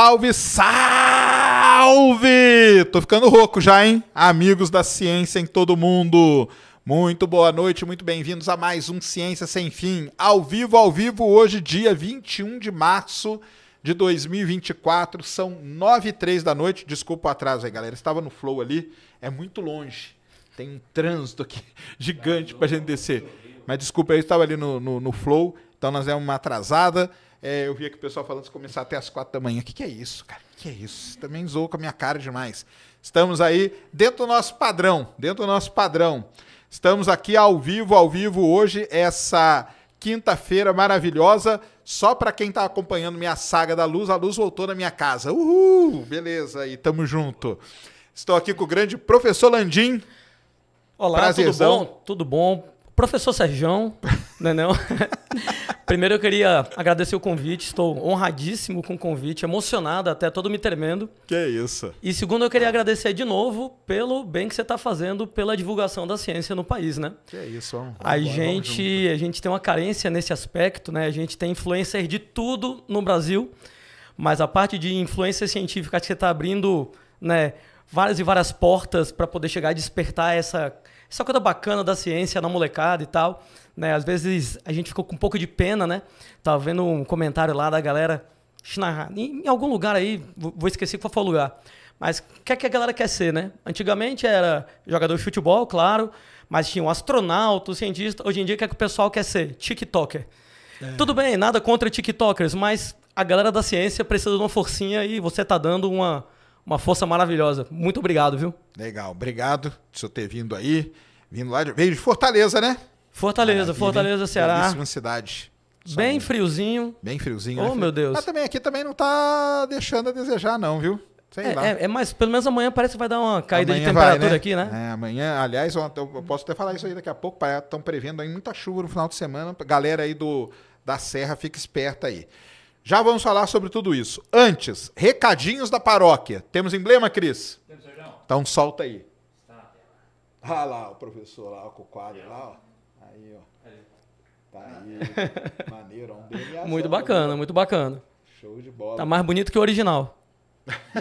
Salve, salve! Tô ficando rouco já, hein? Amigos da ciência em todo mundo. Muito boa noite, muito bem-vindos a mais um Ciência Sem Fim, ao vivo, ao vivo, hoje, dia 21 de março de 2024, são 9 e da noite. Desculpa o atraso aí, galera, estava no flow ali, é muito longe, tem um trânsito aqui gigante pra gente descer. Mas desculpa, eu estava ali no, no, no flow, então nós é uma atrasada. É, eu via que o pessoal falando de começar até as quatro da manhã. O que, que, é isso, cara? O que, é isso? Você também zoou com a minha cara demais. Estamos aí dentro do nosso padrão, dentro do nosso padrão. Estamos aqui ao vivo, ao vivo hoje, essa quinta-feira maravilhosa. Só para quem está acompanhando minha saga da luz, a luz voltou na minha casa. Uhul! Beleza, e tamo junto. Estou aqui com o grande professor Landim. Olá, Prazerzão. tudo bom? Tudo bom? Professor Serjão, né, não é não? Primeiro eu queria agradecer o convite, estou honradíssimo com o convite, emocionado até, todo me tremendo. Que isso. E segundo eu queria agradecer de novo pelo bem que você está fazendo pela divulgação da ciência no país, né? Que isso, vamos, vamos, a gente vamos a gente tem uma carência nesse aspecto, né? A gente tem influencers de tudo no Brasil, mas a parte de influência científica que você está abrindo, né? Várias e várias portas para poder chegar e despertar essa isso é coisa bacana da ciência, da molecada e tal. Né? Às vezes a gente ficou com um pouco de pena, né? Tava vendo um comentário lá da galera. Em, em algum lugar aí, vou esquecer qual foi o lugar. Mas o que, é que a galera quer ser, né? Antigamente era jogador de futebol, claro, mas tinha um astronauta, um cientista. Hoje em dia, o que, é que o pessoal quer ser? TikToker. É. Tudo bem, nada contra TikTokers, mas a galera da ciência precisa de uma forcinha e você tá dando uma, uma força maravilhosa. Muito obrigado, viu? Legal, obrigado por você ter vindo aí. Vindo lá de... Veio de Fortaleza, né? Fortaleza, Maravilha, Fortaleza, hein? Ceará. Belíssima cidade. Só Bem um... friozinho. Bem friozinho. Oh, né? meu Deus. Mas também aqui também não tá deixando a desejar, não, viu? Sei é, lá. É, é mais, pelo menos amanhã parece que vai dar uma caída amanhã de temperatura vai, né? aqui, né? É, amanhã, aliás, eu, eu posso até falar isso aí daqui a pouco, estão prevendo aí muita chuva no final de semana. Galera aí do, da Serra, fica esperta aí. Já vamos falar sobre tudo isso. Antes, recadinhos da paróquia. Temos emblema, Cris? Temos, Sérgio. Então solta aí. Tá. Ah lá, o professor lá, com o quadro lá, ó. Aí, ó. Tá aí. Maneiro, um DNA. Muito bacana, muito bacana. Show de bola. Tá mais bonito que o original.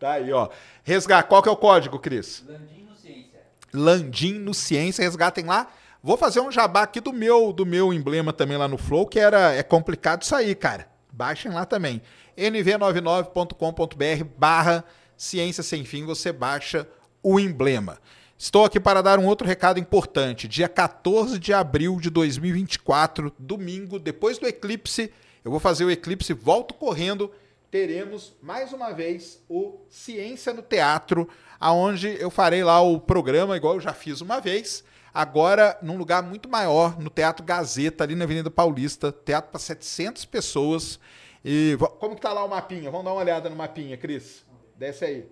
tá aí, ó. Resgar, qual que é o código, Cris? no Ciência. Landim no Ciência, resgatem lá. Vou fazer um jabá aqui do meu, do meu emblema também lá no Flow, que era é complicado sair, cara. Baixem lá também. nv99.com.br barra Ciência Sem Fim, você baixa o emblema. Estou aqui para dar um outro recado importante. Dia 14 de abril de 2024, domingo, depois do eclipse, eu vou fazer o eclipse, volto correndo teremos mais uma vez o Ciência no Teatro, aonde eu farei lá o programa igual eu já fiz uma vez, agora num lugar muito maior, no Teatro Gazeta, ali na Avenida Paulista. Teatro para 700 pessoas. E como que tá lá o mapinha? Vamos dar uma olhada no mapinha, Cris. Desce aí.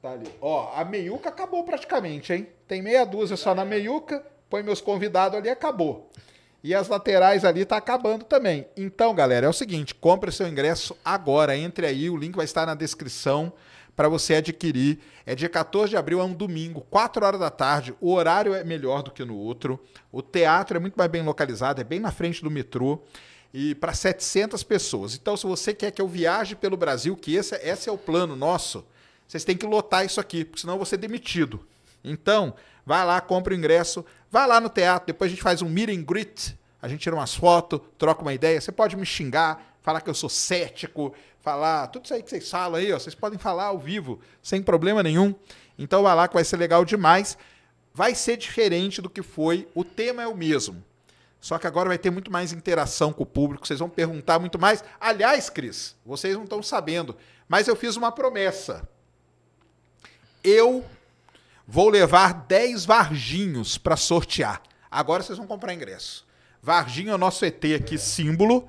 Tá ali. Ó, a meiuca acabou praticamente, hein? Tem meia dúzia só na meiuca. Põe meus convidados ali, acabou. E as laterais ali tá acabando também. Então, galera, é o seguinte, compre seu ingresso agora, entre aí, o link vai estar na descrição para você adquirir. É dia 14 de abril, é um domingo, 4 horas da tarde. O horário é melhor do que no outro. O teatro é muito mais bem localizado, é bem na frente do metrô e para 700 pessoas. Então, se você quer que eu viaje pelo Brasil, que esse, esse é o plano nosso, vocês têm que lotar isso aqui, porque senão eu vou ser demitido. Então, vai lá, compra o ingresso, vai lá no teatro, depois a gente faz um meet and greet, a gente tira umas fotos, troca uma ideia, você pode me xingar, falar que eu sou cético, falar tudo isso aí que vocês falam aí, ó, vocês podem falar ao vivo, sem problema nenhum. Então vai lá que vai ser legal demais. Vai ser diferente do que foi, o tema é o mesmo. Só que agora vai ter muito mais interação com o público, vocês vão perguntar muito mais. Aliás, Cris, vocês não estão sabendo, mas eu fiz uma promessa. Eu vou levar 10 varginhos para sortear. Agora vocês vão comprar ingresso. Varginho é o nosso ET aqui, símbolo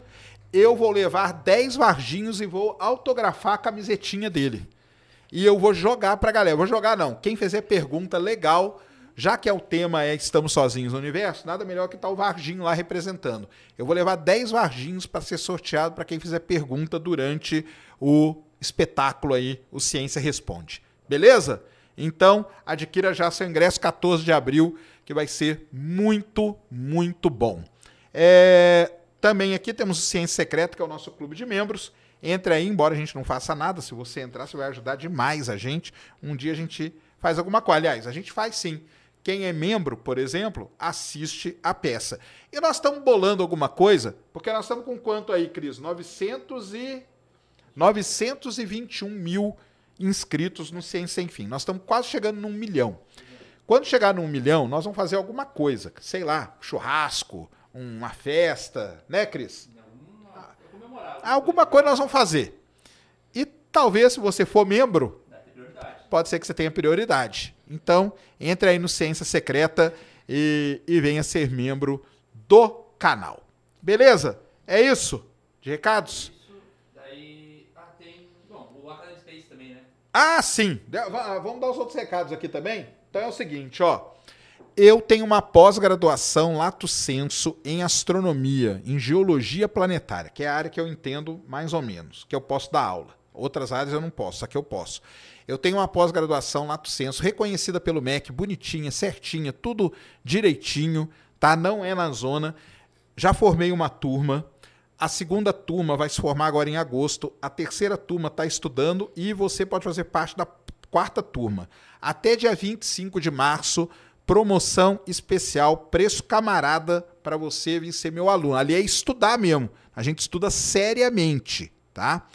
eu vou levar 10 Varginhos e vou autografar a camisetinha dele. E eu vou jogar pra galera. vou jogar, não. Quem fizer pergunta legal, já que é o tema é Estamos Sozinhos no Universo, nada melhor que estar tá o Varginho lá representando. Eu vou levar 10 Varginhos para ser sorteado para quem fizer pergunta durante o espetáculo aí, o Ciência Responde. Beleza? Então, adquira já seu ingresso 14 de abril, que vai ser muito, muito bom. É, também aqui temos o Ciência Secreta, que é o nosso clube de membros. Entre aí, embora a gente não faça nada, se você entrar, você vai ajudar demais a gente. Um dia a gente faz alguma coisa. Aliás, a gente faz sim. Quem é membro, por exemplo, assiste a peça. E nós estamos bolando alguma coisa, porque nós estamos com quanto aí, Cris? 900 e... 921 mil inscritos no Ciência Sem Fim. Nós estamos quase chegando num milhão. Quando chegar num milhão, nós vamos fazer alguma coisa, sei lá, churrasco, uma festa, né, Cris? É ah, alguma coisa nós vamos fazer. E talvez, se você for membro, pode ser que você tenha prioridade. Então, entre aí no Ciência Secreta e, e venha ser membro do canal. Beleza? É isso? De recados? Isso, daí... Ah, tem... Bom, o é também, né? Ah, sim! Vamos dar os outros recados aqui também? Então é o seguinte, ó. Eu tenho uma pós-graduação lato senso em astronomia, em geologia planetária, que é a área que eu entendo mais ou menos, que eu posso dar aula. Outras áreas eu não posso, só que eu posso. Eu tenho uma pós-graduação lato senso reconhecida pelo MEC, bonitinha, certinha, tudo direitinho, tá? Não é na zona. Já formei uma turma. A segunda turma vai se formar agora em agosto. A terceira turma está estudando e você pode fazer parte da quarta turma. Até dia 25 de março promoção especial, preço camarada para você vir ser meu aluno. Ali é estudar mesmo. A gente estuda seriamente, tá?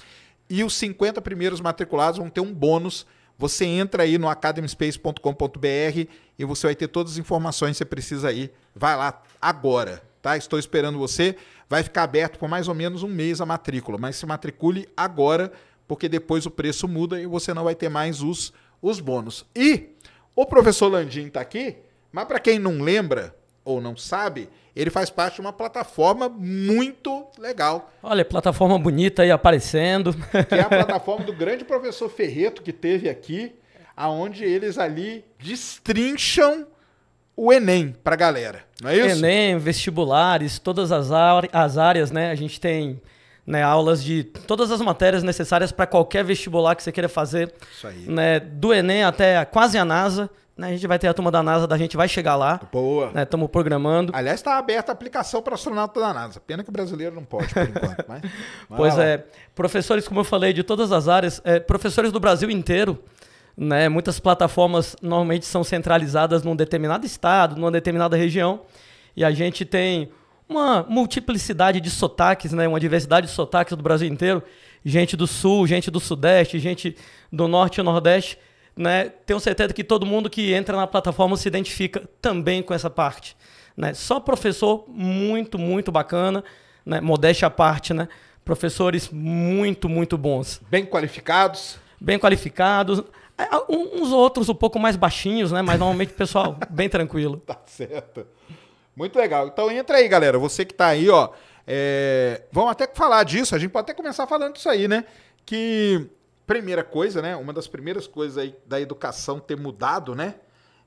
E os 50 primeiros matriculados vão ter um bônus. Você entra aí no academyspace.com.br e você vai ter todas as informações que você precisa aí. Vai lá agora, tá? Estou esperando você. Vai ficar aberto por mais ou menos um mês a matrícula, mas se matricule agora, porque depois o preço muda e você não vai ter mais os, os bônus. E o professor Landim está aqui, mas para quem não lembra ou não sabe, ele faz parte de uma plataforma muito legal. Olha, plataforma bonita aí aparecendo. Que é a plataforma do grande professor Ferreto que teve aqui, aonde eles ali destrincham o Enem para a galera, não é isso? Enem, vestibulares, todas as, as áreas, né? A gente tem né, aulas de todas as matérias necessárias para qualquer vestibular que você queira fazer. Isso aí. Né, do Enem até quase a NASA. Né, a gente vai ter a turma da NASA, da gente vai chegar lá. Boa. Estamos né, programando. Aliás, está aberta a aplicação para astronauta da NASA. Pena que o brasileiro não pode, por enquanto. mas, pois é. Professores, como eu falei, de todas as áreas, é, professores do Brasil inteiro. Né, muitas plataformas normalmente são centralizadas num determinado estado, numa determinada região. E a gente tem uma multiplicidade de sotaques, né? uma diversidade de sotaques do Brasil inteiro. Gente do Sul, gente do Sudeste, gente do Norte e Nordeste. Né? Tenho certeza que todo mundo que entra na plataforma se identifica também com essa parte. Né? Só professor muito, muito bacana, né? modéstia à parte, né? professores muito, muito bons. Bem qualificados? Bem qualificados. É, uns outros um pouco mais baixinhos, né? mas normalmente pessoal bem tranquilo. Tá certo. Muito legal. Então entra aí, galera. Você que tá aí, ó. É... Vamos até falar disso. A gente pode até começar falando disso aí, né? Que primeira coisa, né? Uma das primeiras coisas aí da educação ter mudado, né?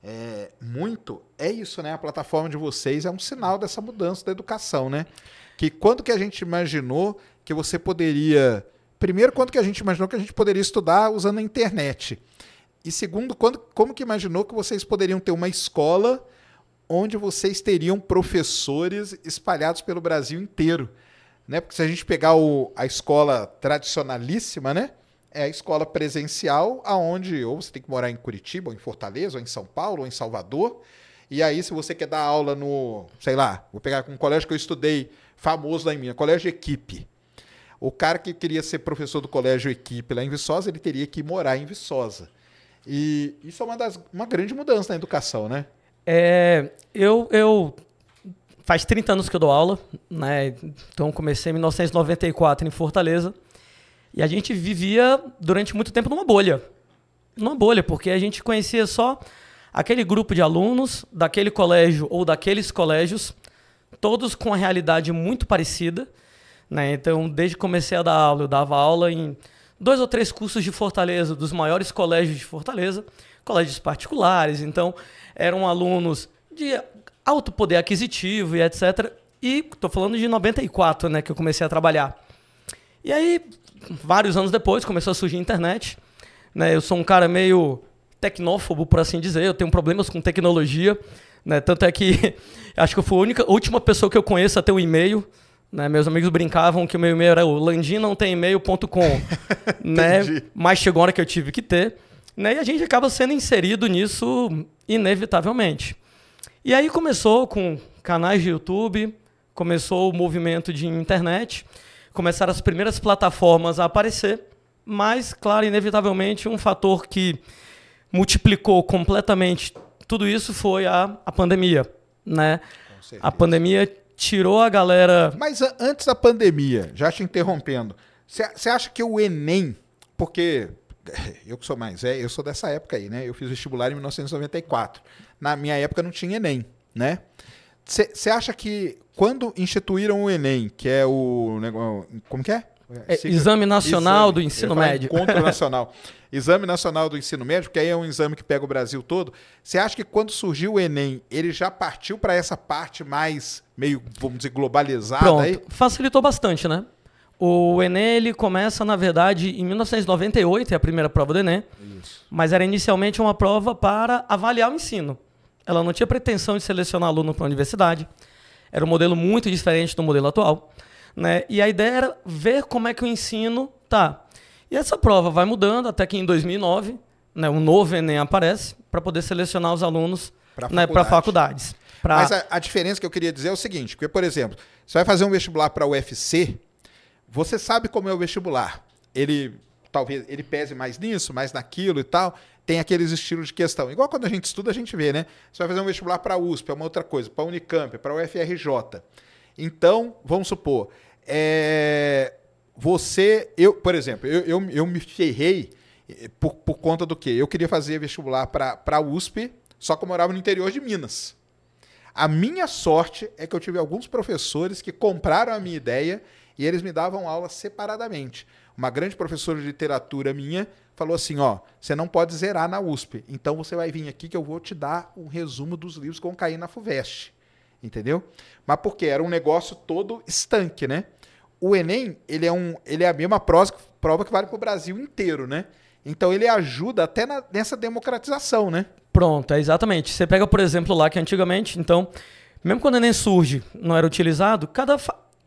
É, muito é isso, né? A plataforma de vocês é um sinal dessa mudança da educação, né? Que quando que a gente imaginou que você poderia. Primeiro, quando que a gente imaginou que a gente poderia estudar usando a internet? E segundo, quando, como que imaginou que vocês poderiam ter uma escola onde vocês teriam professores espalhados pelo Brasil inteiro. Né? Porque se a gente pegar o, a escola tradicionalíssima, né? É a escola presencial, aonde ou você tem que morar em Curitiba, ou em Fortaleza, ou em São Paulo, ou em Salvador. E aí, se você quer dar aula no, sei lá, vou pegar um colégio que eu estudei, famoso lá em Minas, colégio Equipe. O cara que queria ser professor do colégio Equipe lá em Viçosa, ele teria que morar em Viçosa. E isso é uma, das, uma grande mudança na educação, né? É, eu, eu faz 30 anos que eu dou aula, né? Então comecei em 1994 em Fortaleza. E a gente vivia durante muito tempo numa bolha. Numa bolha, porque a gente conhecia só aquele grupo de alunos daquele colégio ou daqueles colégios, todos com a realidade muito parecida, né? Então, desde que comecei a dar aula, eu dava aula em dois ou três cursos de Fortaleza, dos maiores colégios de Fortaleza, colégios particulares. Então, eram alunos de alto poder aquisitivo e etc. E estou falando de 94, né, que eu comecei a trabalhar. E aí, vários anos depois, começou a surgir a internet. Né, eu sou um cara meio tecnófobo, por assim dizer. Eu tenho problemas com tecnologia. Né? Tanto é que acho que eu fui a única, última pessoa que eu conheço a ter um e-mail. Né? Meus amigos brincavam que o meu e-mail era o landinontememail.com. né? Mas chegou a hora que eu tive que ter. Né? E a gente acaba sendo inserido nisso inevitavelmente. E aí começou com canais de YouTube, começou o movimento de internet, começaram as primeiras plataformas a aparecer, mas, claro, inevitavelmente, um fator que multiplicou completamente tudo isso foi a, a pandemia. Né? A pandemia tirou a galera. Mas antes da pandemia, já te interrompendo, você acha que o Enem, porque eu que sou mais eu sou dessa época aí, né? Eu fiz vestibular em 1994. Na minha época não tinha Enem, né? Você acha que quando instituíram o Enem, que é o. Como que é? É, exame Nacional exame. do Ensino Médio. Encontro Nacional. exame Nacional do Ensino Médio, que aí é um exame que pega o Brasil todo. Você acha que quando surgiu o Enem, ele já partiu para essa parte mais, meio, vamos dizer, globalizada? Pronto. Aí? Facilitou bastante, né? O Enem ele começa, na verdade, em 1998, é a primeira prova do Enem, Isso. mas era inicialmente uma prova para avaliar o ensino. Ela não tinha pretensão de selecionar aluno para a universidade, era um modelo muito diferente do modelo atual. Né? E a ideia era ver como é que o ensino tá. E essa prova vai mudando até que em 2009 né, um novo Enem aparece para poder selecionar os alunos para né, faculdades. Pra... Mas a, a diferença que eu queria dizer é o seguinte, porque, por exemplo, você vai fazer um vestibular para a UFC, você sabe como é o vestibular. Ele talvez ele pese mais nisso, mais naquilo e tal. Tem aqueles estilos de questão. Igual quando a gente estuda, a gente vê, né? Você vai fazer um vestibular para a USP, é uma outra coisa, para a Unicamp, é para o UFRJ. Então, vamos supor, é... você, eu, por exemplo, eu, eu, eu me ferrei eh, por, por, conta do quê? Eu queria fazer vestibular para a USP, só que eu morava no interior de Minas. A minha sorte é que eu tive alguns professores que compraram a minha ideia e eles me davam aula separadamente. Uma grande professora de literatura minha falou assim: ó, você não pode zerar na USP, então você vai vir aqui que eu vou te dar um resumo dos livros que vão cair na FUVEST. Entendeu? Mas porque era um negócio todo estanque, né? O Enem, ele é, um, ele é a mesma prova que vale para o Brasil inteiro, né? Então ele ajuda até na, nessa democratização, né? Pronto, é exatamente. Você pega, por exemplo, lá que antigamente, então, mesmo quando o Enem surge, não era utilizado, cada,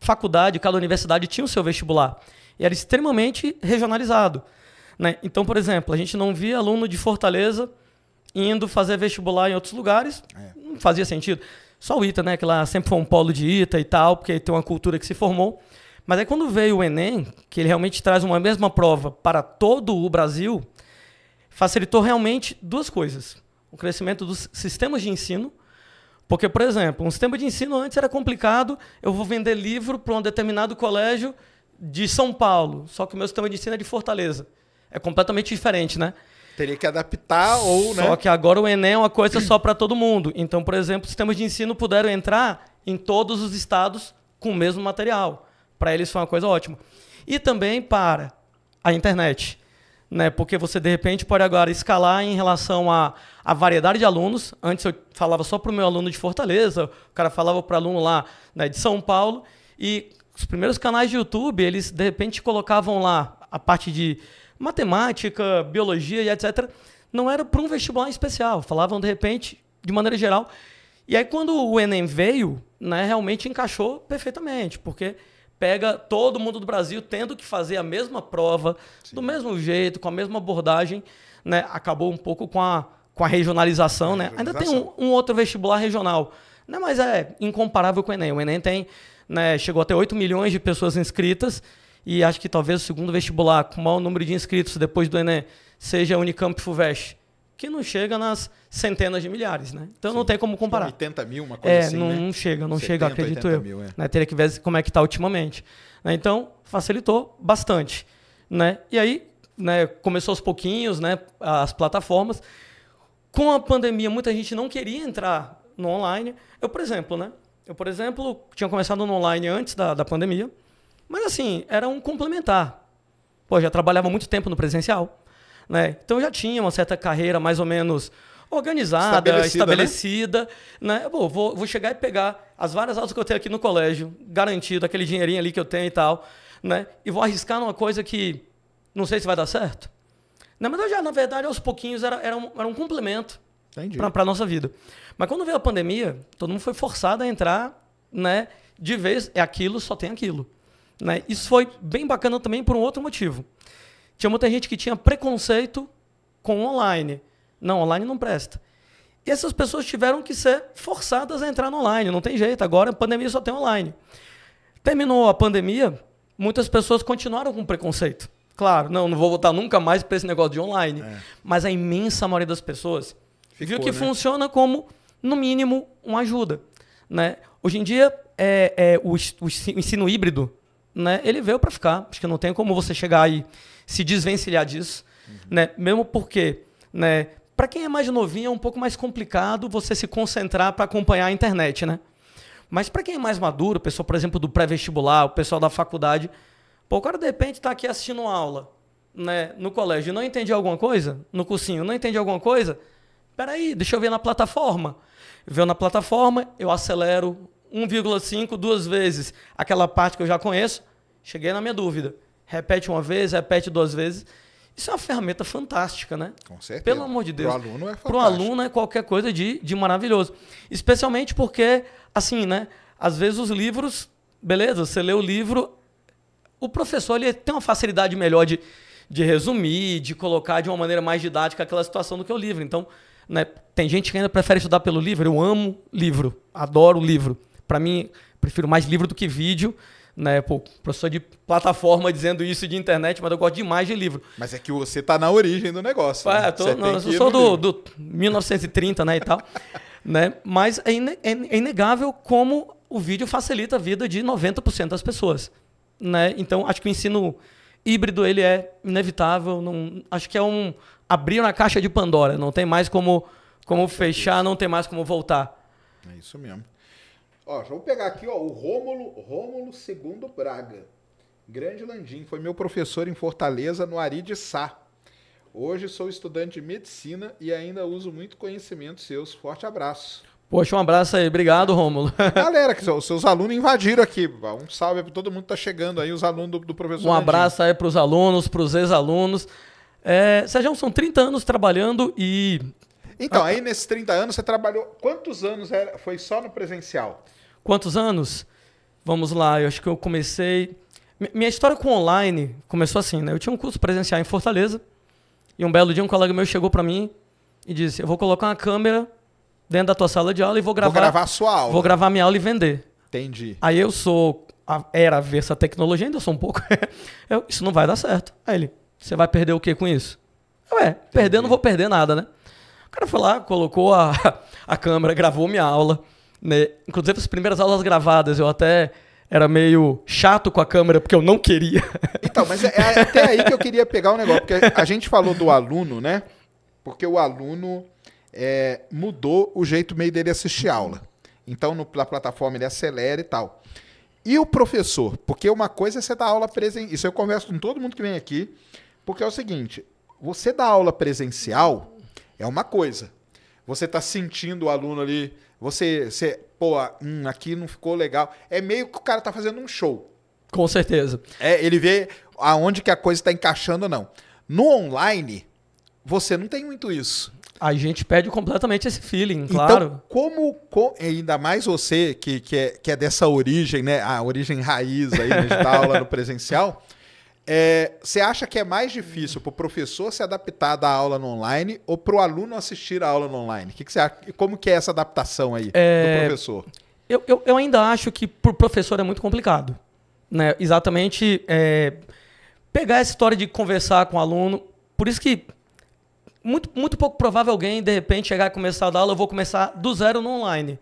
faculdade, cada universidade tinha o seu vestibular. E era extremamente regionalizado. Né? Então, por exemplo, a gente não via aluno de Fortaleza indo fazer vestibular em outros lugares. É. Não fazia sentido. Só o ITA, né? Que lá sempre foi um polo de ITA e tal, porque tem uma cultura que se formou. Mas aí quando veio o Enem, que ele realmente traz uma mesma prova para todo o Brasil, facilitou realmente duas coisas. O crescimento dos sistemas de ensino, porque, por exemplo, um sistema de ensino antes era complicado, eu vou vender livro para um determinado colégio de São Paulo, só que o meu sistema de ensino é de Fortaleza. É completamente diferente, né? Teria que adaptar ou, né? Só que agora o Enem é uma coisa só para todo mundo. Então, por exemplo, sistemas de ensino puderam entrar em todos os estados com o mesmo material. Para eles foi uma coisa ótima. E também para a internet né? Porque você de repente pode agora escalar em relação à, a variedade de alunos. Antes eu falava só para o meu aluno de Fortaleza, o cara falava para aluno lá né, de São Paulo. E os primeiros canais de YouTube, eles de repente colocavam lá a parte de matemática, biologia e etc. Não era para um vestibular especial, falavam de repente de maneira geral. E aí quando o Enem veio, né, realmente encaixou perfeitamente, porque pega todo mundo do Brasil tendo que fazer a mesma prova, Sim. do mesmo jeito, com a mesma abordagem, né? Acabou um pouco com a, com a regionalização, a né? Ainda tem um, um, outro vestibular regional, né? Mas é incomparável com o Enem. O Enem tem, né, chegou até 8 milhões de pessoas inscritas e acho que talvez o segundo vestibular com o maior número de inscritos depois do Enem seja Unicamp Fuvest que não chega nas centenas de milhares, né? Então Sim. não tem como tipo, comparar. 80 mil, uma coisa é, assim, não, né? não chega, não 70, chega, acredito eu. Mil, é. né? Teria que ver como é que está ultimamente. Né? Então, facilitou bastante. Né? E aí, né, começou aos pouquinhos, né, as plataformas. Com a pandemia, muita gente não queria entrar no online. Eu, por exemplo, né? Eu, por exemplo, tinha começado no online antes da, da pandemia, mas assim, era um complementar. Pô, já trabalhava muito tempo no presencial. Né? Então já tinha uma certa carreira mais ou menos organizada, estabelecida. Né? estabelecida né? né? vou, vou chegar e pegar as várias aulas que eu tenho aqui no colégio, garantido, aquele dinheirinho ali que eu tenho e tal. Né? E vou arriscar numa coisa que não sei se vai dar certo. Né? mas já, na verdade, aos pouquinhos era, era, um, era um complemento para a nossa vida. Mas quando veio a pandemia, todo mundo foi forçado a entrar, né? De vez, é aquilo, só tem aquilo. Né? Isso foi bem bacana também por um outro motivo. Tinha muita gente que tinha preconceito com online. Não, online não presta. E essas pessoas tiveram que ser forçadas a entrar no online. Não tem jeito, agora a pandemia só tem online. Terminou a pandemia, muitas pessoas continuaram com preconceito. Claro, não, não vou voltar nunca mais para esse negócio de online. É. Mas a imensa maioria das pessoas Ficou, viu que né? funciona como, no mínimo, uma ajuda. Né? Hoje em dia, é, é o, o ensino híbrido, né, ele veio para ficar. Acho que não tem como você chegar aí e se desvencilhar disso, uhum. né? Mesmo porque, né? Para quem é mais novinho é um pouco mais complicado você se concentrar para acompanhar a internet, né? Mas para quem é mais maduro, pessoal, por exemplo, do pré-vestibular, o pessoal da faculdade, pô, o cara de repente está aqui assistindo uma aula, né, no colégio, não entendi alguma coisa, no cursinho, não entendi alguma coisa, aí, deixa eu ver na plataforma. Veu na plataforma, eu acelero 1,5 duas vezes aquela parte que eu já conheço, cheguei na minha dúvida repete uma vez, repete duas vezes. Isso é uma ferramenta fantástica, né? Com certeza. Pelo amor de Deus. Para o aluno é fantástico. Para o aluno é qualquer coisa de, de maravilhoso. Especialmente porque, assim, né? Às vezes os livros, beleza, você lê o livro, o professor ele tem uma facilidade melhor de, de resumir, de colocar de uma maneira mais didática aquela situação do que o livro. Então, né, tem gente que ainda prefere estudar pelo livro. Eu amo livro, adoro livro. Para mim, prefiro mais livro do que vídeo na né, Apple professor de plataforma dizendo isso de internet, mas eu gosto demais de livro. Mas é que você tá na origem do negócio. Pá, né? eu tô, não, eu sou do, do, 1930, né, e tal. né? Mas é, in, é, é inegável como o vídeo facilita a vida de 90% das pessoas. Né? Então, acho que o ensino híbrido ele é inevitável. Não, acho que é um abrir na caixa de Pandora. Não tem mais como, como fechar, não tem mais como voltar. É isso mesmo. Ó, já vou pegar aqui, ó, o Rômulo, Rômulo II Braga. Grande Landim, foi meu professor em Fortaleza, no Ari de Sá. Hoje sou estudante de medicina e ainda uso muito conhecimento seus. Forte abraço. Poxa, um abraço aí. Obrigado, Rômulo. Galera, que os seus alunos invadiram aqui. Um salve para todo mundo que tá chegando aí, os alunos do, do professor. Um Landim. abraço aí para os alunos, para os ex-alunos. É, Sérgio, são 30 anos trabalhando e. Então, aí nesses 30 anos você trabalhou. Quantos anos era, foi só no presencial? Quantos anos? Vamos lá, eu acho que eu comecei. Minha história com online começou assim, né? Eu tinha um curso presencial em Fortaleza. E um belo dia um colega meu chegou para mim e disse: Eu vou colocar uma câmera dentro da tua sala de aula e vou gravar. Vou gravar a sua aula. Vou gravar minha aula e vender. Entendi. Aí eu sou. Era essa tecnologia, ainda sou um pouco. eu, isso não vai dar certo. Aí ele, você vai perder o que com isso? Ué, perder eu não vou perder nada, né? O cara foi lá, colocou a, a câmera, gravou minha aula. Né? Inclusive, as primeiras aulas gravadas, eu até era meio chato com a câmera, porque eu não queria. Então, mas é, é, até aí que eu queria pegar o um negócio, porque a gente falou do aluno, né? Porque o aluno é, mudou o jeito meio dele assistir aula. Então, no, na plataforma ele acelera e tal. E o professor? Porque uma coisa é você dar aula presencial. Isso eu converso com todo mundo que vem aqui, porque é o seguinte: você dá aula presencial é uma coisa. Você está sentindo o aluno ali você, você pô, hum, aqui não ficou legal. É meio que o cara tá fazendo um show. Com certeza. É, ele vê aonde que a coisa está encaixando ou não. No online, você não tem muito isso. A gente perde completamente esse feeling, então, claro. Então, como, com, ainda mais você, que, que, é, que é dessa origem, né? A origem raiz aí digital, aula tá no presencial. É, você é, acha que é mais difícil para o professor se adaptar da aula no online ou para o aluno assistir a aula no online? Que que acha, como que é essa adaptação aí é, do professor? Eu, eu, eu ainda acho que para o professor é muito complicado. Né? Exatamente é, pegar essa história de conversar com o aluno. Por isso que muito, muito pouco provável alguém, de repente, chegar e começar a dar aula, eu vou começar do zero no online.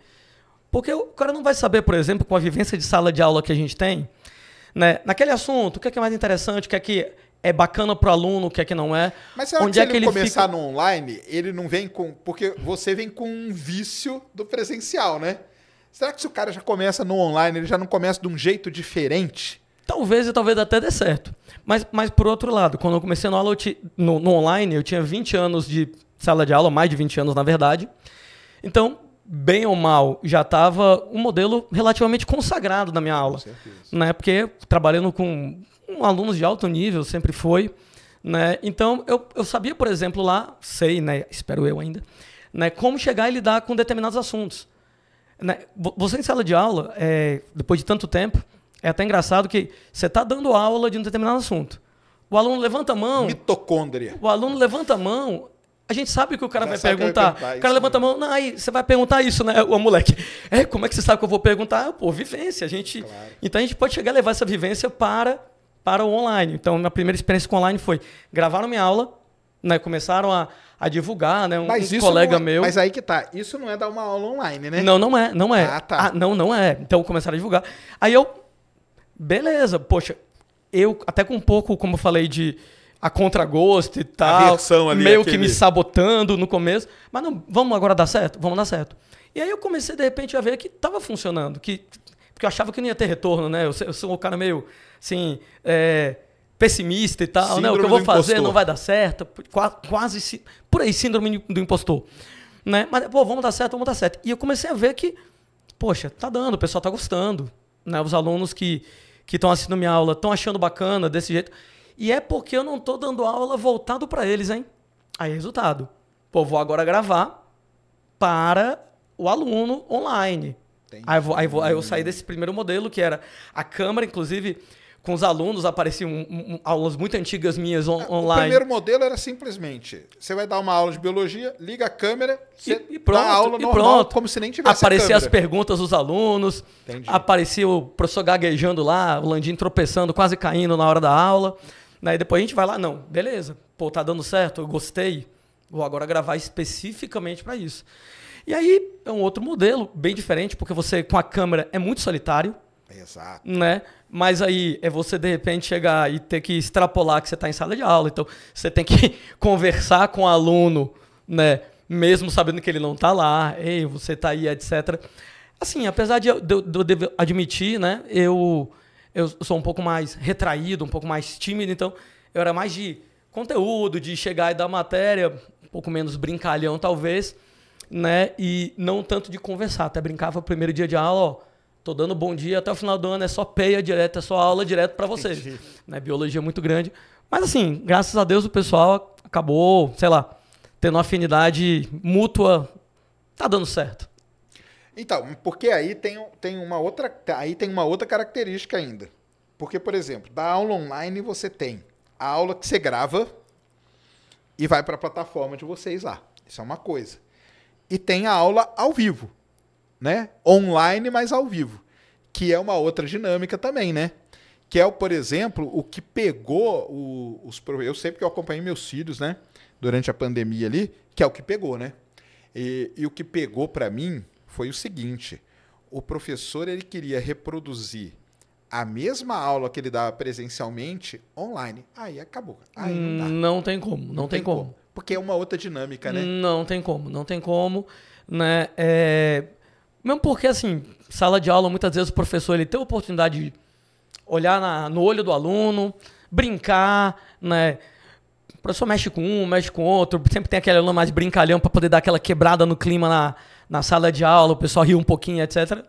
Porque o cara não vai saber, por exemplo, com a vivência de sala de aula que a gente tem, né? Naquele assunto, o que é, que é mais interessante, o que é que é bacana pro aluno, o que é que não é. Mas será onde que é que ele começar fica... no online, ele não vem com. Porque você vem com um vício do presencial, né? Será que se o cara já começa no online, ele já não começa de um jeito diferente? Talvez e talvez até dê certo. Mas, mas por outro lado, quando eu comecei no, aula, eu no, no online, eu tinha 20 anos de sala de aula, mais de 20 anos na verdade. Então, bem ou mal, já estava um modelo relativamente consagrado na minha aula. Né? Porque trabalhando com um alunos de alto nível, sempre foi. Né? Então, eu, eu sabia, por exemplo, lá, sei, né? espero eu ainda, né? como chegar e lidar com determinados assuntos. Né? Você em sala de aula, é, depois de tanto tempo, é até engraçado que você está dando aula de um determinado assunto. O aluno levanta a mão. Mitocôndria. O aluno levanta a mão, a gente sabe que o cara vai perguntar. vai perguntar. o cara levanta né? a mão, não, aí você vai perguntar isso, né, o moleque? É, como é que você sabe que eu vou perguntar? Pô, vivência. A gente, claro. Então a gente pode chegar a levar essa vivência para, para o online. Então, minha primeira experiência com online foi gravaram minha aula, né, começaram a, a divulgar, né, um, um colega é, meu. Mas aí que tá, isso não é dar uma aula online, né? Não, não é, não é. Ah, tá. Ah, não, não é. Então começaram a divulgar. Aí eu, beleza, poxa, eu até com um pouco, como eu falei de a contragosto e tal. Ali, meio aquele... que me sabotando no começo. Mas não, vamos agora dar certo? Vamos dar certo. E aí eu comecei, de repente, a ver que estava funcionando. Que, porque eu achava que não ia ter retorno, né? Eu, eu sou um cara meio, assim, é, pessimista e tal. Síndrome né? O que eu vou fazer não vai dar certo. Quase, quase por aí, síndrome do impostor. Né? Mas, pô, vamos dar certo, vamos dar certo. E eu comecei a ver que, poxa, tá dando, o pessoal tá gostando. Né? Os alunos que estão assistindo minha aula estão achando bacana desse jeito. E é porque eu não tô dando aula voltado para eles, hein? Aí, resultado. Pô, vou agora gravar para o aluno online. Aí, vou, aí, vou, aí eu saí desse primeiro modelo, que era a câmera, inclusive, com os alunos, apareciam um, um, aulas muito antigas minhas on é, online. O primeiro modelo era simplesmente, você vai dar uma aula de biologia, liga a câmera, você e, e pronto, dá a aula normal, pronto. como se nem tivesse Apareciam as perguntas dos alunos, Entendi. aparecia o professor gaguejando lá, o Landim tropeçando, quase caindo na hora da aula. Né? depois a gente vai lá, não, beleza, pô, tá dando certo, eu gostei, vou agora gravar especificamente para isso. E aí é um outro modelo, bem diferente, porque você com a câmera é muito solitário. Exato. Né? Mas aí é você de repente chegar e ter que extrapolar que você está em sala de aula. Então você tem que conversar com o aluno, né? mesmo sabendo que ele não está lá, ei, você está aí, etc. Assim, apesar de eu, de, de eu admitir, né, eu eu sou um pouco mais retraído, um pouco mais tímido, então eu era mais de conteúdo, de chegar e dar matéria, um pouco menos brincalhão talvez, né? E não tanto de conversar. Até brincava o primeiro dia de aula, ó, tô dando bom dia até o final do ano, é só peia direto, é só aula direto para vocês. Né? Biologia é muito grande. Mas assim, graças a Deus o pessoal acabou, sei lá, tendo uma afinidade mútua, tá dando certo. Então, porque aí tem, tem uma outra aí tem uma outra característica ainda. Porque, por exemplo, da aula online você tem a aula que você grava e vai para a plataforma de vocês lá. Isso é uma coisa. E tem a aula ao vivo, né? Online, mas ao vivo, que é uma outra dinâmica também, né? Que é, por exemplo, o que pegou o, os eu sei porque eu acompanhei meus filhos, né, durante a pandemia ali, que é o que pegou, né? E, e o que pegou para mim foi o seguinte: o professor ele queria reproduzir a mesma aula que ele dava presencialmente online. Aí acabou. Aí não dá. Não tem como, não, não tem, tem como. como. Porque é uma outra dinâmica, né? Não tem como, não tem como, né? É... Mesmo porque, assim, sala de aula, muitas vezes o professor ele tem a oportunidade de olhar na, no olho do aluno, brincar, né? O professor mexe com um, mexe com outro, sempre tem aquele aluno mais brincalhão para poder dar aquela quebrada no clima na, na sala de aula, o pessoal ri um pouquinho, etc.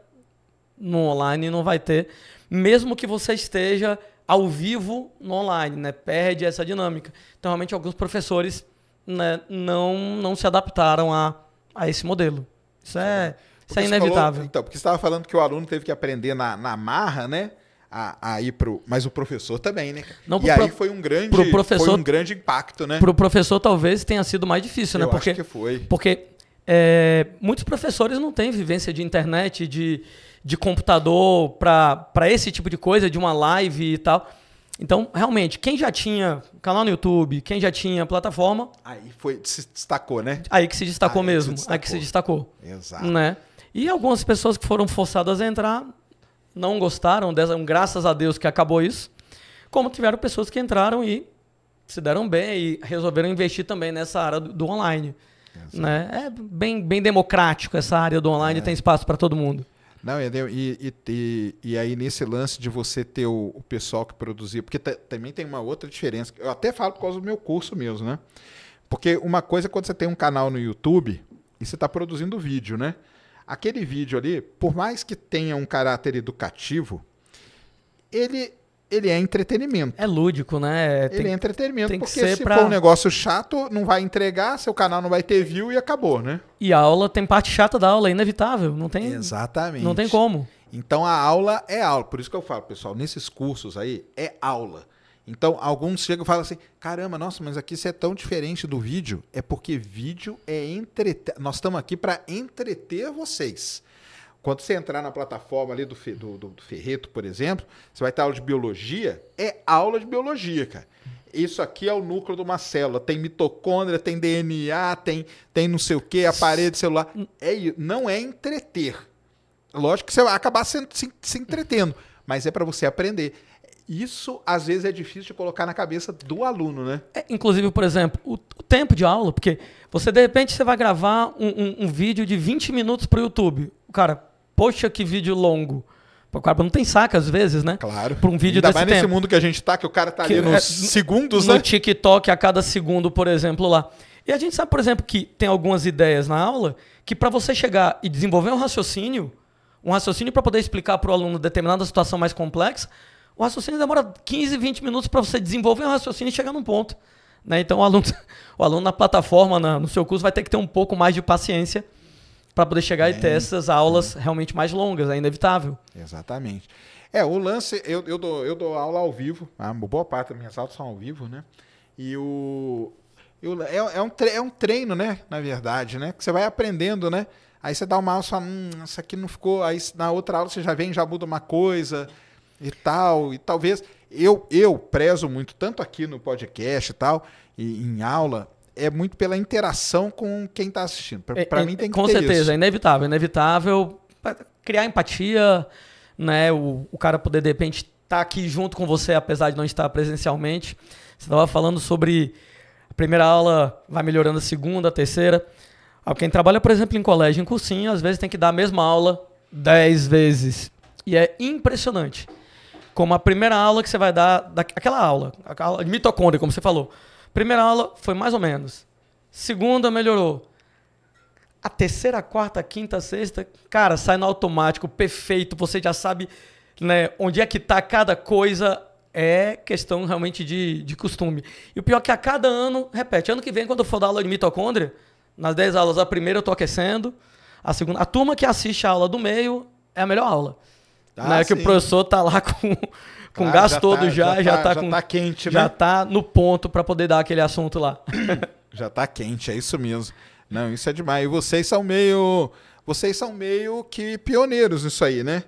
No online não vai ter. Mesmo que você esteja ao vivo no online, né? Perde essa dinâmica. Então, realmente, alguns professores né, não, não se adaptaram a, a esse modelo. Isso é, isso é inevitável. Falou, então, porque você estava falando que o aluno teve que aprender na, na marra, né? A, a ir pro, mas o professor também, né? Não, e pro, aí foi um grande, pro professor, foi um grande impacto, né? Para o professor talvez tenha sido mais difícil, né? Eu porque, foi. Porque é, muitos professores não têm vivência de internet, de, de computador, para esse tipo de coisa, de uma live e tal. Então, realmente, quem já tinha canal no YouTube, quem já tinha plataforma. Aí foi, se destacou, né? Aí que se destacou aí mesmo. Se destacou. Aí que se destacou. Exato. Né? E algumas pessoas que foram forçadas a entrar não gostaram dessa, graças a Deus que acabou isso. Como tiveram pessoas que entraram e se deram bem e resolveram investir também nessa área do, do online. Né? É bem, bem democrático essa área do online, é. tem espaço para todo mundo. Não, e, e, e, aí nesse lance de você ter o, o pessoal que produzia, porque também tem uma outra diferença, eu até falo por causa do meu curso mesmo, né? Porque uma coisa é quando você tem um canal no YouTube e você está produzindo vídeo, né? Aquele vídeo ali, por mais que tenha um caráter educativo, ele ele é entretenimento. É lúdico, né? É, tem, ele é entretenimento, porque se pra... for um negócio chato, não vai entregar, seu canal não vai ter view e acabou, né? E a aula tem parte chata da aula, é inevitável, não tem. Exatamente. Não tem como. Então a aula é aula, por isso que eu falo, pessoal, nesses cursos aí é aula. Então alguns chegam e falam assim: "Caramba, nossa, mas aqui isso é tão diferente do vídeo". É porque vídeo é entreter. nós estamos aqui para entreter vocês. Quando você entrar na plataforma ali do, do, do Ferreto, por exemplo, você vai ter aula de biologia, é aula de biologia, cara. Isso aqui é o núcleo de uma célula. Tem mitocôndria, tem DNA, tem, tem não sei o que, a parede celular. É, não é entreter. Lógico que você vai acabar sendo, se, se entretendo, mas é para você aprender. Isso, às vezes, é difícil de colocar na cabeça do aluno, né? É, inclusive, por exemplo, o, o, tempo de aula, porque você, de repente, você vai gravar um, um, um vídeo de 20 minutos para o YouTube. O cara, poxa, que vídeo longo. O cara não tem saca às vezes, né? Claro. Para um vídeo Ainda desse mais tempo. nesse mundo que a gente tá, que o cara tá que, ali é, nos é, segundos, no né? No TikTok a cada segundo, por exemplo, lá. E a gente sabe, por exemplo, que tem algumas ideias na aula que para você chegar e desenvolver um raciocínio, um raciocínio para poder explicar para o aluno determinada situação mais complexa, o raciocínio demora 15, 20 minutos para você desenvolver um raciocínio e chegar num ponto. Né? Então o aluno, o aluno na plataforma, na, no seu curso, vai ter que ter um pouco mais de paciência para poder chegar é. e ter é. essas aulas é. realmente mais longas, é inevitável. Exatamente. É, o lance, eu, eu, dou, eu dou aula ao vivo, a tá? boa parte das minhas aulas são ao vivo, né? E o. Eu, é, é, um é um treino, né? Na verdade, né? Que você vai aprendendo, né? Aí você dá uma aula e fala, hum, aqui não ficou. Aí na outra aula você já vem, já muda uma coisa e tal. E talvez. Eu, eu prezo muito, tanto aqui no podcast e tal, e em aula, é muito pela interação com quem está assistindo. Para é, é, mim tem que com ter Com certeza, é inevitável. Inevitável criar empatia, né? O, o cara poder, de repente, estar tá aqui junto com você, apesar de não estar presencialmente. Você estava falando sobre a primeira aula vai melhorando a segunda, a terceira. Ah, quem trabalha, por exemplo, em colégio, em cursinho, às vezes tem que dar a mesma aula dez vezes. E é impressionante. Como a primeira aula que você vai dar, daquela aula, a aula de mitocôndria, como você falou. Primeira aula foi mais ou menos. Segunda melhorou. A terceira, quarta, quinta, sexta, cara, sai no automático, perfeito. Você já sabe né, onde é que está cada coisa. É questão realmente de, de costume. E o pior é que a cada ano, repete, ano que vem, quando eu for dar aula de mitocôndria, nas 10 aulas, a primeira eu tô aquecendo, a segunda. A turma que assiste a aula do meio é a melhor aula. Ah, né, que o professor tá lá com com claro, gás já todo tá, já, já, já tá, tá já com, tá quente, Já né? tá no ponto para poder dar aquele assunto lá. já tá quente, é isso mesmo. Não, isso é demais. E vocês são meio. Vocês são meio que pioneiros nisso aí, né?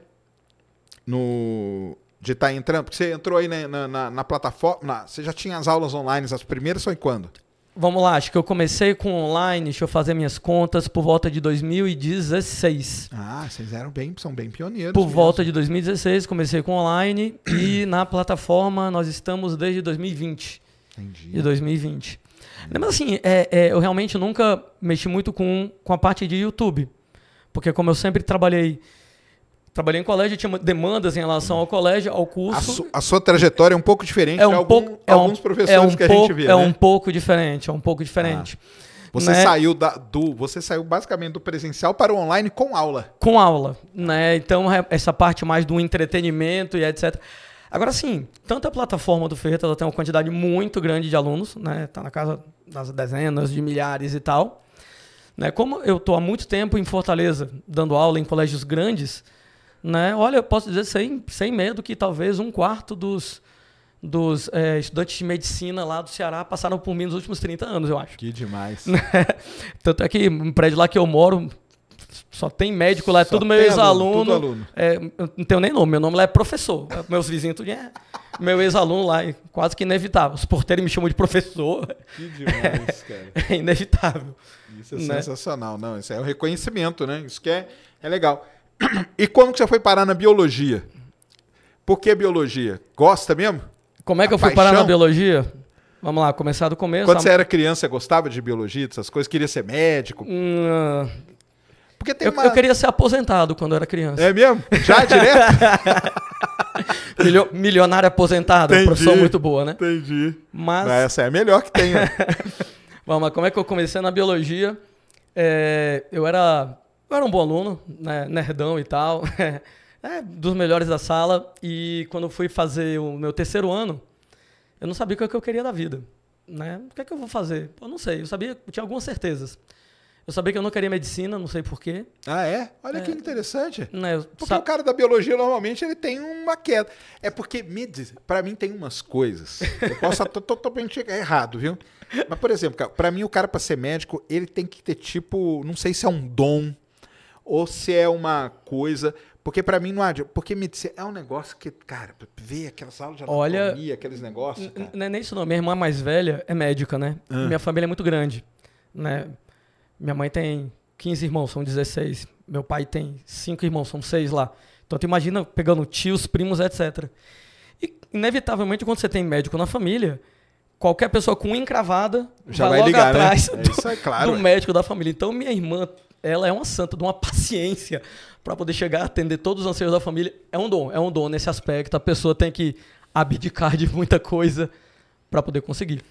No. De estar tá entrando. Porque você entrou aí na, na, na, na plataforma. você já tinha as aulas online, as primeiras foi quando? Vamos lá, acho que eu comecei com online, deixa eu fazer minhas contas, por volta de 2016. Ah, vocês eram bem, são bem pioneiros. Por mesmo. volta de 2016, comecei com online e na plataforma nós estamos desde 2020. Entendi. De 2020. Entendi. Mas assim, é, é, eu realmente nunca mexi muito com, com a parte de YouTube. Porque como eu sempre trabalhei trabalhei em colégio, tinha demandas em relação ao colégio, ao curso. A, su, a sua trajetória é um pouco diferente é um de algum, pouco, é alguns um, professores é um que a gente vê. É né? um pouco diferente, é um pouco diferente. Ah. Você né? saiu da, do, você saiu basicamente do presencial para o online com aula. Com aula, né? Então é essa parte mais do entretenimento e etc. Agora sim, tanto a plataforma do Ferreta ela tem uma quantidade muito grande de alunos, né? está na casa das dezenas de milhares e tal. Né? Como eu tô há muito tempo em Fortaleza dando aula em colégios grandes, né? Olha, eu posso dizer sem, sem medo que talvez um quarto dos, dos é, estudantes de medicina lá do Ceará passaram por mim nos últimos 30 anos, eu acho. Que demais. Né? Tanto é que um prédio lá que eu moro só tem médico lá, é tudo meu ex-aluno. Aluno, é, não tenho nem nome, meu nome lá é professor. Meus vizinhos é meu ex-aluno lá, é quase que inevitável. Os porteiros me chamam de professor. Que demais, cara. É inevitável. Isso é né? sensacional, não. Isso é o reconhecimento, né? Isso que é, é legal. E como que você foi parar na biologia? Por que biologia? Gosta mesmo? Como é que A eu fui paixão? parar na biologia? Vamos lá, começar do começo. Quando a... você era criança, gostava de biologia, dessas coisas? Queria ser médico? Hum... Porque tem eu, uma... eu queria ser aposentado quando eu era criança. É mesmo? Já é direto? Milionário aposentado, Entendi. profissão muito boa, né? Entendi. Mas... Mas essa é a melhor que tem, né? Vamos lá, como é que eu comecei na biologia? É... eu era eu era um bom aluno, né, nerdão e tal, é, é, dos melhores da sala. E quando fui fazer o meu terceiro ano, eu não sabia o é que eu queria da vida. Né? O que é que eu vou fazer? Eu não sei. Eu sabia, eu tinha algumas certezas. Eu sabia que eu não queria medicina, não sei porquê. Ah, é? Olha é, que interessante. Né, porque o cara da biologia, normalmente, ele tem uma queda. É porque, me diz, pra mim tem umas coisas. Eu posso estar totalmente errado, viu? Mas, por exemplo, para mim, o cara, para ser médico, ele tem que ter, tipo, não sei se é um dom ou se é uma coisa. Porque para mim não há Porque medicina é um negócio que, cara, ver aquelas aulas de anatomia, Olha, aqueles negócios. Cara. Não é nem isso não. Minha irmã mais velha é médica, né? Ah. Minha família é muito grande. Né? Minha mãe tem 15 irmãos, são 16. Meu pai tem 5 irmãos, são 6 lá. Então tu imagina pegando tios, primos, etc. E inevitavelmente quando você tem médico na família, qualquer pessoa com encravada já vai, vai ligar, né? atrás né? do, é, isso é claro, do é. médico da família. Então minha irmã ela é uma santa de uma paciência para poder chegar a atender todos os anseios da família. É um dom, é um dom nesse aspecto. A pessoa tem que abdicar de muita coisa para poder conseguir.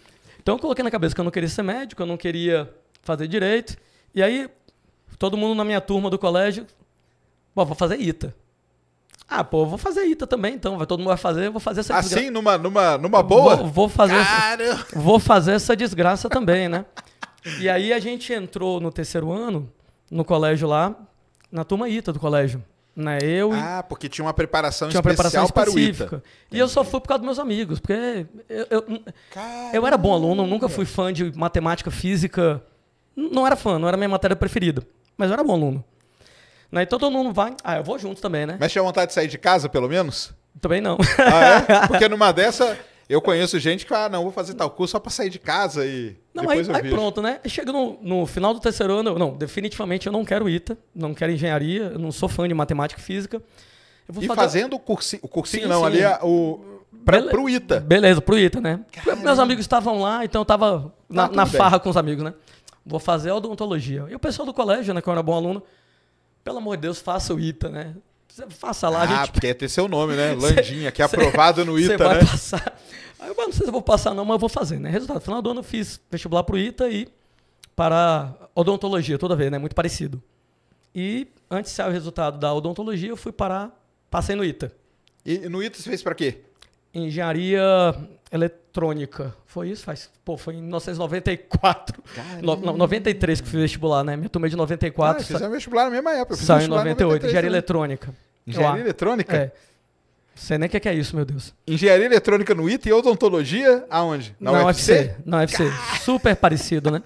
Então eu coloquei na cabeça que eu não queria ser médico, eu não queria fazer direito. E aí todo mundo na minha turma do colégio, bom, vou fazer ITA. Ah, pô, vou fazer ITA também, então. Vai, todo mundo vai fazer, vou fazer essa assim, desgraça. Assim, numa, numa, numa boa? Vou, vou fazer, vou fazer essa desgraça também, né? E aí a gente entrou no terceiro ano no colégio lá, na turma ITA do colégio. Né? Eu ah, porque tinha uma preparação tinha uma preparação específica. para o ITA. E eu só fui por causa dos meus amigos, porque eu, eu, eu era bom aluno, nunca fui fã de matemática, física. Não era fã, não era minha matéria preferida, mas eu era bom aluno. Né? Então todo mundo vai. Ah, eu vou junto também, né? Mas tinha vontade de sair de casa, pelo menos? Também não. Ah, é? Porque numa dessa, eu conheço gente que, ah, não, vou fazer tal curso só para sair de casa e. Não, depois aí, eu aí pronto, né? Chega no, no, final do terceiro ano, eu, não, definitivamente eu não quero ITA, não quero engenharia, eu não sou fã de matemática e física. Eu vou e fazer... fazendo o cursinho, o cursinho sim, não, sim. ali é o. Pra, Bele... Pro ITA. Beleza, pro ITA, né? Caramba. Meus amigos estavam lá, então eu tava na, tá, na farra com os amigos, né? Vou fazer odontologia. E o pessoal do colégio, né, que eu era bom aluno, pelo amor de Deus, faça o ITA, né? Você faça lá, ah, gente. Ah, porque ia ter seu nome, né? Landinha, cê, que é aprovado cê, no ITA, vai né? Passar. Aí eu não sei se eu vou passar, não, mas eu vou fazer, né? Resultado, no final do ano eu fiz vestibular pro ITA e para odontologia, toda vez, né? Muito parecido. E antes de sair o resultado da odontologia, eu fui parar, passei no ITA. E no ITA você fez para quê? Engenharia eletrônica. Foi isso? Faz, pô, foi em 1994. No, 93 que fiz vestibular, né? Minha turma é de 94. Ah, fizemos vestibular na mesma época. Saiu em 98, engenharia eletrônica. Engenharia eletrônica? É. Sei nem o é que, é isso, meu Deus. Engenharia eletrônica no IT e odontologia aonde? Na, na UFC? Na UFC. Car... Super parecido, né?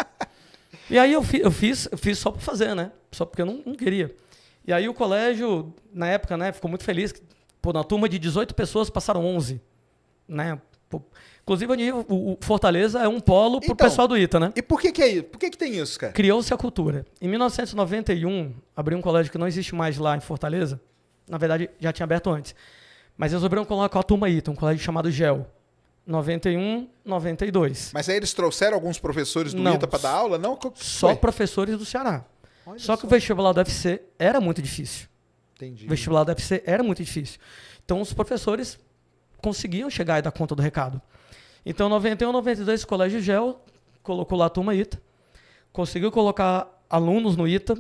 e aí eu, fi, eu fiz, eu fiz só para fazer, né? Só porque eu não, não queria. E aí o colégio, na época, né, ficou muito feliz. Pô, na turma de 18 pessoas passaram 11. Né? Inclusive, o Fortaleza é um polo pro então, pessoal do ITA, né? E por que, que é isso? Por que, que tem isso, cara? Criou-se a cultura. Em 1991, abriu um colégio que não existe mais lá em Fortaleza. Na verdade, já tinha aberto antes. Mas eles resolveram colocar a turma ITA, um colégio chamado GEL. 91, 92. Mas aí eles trouxeram alguns professores do não, ITA para dar aula? Não? Só professores do Ceará. só que o vestibular do UFC era muito difícil. Entendi. O vestibular do UFC era muito difícil. Então os professores conseguiam chegar e dar conta do recado. Então, 91, 92, o Colégio Gel colocou lá a turma ITA, conseguiu colocar alunos no ITA,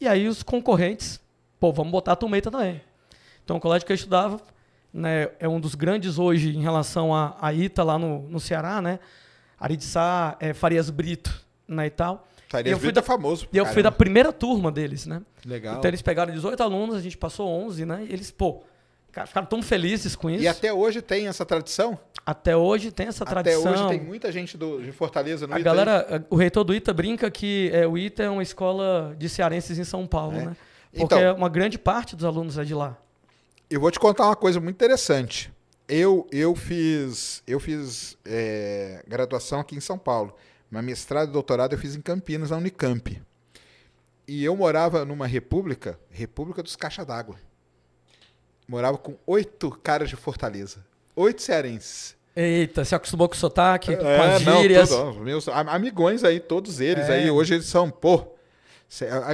e aí os concorrentes, pô, vamos botar a turma ITA também. Então, o colégio que eu estudava né, é um dos grandes hoje em relação à, a ITA lá no, no Ceará, né? Aridissá, é, Farias Brito né, e tal. Farias e eu fui Brito é da, é famoso. E eu fui da primeira turma deles, né? Legal. Então, eles pegaram 18 alunos, a gente passou 11, né? E eles, pô, Cara, ficaram tão felizes com isso. E até hoje tem essa tradição? Até hoje tem essa tradição. Até hoje tem muita gente do, de Fortaleza no a Ita. Galera, aí. o reitor do Ita brinca que é, o Ita é uma escola de cearenses em São Paulo, é. né? Então Porque então, uma grande parte dos alunos é de lá. Eu vou te contar uma coisa muito interessante. Eu, eu fiz, eu fiz é, graduação aqui em São Paulo, mas mestrado e doutorado eu fiz em Campinas, na Unicamp. E eu morava numa república, República dos Caixa d'Água. Morava com oito caras de Fortaleza. Oito cearenses. Eita, se acostumou com o sotaque, é, com as não, gírias. Tudo, meus amigões aí, todos eles é. aí, hoje eles são, pô.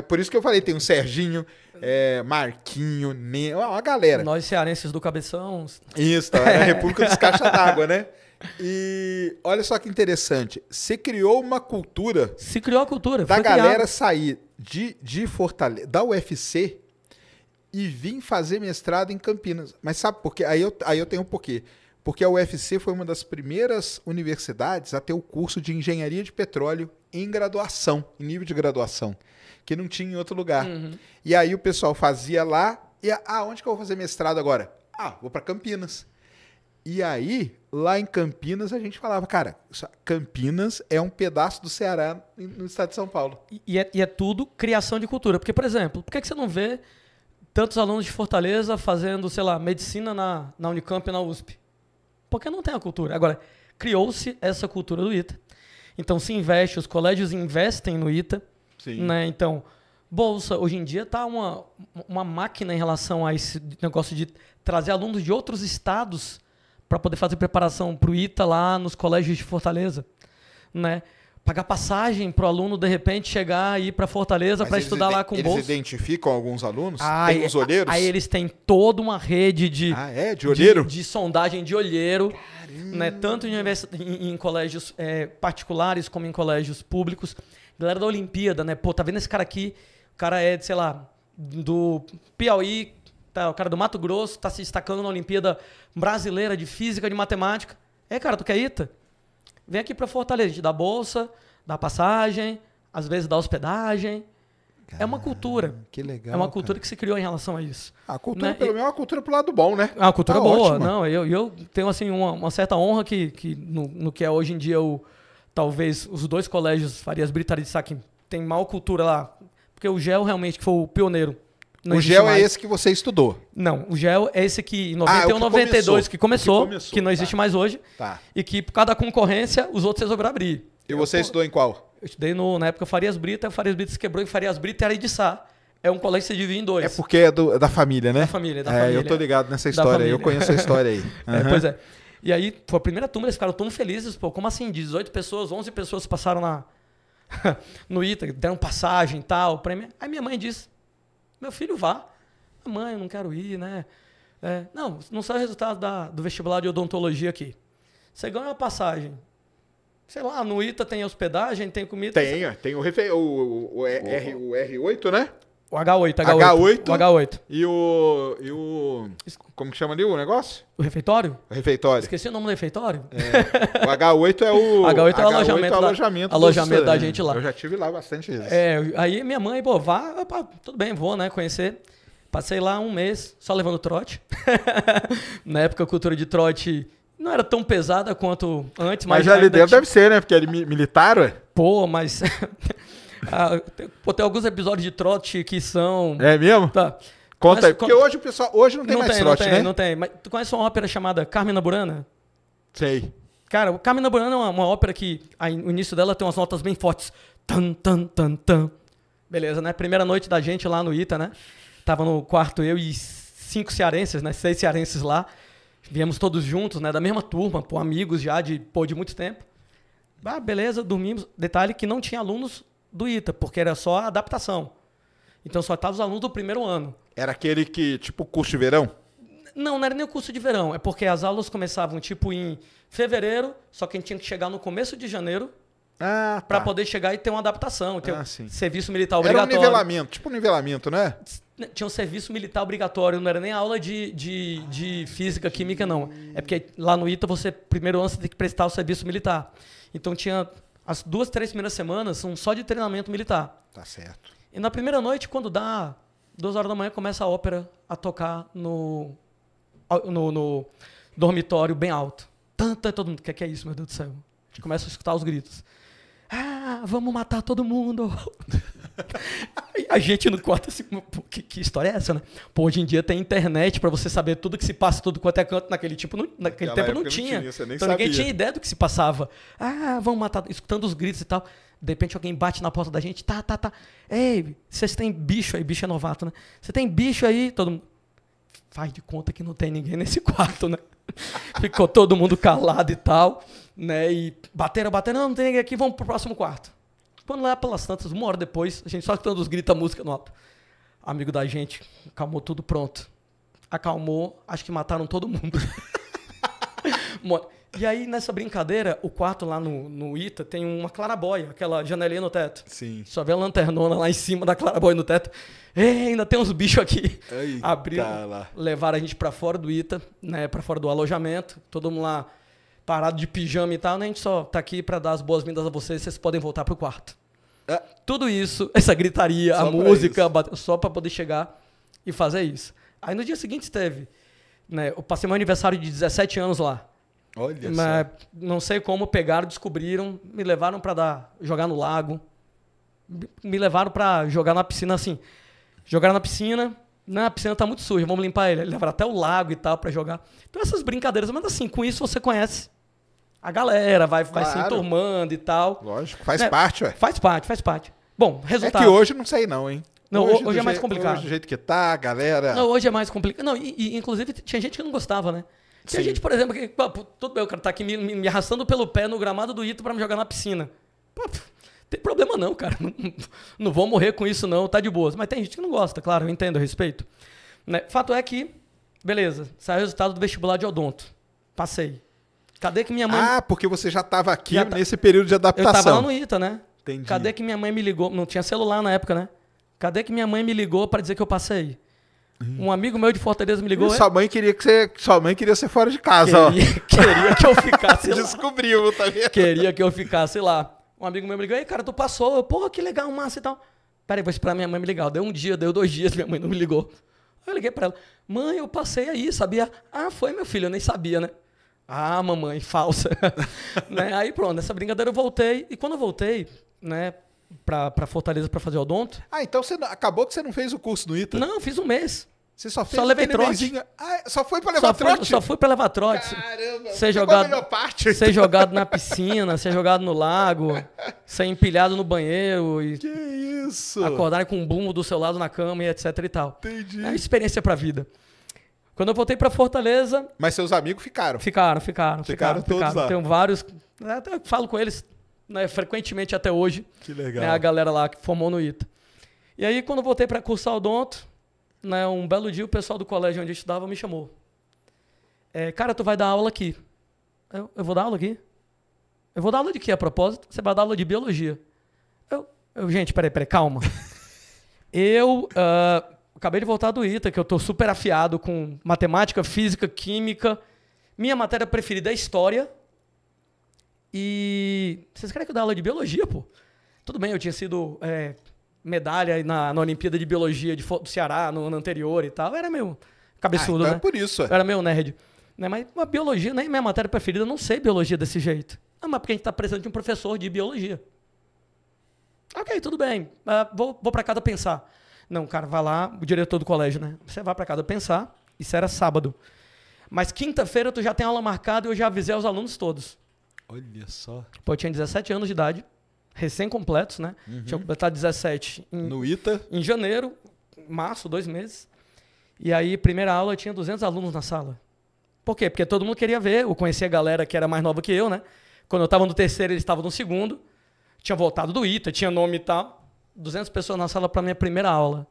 por isso que eu falei, tem o Serginho, é, Marquinho, Nen, ó, a galera. Nós cearenses do cabeção. Isso, tá, é a República dos Caixa d'Água, né? E olha só que interessante, se criou uma cultura. Se criou a cultura. Da galera criado. sair de, de Fortaleza, da UFC, e vim fazer mestrado em Campinas. Mas sabe por quê? Aí eu, aí eu tenho um porquê. Porque a UFC foi uma das primeiras universidades a ter o curso de engenharia de petróleo em graduação, em nível de graduação, que não tinha em outro lugar. Uhum. E aí o pessoal fazia lá, e ah, onde que eu vou fazer mestrado agora? Ah, vou para Campinas. E aí, lá em Campinas, a gente falava, cara, Campinas é um pedaço do Ceará no estado de São Paulo. E, e, é, e é, tudo criação de cultura. Porque, por exemplo, por que, que você não vê tantos alunos de Fortaleza fazendo, sei lá, medicina na, na Unicamp e na USP. Porque não tem a cultura. Agora, criou-se essa cultura do ITA. Então se investe, os colégios investem no ITA. Sim. Né? Então, bolsa, hoje em dia está uma, uma máquina em relação a esse negócio de trazer alunos de outros estados para poder fazer preparação para o ITA lá nos colégios de Fortaleza. Né? pagar passagem para o aluno de repente chegar aí para Fortaleza para estudar lá com eles bolsa. Eles identificam alguns alunos? Ah, Tem os é, olheiros? Aí eles têm toda uma rede de ah, é? de, olheiro? De, de sondagem de olheiro, Caramba. né? Tanto em, em, em colégios é, particulares como em colégios públicos. Galera da Olimpíada, né? Pô, tá vendo esse cara aqui? O cara é, sei lá, do Piauí, tá, o cara do Mato Grosso, tá se destacando na Olimpíada Brasileira de Física, de Matemática. É, cara, tu quer ir? Tá? Vem aqui para Fortaleza, a gente dá bolsa, dá passagem, às vezes dá hospedagem. Cara, é uma cultura. Que legal. É uma cultura cara. que se criou em relação a isso. A cultura, né? pelo menos, é uma cultura pro lado bom, né? É ah, uma cultura tá é boa. Ótima. Não, eu, eu tenho, assim, uma, uma certa honra que, que no, no, que é hoje em dia, o talvez os dois colégios, Farias Brita e Saquim, tem mal cultura lá. Porque o GEL realmente que foi o pioneiro não o gel é mais. é esse que você estudou? Não, o gel é esse aqui, em 91, ah, que 92, começou. que começou, que, começou, que não existe tá. mais hoje. Tá. E que por causa da concorrência, os outros resolveram abrir. E eu, você estudou em qual? Eu estudei no, na época Farias Brita, o Farias Brita se quebrou e Farias Brita era de Sá. É um colégio que você divide em dois. É porque é, do, da família, né? Da família, da é, família. Eu tô ligado nessa história, eu conheço a história aí. Uhum. É, pois é. E aí, foi a primeira turma, eles ficaram tão felizes, pô, como assim? 18 pessoas, 11 pessoas passaram na, no ITA, deram passagem e tal, prêmio. Aí minha mãe disse, meu filho vá. Mãe, eu não quero ir, né? É, não, não são o resultado da, do vestibular de odontologia aqui. Você ganha uma passagem. Sei lá, no ITA tem hospedagem, tem comida. Tem, você... É, tem o, o, o, o, R, o R8, né? O H8, H8. H8. O H8. E o. E o. Como que chama ali o negócio? O refeitório? O refeitório. Esqueci o nome do refeitório? É. O H8 é o. H8 é o alojamento. H8 é o alojamento, da, alojamento da gente né? lá. Eu já tive lá bastante vezes. É, aí minha mãe, pô, vá, opa, tudo bem, vou, né, conhecer. Passei lá um mês só levando trote. Na época a cultura de trote não era tão pesada quanto antes, mas. Mas ali dentro tinha... deve ser, né? Porque ele é militar, ué? Pô, mas. Ah, tem, pô, tem alguns episódios de trote que são. É mesmo? Tá. Conta aí. Porque hoje o pessoal. Hoje não tem não mais tem, trote, não tem, né? Não tem, mas tu conhece uma ópera chamada Carmen Burana? Sei. Cara, o Carmen Burana é uma, uma ópera que aí, o início dela tem umas notas bem fortes. Tan, tan, tan, tan. Beleza, né? Primeira noite da gente lá no Ita, né? Tava no quarto eu e cinco cearenses, né? Seis cearenses lá. Viemos todos juntos, né? Da mesma turma, por amigos já de, pô, de muito tempo. Ah, beleza, dormimos. Detalhe que não tinha alunos do ITA, porque era só adaptação. Então só estavam tá os alunos do primeiro ano. Era aquele que, tipo, curso de verão? Não, não era nem o curso de verão. É porque as aulas começavam, tipo, em fevereiro, só que a gente tinha que chegar no começo de janeiro ah, tá. para poder chegar e ter uma adaptação. Ter ah, serviço militar obrigatório. Era um nivelamento, tipo um nivelamento, né? né? Tinha um serviço militar obrigatório, não era nem aula de, de, de física, química, não. É porque lá no ITA, você, primeiro ano, você tem que prestar o serviço militar. Então tinha as duas, três primeiras semanas são só de treinamento militar. Tá certo. E na primeira noite, quando dá duas horas da manhã, começa a ópera a tocar no, no, no dormitório bem alto. Tanta, todo mundo, o que, é, que é isso, meu Deus do céu? A gente começa a escutar os gritos. Ah, vamos matar todo mundo! a gente não corta assim, pô, que, que, história é essa, né? Pô, hoje em dia tem internet para você saber tudo que se passa, tudo quanto é canto naquele tipo, não, naquele tempo não tinha. Não tinha então sabia. ninguém tinha ideia do que se passava. Ah, vão matar, escutando os gritos e tal. De repente alguém bate na porta da gente, tá, tá, tá. Ei, vocês têm bicho aí, bicho é novato, né? Você tem bicho aí, todo mundo. Faz de conta que não tem ninguém nesse quarto, né? Ficou todo mundo calado e tal, né? E bateram, bateram, não, não tem ninguém aqui, vamos pro próximo quarto. Quando lá pelas tantas, uma hora depois, a gente só escutando os gritos, a música no alto. Amigo da gente, acalmou tudo pronto. Acalmou, acho que mataram todo mundo. e aí, nessa brincadeira, o quarto lá no, no Ita tem uma clarabóia, aquela janelinha no teto. Sim. Só vê a lanternona lá em cima da clarabóia no teto. E ainda tem uns bichos aqui. Ai, Abriram, levaram a gente para fora do Ita, né, para fora do alojamento. Todo mundo lá parado de pijama e tal, né? A gente só tá aqui para dar as boas-vindas a vocês, vocês podem voltar pro quarto. É. Tudo isso, essa gritaria, só a música, bate... só para poder chegar e fazer isso. Aí no dia seguinte teve. Né, eu passei meu aniversário de 17 anos lá. Olha Mas né, só. não sei como pegaram, descobriram, me levaram para dar jogar no lago, me levaram para jogar na piscina assim. Jogaram na piscina, não, né, a piscina tá muito suja, vamos limpar ele. Levaram até o lago e tal para jogar. Então essas brincadeiras, mas assim, com isso você conhece a galera vai, vai se enturmando e tal. Lógico, faz né? parte, ué. Faz parte, faz parte. Bom, resultado. É que hoje não sei não, hein? Não, hoje, hoje é mais complicado. Hoje, do jeito que tá, galera. Não, hoje é mais complicado. Não, e, e, inclusive tinha gente que não gostava, né? Tinha Sim. gente, por exemplo, que, tudo bem, o cara tá aqui me, me, me, arrastando pelo pé no gramado do Ito para me jogar na piscina. tem problema não, cara. Não, não, vou morrer com isso não, tá de boas. Mas tem gente que não gosta, claro, eu entendo, eu respeito. Né? Fato é que, beleza, saiu o resultado do vestibular de odonto. Passei. Cadê que minha mãe. Ah, porque você já estava aqui já tá- nesse período de adaptação. Eu estava lá no ITA, né? Entendi. Cadê que minha mãe me ligou? Não tinha celular na época, né? Cadê que minha mãe me ligou para dizer que eu passei? Hum. Um amigo meu de Fortaleza me ligou. E é? sua mãe queria que você, sua mãe queria ser fora de casa. Queria, queria que eu ficasse lá. Descobriu, tá vendo? Queria que eu ficasse lá. Um amigo meu me ligou, aí cara, tu passou. Eu, porra, que legal, massa e tal. Peraí, vou esperar minha mãe me ligar. Deu um dia, deu dois dias, minha mãe não me ligou. Eu liguei pra ela. Mãe, eu passei aí, sabia? Ah, foi, meu filho, eu nem sabia, né? Ah, mamãe, falsa. né? Aí pronto, nessa brincadeira eu voltei. E quando eu voltei, né, pra, pra Fortaleza pra fazer odonto. Ah, então você acabou que você não fez o curso no ITA? Não, fiz um mês. Você só fez Só levei trote. Ah, é, só foi pra levar só trote? Foi, só fui pra levar trote. Caramba, ser jogado, parte. Ser jogado na piscina, ser jogado no lago, ser empilhado no banheiro. E que isso! Acordar com um bumbo do seu lado na cama e etc e tal. Entendi. É uma experiência pra vida. Quando eu voltei para Fortaleza. Mas seus amigos ficaram? Ficaram, ficaram. Ficaram, ficaram todos ficaram. lá. Tenho vários. Né, até falo com eles né, frequentemente até hoje. Que né, legal. Né, a galera lá que formou no ITA. E aí, quando eu voltei para cursar o odonto, né, um belo dia o pessoal do colégio onde eu estudava me chamou. É, cara, tu vai dar aula aqui. Eu, eu vou dar aula aqui? Eu vou dar aula de quê, a propósito? Você vai dar aula de biologia. Eu, eu gente, peraí, peraí, calma. eu uh, acabei de voltar do ITA, que eu estou super afiado com matemática, física, química. Minha matéria preferida é história. E vocês querem que eu dê aula de biologia, pô? Tudo bem, eu tinha sido é, medalha na, na Olimpíada de Biologia de, do Ceará no ano anterior e tal. era meio cabeçudo, ah, então né? é por isso. É. Era meio nerd. Né? Mas uma biologia, nem né? minha matéria preferida, eu não sei biologia desse jeito. Ah, mas porque a gente está precisando de um professor de biologia. Ok, tudo bem. Uh, vou vou para casa pensar. Não, cara, vai lá, o diretor do colégio, né? Você vai para casa pensar. Isso era sábado. Mas quinta-feira tu já tem aula marcada e eu já avisei os alunos todos. Olha só. Pô, eu tinha 17 anos de idade, recém-completos, né? Uhum. Tinha completado 17 em, no ITA. Em janeiro, março, dois meses. E aí, primeira aula, eu tinha 200 alunos na sala. Por quê? Porque todo mundo queria ver. Eu conhecia a galera que era mais nova que eu, né? Quando eu estava no terceiro, eles estavam no segundo. Tinha voltado do ITA, tinha nome e tal. 200 pessoas na sala para minha primeira aula.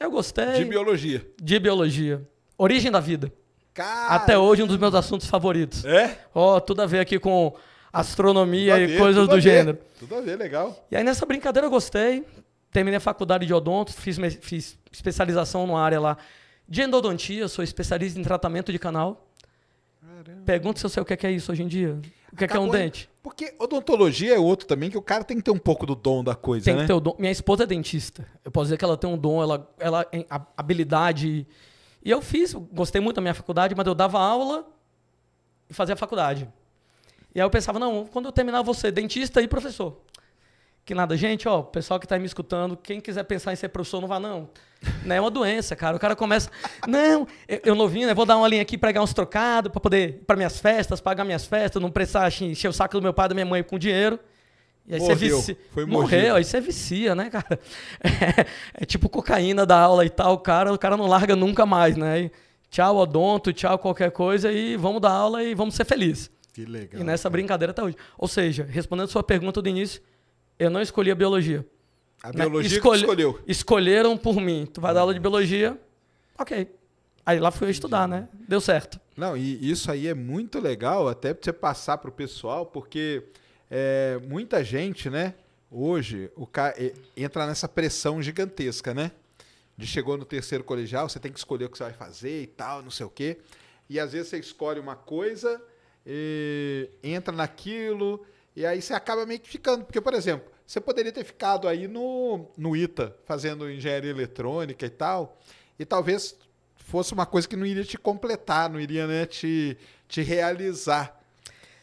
Eu gostei. De biologia. De biologia. Origem da vida. Cara... Até hoje, um dos meus assuntos favoritos. É? Ó, oh, tudo a ver aqui com astronomia ver, e coisas do gênero. Tudo a ver, legal. E aí nessa brincadeira eu gostei. Terminei a faculdade de odonto, fiz, fiz especialização numa área lá de endodontia, sou especialista em tratamento de canal. Caramba. Pergunta se eu sei o que é, é isso hoje em dia. O que, é, que é um dente? Porque odontologia é outro também, que o cara tem que ter um pouco do dom da coisa, tem né? Tem que ter o dom. Minha esposa é dentista. Eu posso dizer que ela tem um dom, ela, ela é habilidade. E eu fiz, gostei muito da minha faculdade, mas eu dava aula e fazia faculdade. E aí eu pensava, não, quando eu terminar, eu vou ser dentista e professor. Que nada, gente, ó, pessoal que tá me escutando, quem quiser pensar em ser professor, não vá não. Não né, é uma doença, cara. O cara começa, não, eu, eu novinho, né, vou dar uma linha aqui, pegar uns trocados para poder para minhas festas, pagar minhas festas, não precisar assim, encher o saco do meu pai e da minha mãe com dinheiro. E aí morreu, você vicia. Foi morreu, aí você vicia, né, cara? É, é, tipo cocaína da aula e tal, cara, o cara não larga nunca mais, né? E tchau, odonto, tchau, qualquer coisa, e vamos dar aula e vamos ser felizes. Que legal. E nessa cara. brincadeira tá hoje. Ou seja, respondendo a sua pergunta do início, eu não escolhi a biologia. A né? biologia escolhe, escolheu. Escolheram por mim. Tu vai dar aula de hum. biologia? Ok. Aí lá fui eu estudar, né? Deu certo. Não, e isso aí é muito legal, até pra você passar pro pessoal, porque é, muita gente, né? Hoje, o cara entra nessa pressão gigantesca, né? De chegou no terceiro colegial, você tem que escolher o que você vai fazer e tal, não sei o quê. E às vezes você escolhe uma coisa, entra naquilo, e aí você acaba meio que ficando. Porque, por exemplo, você poderia ter ficado aí no, no ITA, fazendo engenharia eletrônica e tal, e talvez fosse uma coisa que não iria te completar, não iria né, te, te realizar.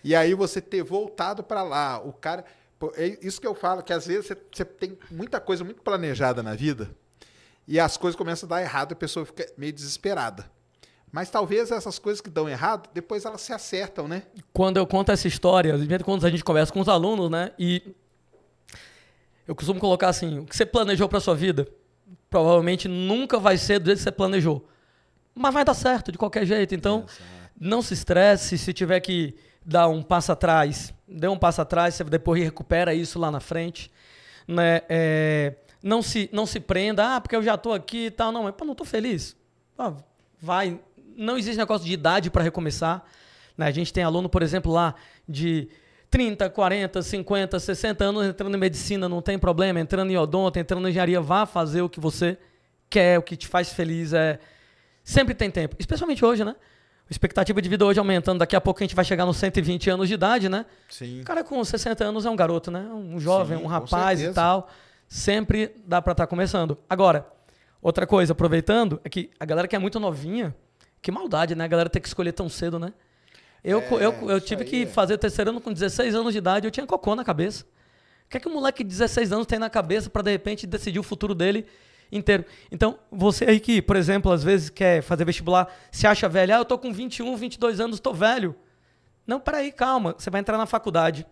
E aí você ter voltado para lá, o cara. É isso que eu falo, que às vezes você, você tem muita coisa muito planejada na vida e as coisas começam a dar errado e a pessoa fica meio desesperada. Mas talvez essas coisas que dão errado, depois elas se acertam, né? Quando eu conto essa história, quando a gente conversa com os alunos, né? E eu costumo colocar assim: o que você planejou para sua vida, provavelmente nunca vai ser do jeito que você planejou. Mas vai dar certo de qualquer jeito. Então, é, não se estresse se tiver que dar um passo atrás, dê um passo atrás, você depois recupera isso lá na frente. Né? É, não, se, não se prenda, ah, porque eu já estou aqui e tal. Não, eu não estou feliz. Ah, vai, não existe negócio de idade para recomeçar. Né? A gente tem aluno, por exemplo, lá de 30, 40, 50, 60 anos entrando em medicina, não tem problema, entrando em odonto, entrando em engenharia, vá fazer o que você quer, o que te faz feliz. É... Sempre tem tempo, especialmente hoje, né? A expectativa de vida hoje aumentando, daqui a pouco a gente vai chegar nos 120 anos de idade, né? Sim. O cara com 60 anos é um garoto, né? Um jovem, Sim, um rapaz e tal. Sempre dá para estar tá começando. Agora, outra coisa, aproveitando, é que a galera que é muito novinha, que maldade, né? A galera ter que escolher tão cedo, né? Eu, é, eu, eu tive que é. fazer o terceiro ano com 16 anos de idade, eu tinha cocô na cabeça. O que é que um moleque de 16 anos tem na cabeça para de repente decidir o futuro dele inteiro? Então, você aí que, por exemplo, às vezes quer fazer vestibular, se acha velho, ah, eu tô com 21, 22 anos, tô velho. Não, peraí, calma. Você vai entrar na faculdade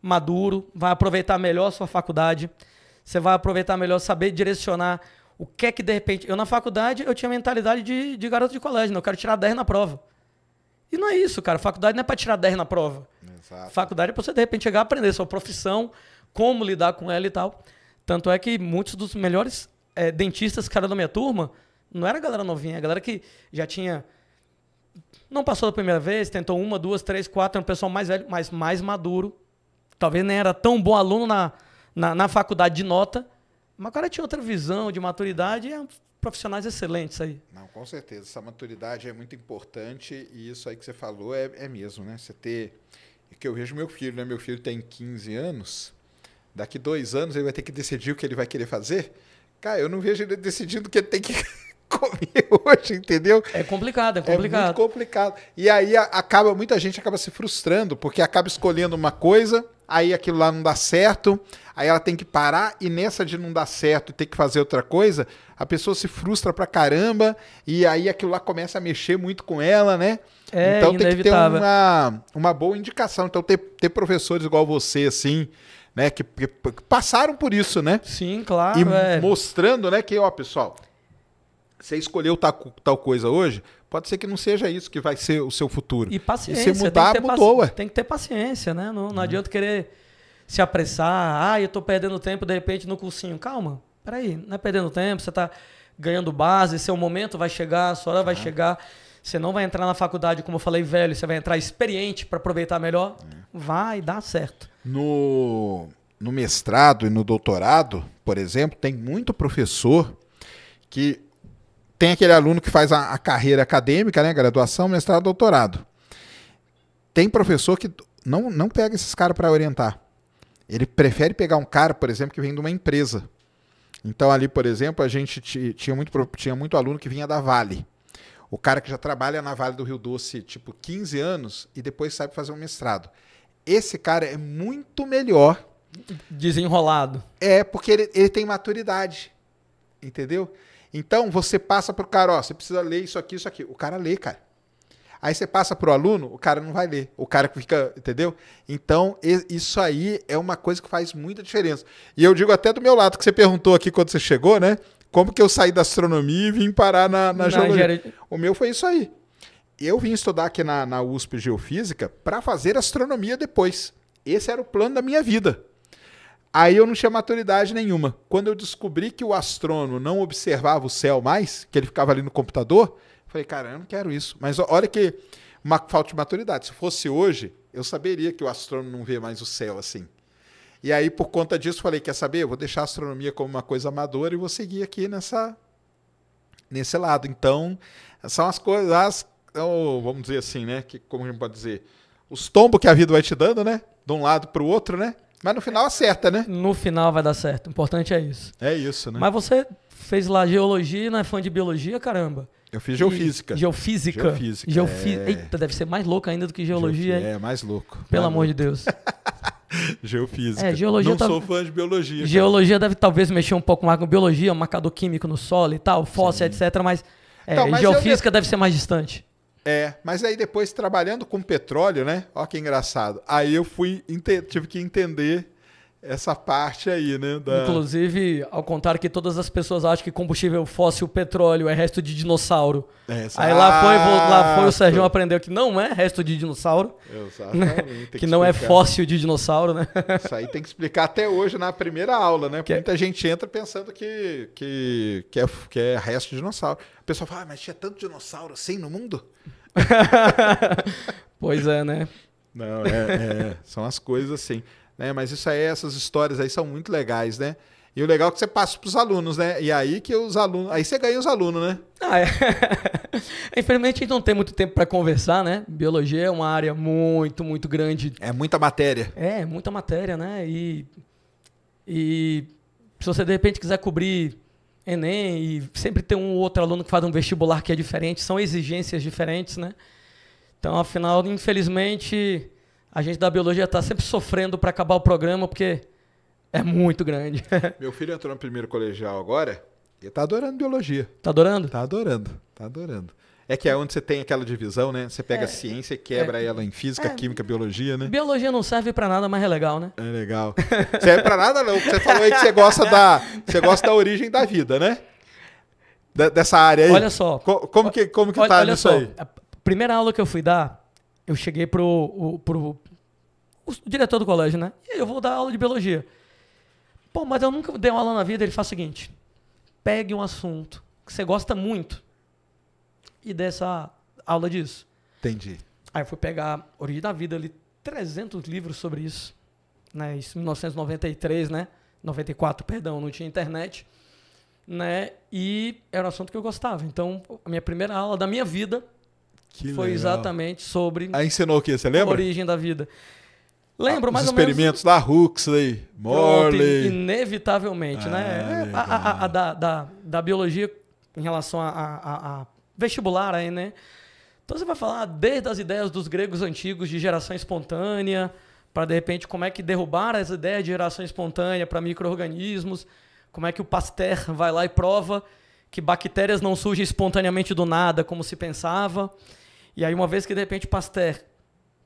maduro, vai aproveitar melhor a sua faculdade, você vai aproveitar melhor saber direcionar o que é que de repente. Eu na faculdade eu tinha a mentalidade de, de garoto de colégio, não. Né? Eu quero tirar 10 na prova. E não é isso, cara. Faculdade não é para tirar 10 na prova. Exato. Faculdade é para você, de repente, chegar a aprender sua profissão, como lidar com ela e tal. Tanto é que muitos dos melhores é, dentistas que eram da minha turma não era galera novinha, a é galera que já tinha. Não passou da primeira vez, tentou uma, duas, três, quatro. Era um pessoal mais velho, mas mais maduro. Talvez nem era tão bom aluno na, na, na faculdade de nota, mas o cara tinha outra visão de maturidade e é profissionais excelentes aí. Não, com certeza. Essa maturidade é muito importante e isso aí que você falou é, é mesmo, né? Você ter. Que eu vejo meu filho, né? Meu filho tem 15 anos. Daqui dois anos ele vai ter que decidir o que ele vai querer fazer. Cara, eu não vejo ele decidindo o que ele tem que comer hoje, entendeu? É complicado, é complicado. É muito complicado. E aí acaba, muita gente acaba se frustrando, porque acaba escolhendo uma coisa aí aquilo lá não dá certo, aí ela tem que parar e nessa de não dar certo e ter que fazer outra coisa, a pessoa se frustra pra caramba e aí aquilo lá começa a mexer muito com ela, né? É, então tem que ter uma, uma boa indicação. Então ter, ter professores igual você, assim, né, que, que, que passaram por isso, né? Sim, claro. E é. mostrando, né, que, ó, pessoal, você escolheu tal, tal coisa hoje, Pode ser que não seja isso que vai ser o seu futuro. E paciência. E se mudar, tem mudou. Paci... Tem que ter paciência, né? Não, não uhum. adianta querer se apressar. Ah, eu estou perdendo tempo, de repente, no cursinho. Calma, peraí, não é perdendo tempo, você está ganhando base, seu momento vai chegar, sua hora vai chegar. Você não vai entrar na faculdade, como eu falei, velho, você vai entrar experiente para aproveitar melhor. É. Vai dar certo. No, no mestrado e no doutorado, por exemplo, tem muito professor que tem aquele aluno que faz a, a carreira acadêmica, né? Graduação, mestrado, doutorado. Tem professor que não, não pega esses caras para orientar. Ele prefere pegar um cara, por exemplo, que vem de uma empresa. Então, ali, por exemplo, a gente tinha muito, tinha muito aluno que vinha da Vale. O cara que já trabalha na Vale do Rio Doce, tipo, 15 anos e depois sabe fazer um mestrado. Esse cara é muito melhor. Desenrolado. É, porque ele, ele tem maturidade. Entendeu? Então você passa pro cara, ó, você precisa ler isso aqui, isso aqui. O cara lê, cara. Aí você passa pro aluno, o cara não vai ler. O cara fica, entendeu? Então isso aí é uma coisa que faz muita diferença. E eu digo até do meu lado que você perguntou aqui quando você chegou, né? Como que eu saí da astronomia e vim parar na, na, na geologia? O meu foi isso aí. Eu vim estudar aqui na, na USP Geofísica para fazer astronomia depois. Esse era o plano da minha vida. Aí eu não tinha maturidade nenhuma. Quando eu descobri que o astrônomo não observava o céu mais, que ele ficava ali no computador, falei, cara, eu não quero isso. Mas olha que uma falta de maturidade. Se fosse hoje, eu saberia que o astrônomo não vê mais o céu assim. E aí, por conta disso, falei, quer saber? Eu vou deixar a astronomia como uma coisa amadora e vou seguir aqui nessa nesse lado. Então, são as coisas, as, é vamos dizer assim, né? Que, como a gente pode dizer? Os tombos que a vida vai te dando, né? De um lado para o outro, né? Mas no final acerta, né? No final vai dar certo. O importante é isso. É isso, né? Mas você fez lá geologia e não é fã de biologia, caramba. Eu fiz geofísica. E, geofísica. Geofísica. Geofi... É. Eita, deve ser mais louco ainda do que geologia. Geofi... É, mais louco. Pelo mais amor louco. de Deus. geofísica. É, geologia não tá... sou fã de biologia. Geologia cara. deve talvez mexer um pouco mais com biologia, marcador químico no solo e tal, fóssil, Sim. etc. Mas, é, então, mas geofísica eu... deve ser mais distante. É, mas aí depois trabalhando com petróleo, né? Ó que engraçado. Aí eu fui tive que entender essa parte aí, né? Da... Inclusive, ao contrário que todas as pessoas acham que combustível fóssil, petróleo é resto de dinossauro. É, aí lá foi, lá foi o Sérgio aprendeu que não é resto de dinossauro. Né? Que, que, não é fóssil de dinossauro, né? Isso aí tem que explicar até hoje na primeira aula, né? Que... É Muita gente entra pensando que, que, que, é, que é resto de dinossauro. A pessoa fala, ah, mas tinha tanto dinossauro assim no mundo? pois é, né? Não, é, é, são as coisas assim. Né? Mas isso aí, essas histórias aí são muito legais, né? E o legal é que você passa para os alunos, né? E aí que os alunos. Aí você ganha os alunos, né? Ah, é. Infelizmente a gente não tem muito tempo para conversar, né? Biologia é uma área muito, muito grande. É muita matéria. É, muita matéria, né? E. E se você de repente quiser cobrir Enem e sempre tem um outro aluno que faz um vestibular que é diferente, são exigências diferentes, né? Então, afinal, infelizmente, a gente da biologia está sempre sofrendo para acabar o programa, porque é muito grande. Meu filho entrou no primeiro colegial agora e está adorando biologia. Está adorando? Está adorando, está adorando. É que é onde você tem aquela divisão, né? Você pega é, a é. ciência e quebra é, ela em física, é, química, biologia, né? Biologia não serve para nada, mas é legal, né? É legal. serve para nada não, você falou aí que você gosta da, você gosta da origem da vida, né? dessa área aí. Olha só. Co como que, como que olha, tá olha só, aí? A primeira aula que eu fui dar, eu cheguei pro, o, pro o diretor do colégio, né? E eu vou dar aula de biologia. Pô, mas eu nunca dei uma aula na vida. Ele faz o seguinte: pegue um assunto que você gosta muito e dê essa aula disso. Entendi. Aí eu fui pegar Origem da Vida, li 300 livros sobre isso. Né? Isso em 1993, né? 94, perdão, não tinha internet. Né? E era um assunto que eu gostava. Então, a minha primeira aula da minha vida que foi legal. exatamente sobre. Aí ensinou o quê? Você lembra? A origem da vida. Lembro ah, mais ou menos. Os experimentos da Huxley, Morley. inevitavelmente, né? ah, né? A, a, a, da, da, da biologia em relação a, a, vestibular aí, né? Então você vai falar desde as ideias dos gregos antigos de geração espontânea, para de repente como é que derrubar as ideias de geração espontânea para micro-organismos, como é que o Pasteur vai lá e prova que bactérias não surgem espontaneamente do nada, como se pensava. E aí, uma vez que de repente Pasteur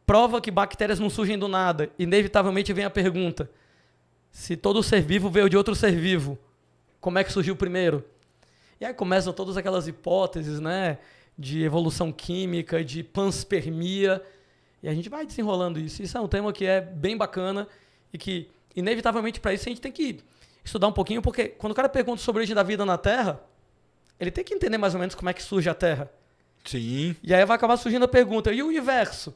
prova que bactérias não surgem do nada, inevitavelmente vem a pergunta: se todo ser vivo veio de outro ser vivo, como é que surgiu primeiro? E aí começam todas aquelas hipóteses, né? De evolução química, de panspermia. E a gente vai desenrolando isso. Isso é um tema que é bem bacana e que, inevitavelmente, para isso a gente tem que estudar um pouquinho, porque quando o cara pergunta sobre a origem da vida na Terra, ele tem que entender mais ou menos como é que surge a Terra. Sim. E aí vai acabar surgindo a pergunta: e o universo?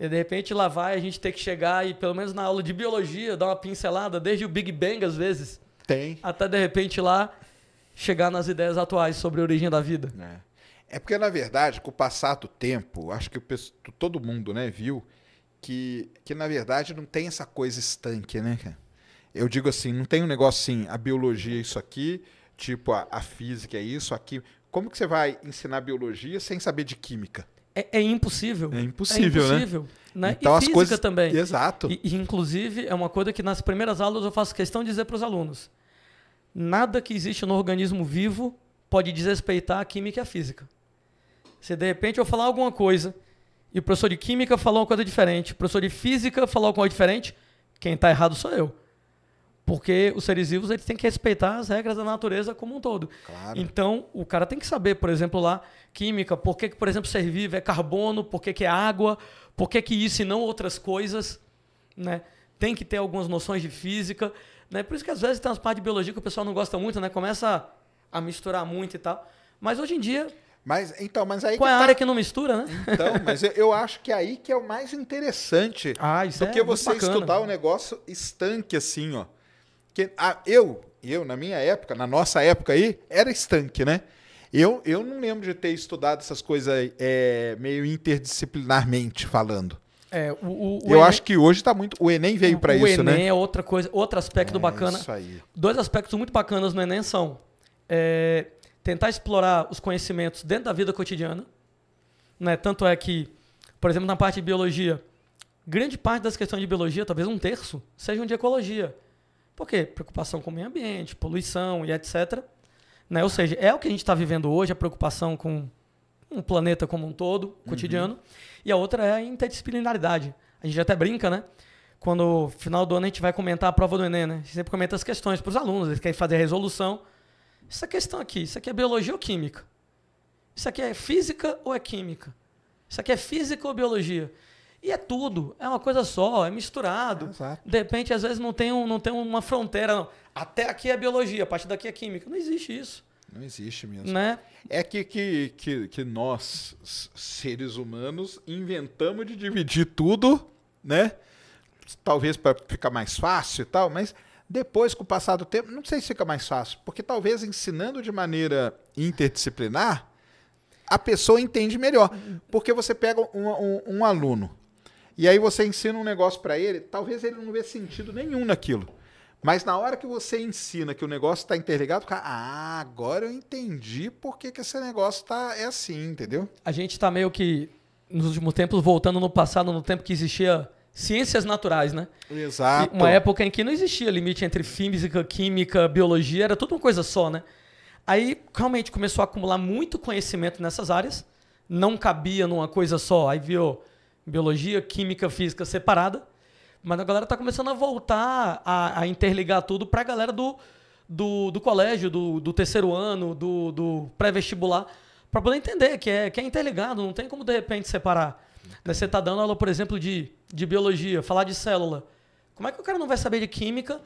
E de repente lá vai a gente ter que chegar e, pelo menos na aula de biologia, dar uma pincelada, desde o Big Bang às vezes. Tem. Até de repente lá chegar nas ideias atuais sobre a origem da vida. É, é porque, na verdade, com o passar do tempo, acho que penso, todo mundo né, viu que, que, na verdade, não tem essa coisa estanque, né, cara? Eu digo assim, não tem um negócio assim, a biologia é isso aqui, tipo, a, a física é isso aqui, como que você vai ensinar biologia sem saber de química? É, é impossível. É impossível, né? é impossível né? né? Então, e física coisas... também. Exato. E, e, inclusive, é uma coisa que nas primeiras aulas eu faço questão de dizer para os alunos. Nada que existe no organismo vivo pode desrespeitar a química e a física. Se de repente eu falar alguma coisa e o professor de química falou uma coisa diferente, o professor de física falou alguma coisa diferente, quem está errado sou eu. Porque os seres vivos eles têm que respeitar as regras da natureza como um todo. Claro. Então, o cara tem que saber, por exemplo, lá, química, por que, por exemplo, ser vivo é carbono, por que, que é água, por que, que isso e não outras coisas. Né? Tem que ter algumas noções de física. Né? Por isso que às vezes tem umas partes de biologia que o pessoal não gosta muito, né? Começa a misturar muito e tal. Mas hoje em dia, mas então, mas aí Qual é a tá... área que não mistura, né? Então, mas eu, eu, acho que é aí que é o mais interessante. Ah, isso do é que você bacana, estudar o um negócio estanque assim, ó. Porque ah, eu, eu, na minha época, na nossa época aí, era estanque, né? Eu, eu não lembro de ter estudado essas coisas é, meio interdisciplinarmente falando. É, o, o, eu acho que hoje está muito. O Enem veio para isso, Enem né? O Enem é outra coisa, outro aspecto é, bacana. Isso aí. Dois aspectos muito bacanas no Enem são é, tentar explorar os conhecimentos dentro da vida cotidiana. Né? Tanto é que, por exemplo, na parte de biologia, grande parte das questões de biologia, talvez um terço, sejam de ecologia. Por quê? Preocupação com o meio ambiente, poluição e etc. Né? Ou seja, é o que a gente está vivendo hoje, a preocupação com um planeta como um todo, uhum. cotidiano. Uhum. E a outra é a interdisciplinaridade. A gente até brinca, né? Quando no final do ano a gente vai comentar a prova do Enem, né? A gente sempre comenta as questões para os alunos, eles querem fazer a resolução. Essa questão aqui, isso aqui é biologia ou química? Isso aqui é física ou é química? Isso aqui é física ou biologia? E é tudo, é uma coisa só, é misturado. de repente, às vezes, não tem, um, não tem uma fronteira. Não. Até aqui é biologia, a partir daqui é química. Não existe isso. Não existe mesmo. Né? É que, que, que, que nós, seres humanos, inventamos de dividir tudo, né? Talvez para ficar mais fácil e tal, mas depois, com o passar do tempo, não sei se fica mais fácil, porque talvez ensinando de maneira interdisciplinar, a pessoa entende melhor. Uhum. Porque você pega um, um, um aluno e aí você ensina um negócio para ele, talvez ele não vê sentido nenhum naquilo. Mas na hora que você ensina que o negócio está interligado, cara, ah, agora eu entendi por que, que esse negócio tá, é assim, entendeu? A gente está meio que, nos últimos tempos, voltando no passado, no tempo que existia ciências naturais, né? Exato. E uma época em que não existia limite entre física, química, biologia, era tudo uma coisa só, né? Aí realmente começou a acumular muito conhecimento nessas áreas, não cabia numa coisa só. Aí viu biologia, química, física separada. Mas a galera tá começando a voltar a, a interligar tudo pra galera do, do, do colégio, do, do, terceiro ano, do, do pré-vestibular, para poder entender que é, que é interligado, não tem como de repente separar. Né? Você tá dando aula, por exemplo, de, de biologia, falar de célula. Como é que o cara não vai saber de química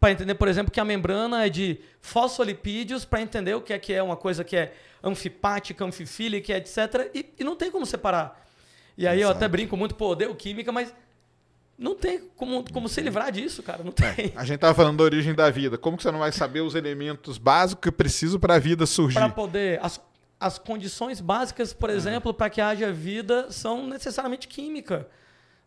para entender, por exemplo, que a membrana é de fosfolipídios, para entender o que é que é uma coisa que é anfipática, anfifílica, etc. E, e não tem como separar. E aí Exato. eu até brinco muito, pô, deu química, mas não tem como, como se livrar disso, cara. Não é, tem. É, a gente tava falando da origem da vida. Como que você não vai saber os elementos básicos que preciso para a vida surgir? Para poder. As, as condições básicas, por é. exemplo, é. para que haja vida são necessariamente química.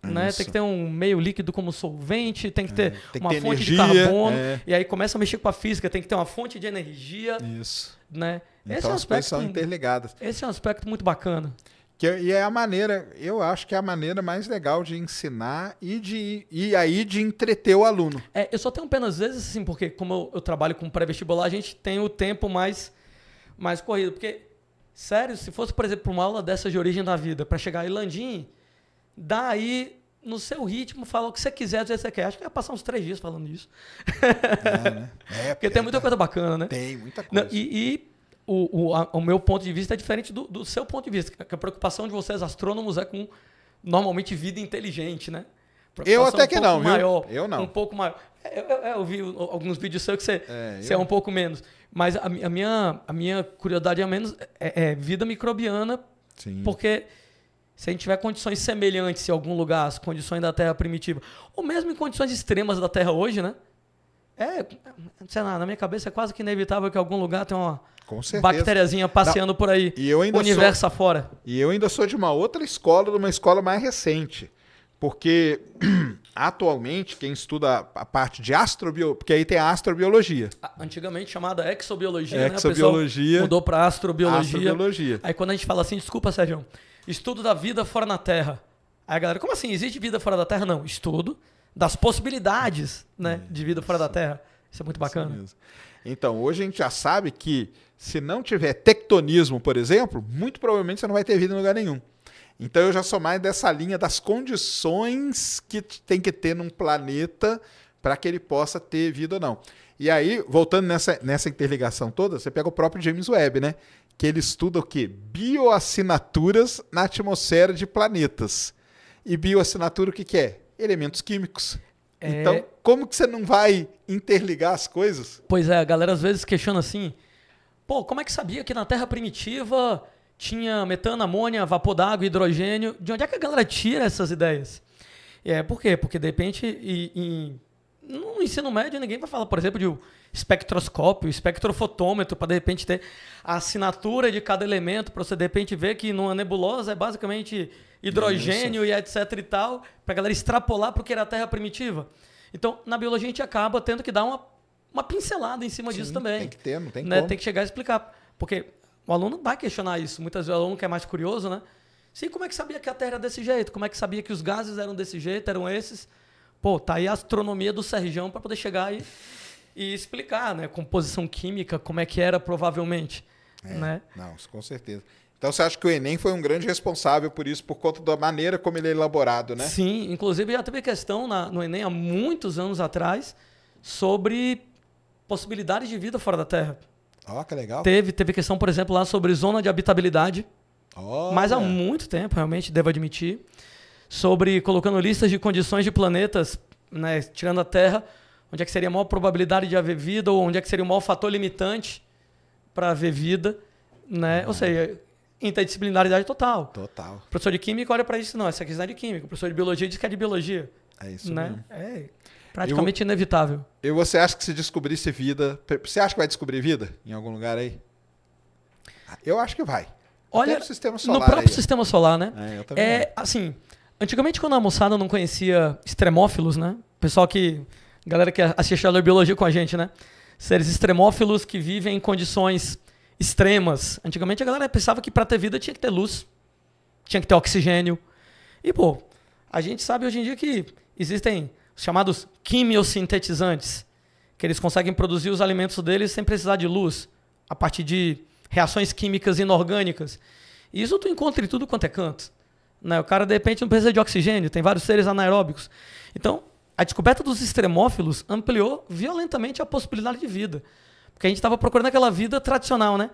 É né? Tem que ter um meio líquido como solvente, tem que ter tem uma ter fonte energia, de carbono. E aí começa a mexer com a física, tem que ter uma fonte de energia. Isso. Né? Então, esse é um aspecto, são interligadas. Esse é um aspecto muito bacana. Que, é, e é a maneira, eu acho que é a maneira mais legal de ensinar e de e aí de entreter o aluno. É, eu só tenho pena às vezes, assim, porque como eu, eu trabalho com pré-vestibular, a gente tem o tempo mais, mais corrido. Porque, sério, se fosse, por exemplo, uma aula dessa de origem da vida, para chegar aí, Landim, dá aí no seu ritmo, fala o que você quiser, do que você quer. Acho que ia passar uns três dias falando isso. É, né? é, porque é, tem é, muita é. coisa bacana, né? Tem, muita coisa. E, e o, o, a, o meu ponto de vista é diferente do, do seu ponto de vista. Que a preocupação de vocês, astrônomos, é com normalmente vida inteligente, né? Eu até um que não, maior, viu? Eu não. Um pouco maior. É, eu, eu, eu vi alguns vídeos seus que você é, você eu... é um pouco menos. Mas a, a, minha, a minha curiosidade é menos é, é vida microbiana, Sim. porque se a gente tiver condições semelhantes em algum lugar, as condições da Terra primitiva, ou mesmo em condições extremas da Terra hoje, né? É, sei lá, na minha cabeça é quase que inevitável que algum lugar tenha uma, com certeza. Bactériazinha passeando Não. por aí. E eu ainda universo sou... afora. E eu ainda sou de uma outra escola, de uma escola mais recente. Porque atualmente quem estuda a parte de astrobiologia, porque aí tem a astrobiologia. Antigamente chamada exobiologia, né? exobiologia né? mudou para astrobiologia. astrobiologia. Aí quando a gente fala assim, desculpa, Sérgio, estudo da vida fora na Terra. Aí a galera, como assim? Existe vida fora da Terra? Não, estudo das possibilidades, né, é, de vida fora da Terra. Isso é muito bacana. mesmo. Então, hoje a gente já sabe que se não tiver tectonismo, por exemplo, muito provavelmente você não vai ter vida em lugar nenhum. Então, eu já sou mais dessa linha das condições que tem que ter num planeta para que ele possa ter vida ou não. E aí, voltando nessa, nessa interligação toda, você pega o próprio James Webb, né? Que ele estuda o quê? Bioassinaturas na atmosfera de planetas. E bioassinatura o que, que é? Elementos químicos. Então, é... Então, como que você não vai interligar as coisas? Pois é, a galera às vezes questiona assim: pô, como é que sabia que na Terra primitiva tinha metano, amônia, vapor d'água, hidrogênio? De onde é que a galera tira essas ideias? É, por quê? Porque de repente, em, em no ensino médio ninguém vai falar, por exemplo, de espectroscópio, espectrofotômetro, para de repente ter a assinatura de cada elemento, para você de repente ver que numa nebulosa é basicamente hidrogênio Isso. e etc e tal, para a galera extrapolar para o que era a Terra primitiva. Então, na biologia a gente acaba tendo que dar uma, uma pincelada em cima Sim, disso também. Tem que ter, não tem né? como. Tem que chegar e explicar. Porque o aluno vai questionar isso. Muitas vezes o aluno que é mais curioso, né? Sim, como é que sabia que a Terra era desse jeito? Como é que sabia que os gases eram desse jeito, eram esses? Pô, tá aí a astronomia do Serjão para poder chegar aí e explicar, né? Composição química, como é que era provavelmente. É, né? Não, com certeza. Então você acha que o Enem foi um grande responsável por isso, por conta da maneira como ele é elaborado, né? Sim, inclusive já teve questão na, no Enem há muitos anos atrás sobre possibilidades de vida fora da Terra. Ó, oh, que legal. Teve, teve questão, por exemplo, lá sobre zona de habitabilidade. Oh, mas é. há muito tempo, realmente, devo admitir sobre colocando listas de condições de planetas, né, tirando a Terra, onde é que seria a maior probabilidade de haver vida ou onde é que seria o maior fator limitante para haver vida, né? Ou uhum. seja, interdisciplinaridade total. Total. O professor de química olha para isso, não, essa questão é de química. O professor de biologia diz que é de biologia. É isso né? mesmo. É praticamente eu, inevitável. E você acha que se descobrisse vida, você acha que vai descobrir vida em algum lugar aí? Eu acho que vai. Olha, no, sistema solar no próprio aí. sistema solar, né? É, eu também é assim, Antigamente, quando a moçada não conhecia extremófilos, né? Pessoal que. Galera que assiste a biologia com a gente, né? Seres extremófilos que vivem em condições extremas. Antigamente a galera pensava que para ter vida tinha que ter luz, tinha que ter oxigênio. E, pô, a gente sabe hoje em dia que existem os chamados quimiosintetizantes, que eles conseguem produzir os alimentos deles sem precisar de luz, a partir de reações químicas inorgânicas. E isso tu encontra em tudo quanto é canto. Né? O cara, de repente, não precisa de oxigênio, tem vários seres anaeróbicos. Então, a descoberta dos extremófilos ampliou violentamente a possibilidade de vida. Porque a gente estava procurando aquela vida tradicional, né?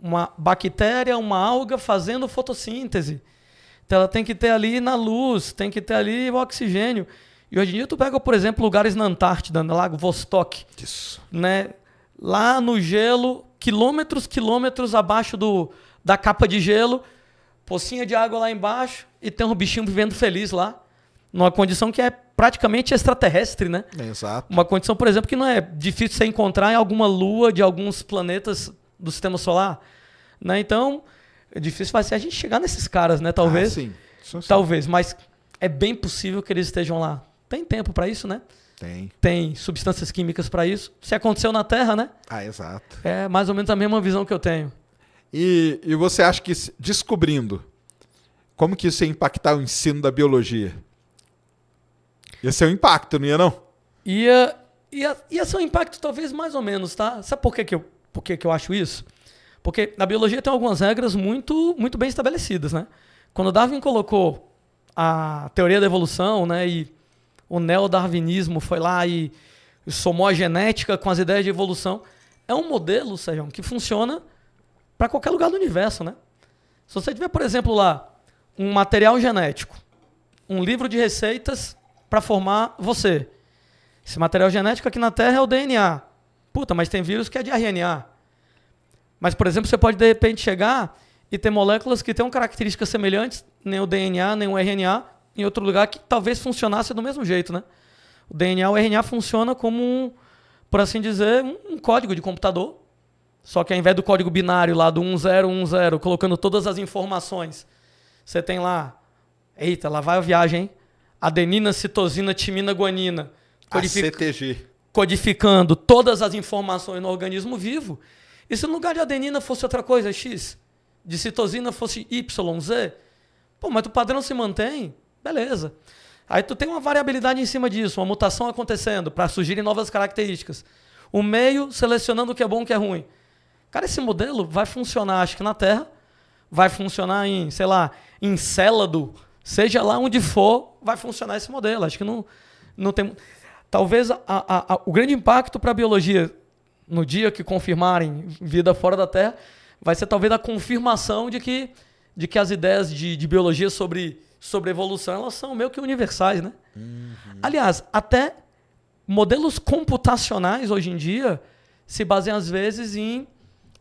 Uma bactéria, uma alga fazendo fotossíntese. Então ela tem que ter ali na luz, tem que ter ali o oxigênio. E hoje em dia tu pega, por exemplo, lugares na Antártida, no Lago Vostok. Isso. Né? Lá no gelo, quilômetros, quilômetros abaixo do, da capa de gelo, pocinha de água lá embaixo e tem um bichinho vivendo feliz lá, numa condição que é praticamente extraterrestre, né? Exato. Uma condição, por exemplo, que não é difícil você encontrar em alguma lua de alguns planetas do sistema solar, né? Então, é difícil vai ser a gente chegar nesses caras, né? Talvez. Ah, sim. sim. Talvez, mas é bem possível que eles estejam lá. Tem tempo para isso, né? Tem. Tem substâncias químicas para isso. Se aconteceu na Terra, né? Ah, exato. É mais ou menos a mesma visão que eu tenho. E, e você acha que descobrindo como que isso ia impactar o ensino da biologia? Ia ser um impacto, não ia não? Ia, ia, ia ser um impacto talvez mais ou menos, tá? Sabe por que, que, eu, por que, que eu acho isso? Porque na biologia tem algumas regras muito, muito bem estabelecidas, né? Quando Darwin colocou a teoria da evolução, né, e o neodarwinismo foi lá e somou a genética com as ideias de evolução, é um modelo, Sérgio, que funciona para qualquer lugar do universo, né? Se você tiver, por exemplo, lá um material genético, um livro de receitas para formar você. Esse material genético aqui na Terra é o DNA. Puta, mas tem vírus que é de RNA. Mas, por exemplo, você pode de repente chegar e ter moléculas que têm características semelhantes, nem o DNA, nem o RNA, em outro lugar que talvez funcionasse do mesmo jeito, né? O DNA, o RNA funciona como um, por assim dizer, um código de computador só que ao invés do código binário lá do 1010, colocando todas as informações, você tem lá. Eita, lá vai a viagem, hein? Adenina, citosina, timina, guanina. Codific... CTG. Codificando todas as informações no organismo vivo. E se no lugar de adenina fosse outra coisa, X? De citosina fosse Y, Z? Pô, mas o padrão se mantém? Beleza. Aí tu tem uma variabilidade em cima disso, uma mutação acontecendo para surgirem novas características. O meio selecionando o que é bom e o que é ruim. Cara, esse modelo vai funcionar, acho que na Terra, vai funcionar em, sei lá, em Célado, seja lá onde for, vai funcionar esse modelo. Acho que não, não tem. Talvez a, a, a, o grande impacto para a biologia, no dia que confirmarem vida fora da Terra, vai ser talvez a confirmação de que, de que as ideias de, de biologia sobre, sobre evolução elas são meio que universais. Né? Uhum. Aliás, até modelos computacionais hoje em dia se baseiam às vezes em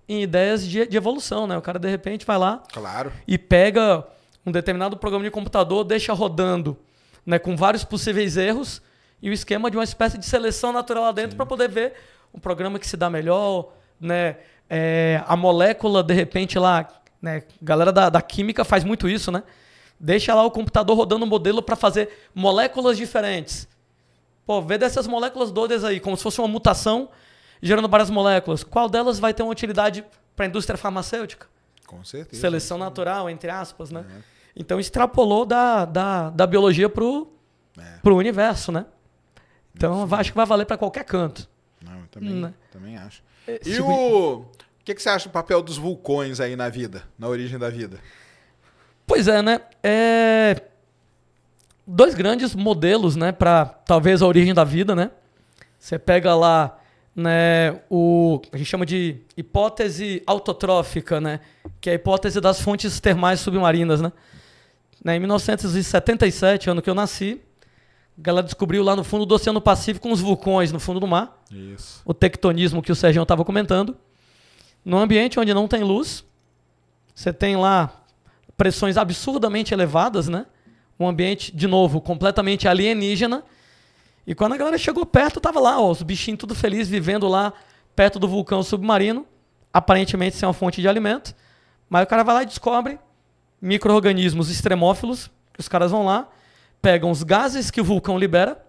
em ideias de, de evolução, né? O cara de repente vai lá claro. e pega um determinado programa de computador, deixa rodando, né, com vários possíveis erros e o esquema de uma espécie de seleção natural lá dentro para poder ver um programa que se dá melhor, né? É, a molécula de repente lá, né? Galera da, da química faz muito isso, né? Deixa lá o computador rodando um modelo para fazer moléculas diferentes. Pô, vê dessas moléculas doidas aí, como se fosse uma mutação gerando várias moléculas. Qual delas vai ter uma utilidade para a indústria farmacêutica? Com certeza. Seleção natural, entre aspas, né? É. Então extrapolou da, da, da biologia pro, é. pro universo, né? Então acho que vai valer para qualquer canto. Não, eu também, né? também acho. E o... O que, que, você acha do papel dos vulcões aí na vida, na origem da vida? Pois é, né? É... Dois grandes modelos, né, para talvez a origem da vida, né? Você pega lá né, o, a gente chama de hipótese autotrófica, né, que é a hipótese das fontes termais submarinas. Né? Né, em 1977, ano que eu nasci, a galera descobriu lá no fundo do Oceano Pacífico uns vulcões no fundo do mar. Isso. O tectonismo que o Sérgio estava comentando. Num ambiente onde não tem luz, você tem lá pressões absurdamente elevadas, né? Um ambiente, de novo, completamente alienígena e quando a galera chegou perto, tava lá, ó, os bichinhos tudo felizes vivendo lá perto do vulcão submarino, aparentemente sem uma fonte de alimento. Mas o cara vai lá e descobre micro-organismos extremófilos, que os caras vão lá, pegam os gases que o vulcão libera,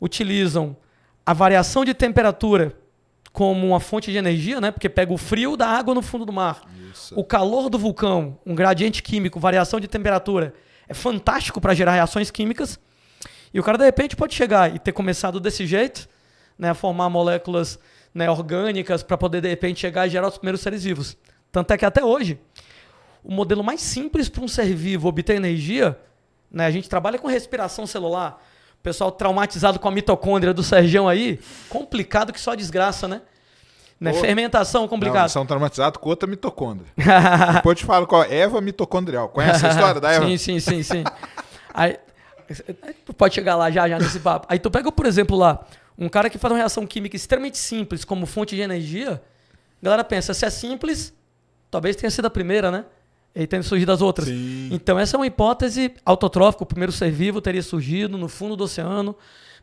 utilizam a variação de temperatura como uma fonte de energia, né? Porque pega o frio da água no fundo do mar, Isso. o calor do vulcão, um gradiente químico, variação de temperatura, é fantástico para gerar reações químicas e o cara, de repente, pode chegar e ter começado desse jeito, né, a formar moléculas né, orgânicas para poder, de repente, chegar e gerar os primeiros seres vivos. Tanto é que até hoje, o modelo mais simples para um ser vivo obter energia, né, a gente trabalha com respiração celular, o pessoal traumatizado com a mitocôndria do Sergião aí, complicado que só desgraça, né? Né? Fermentação complicada. São traumatizados com outra mitocôndria. Depois eu te falo qual. é Eva mitocondrial. Conhece a história da Eva? Sim, sim, sim, sim. Aí, Pode chegar lá já, já nesse papo. Aí tu pega, por exemplo, lá, um cara que faz uma reação química extremamente simples como fonte de energia, a galera pensa, se é simples, talvez tenha sido a primeira, né? E tenha surgido as outras. Sim. Então, essa é uma hipótese autotrófica. O primeiro ser vivo teria surgido no fundo do oceano,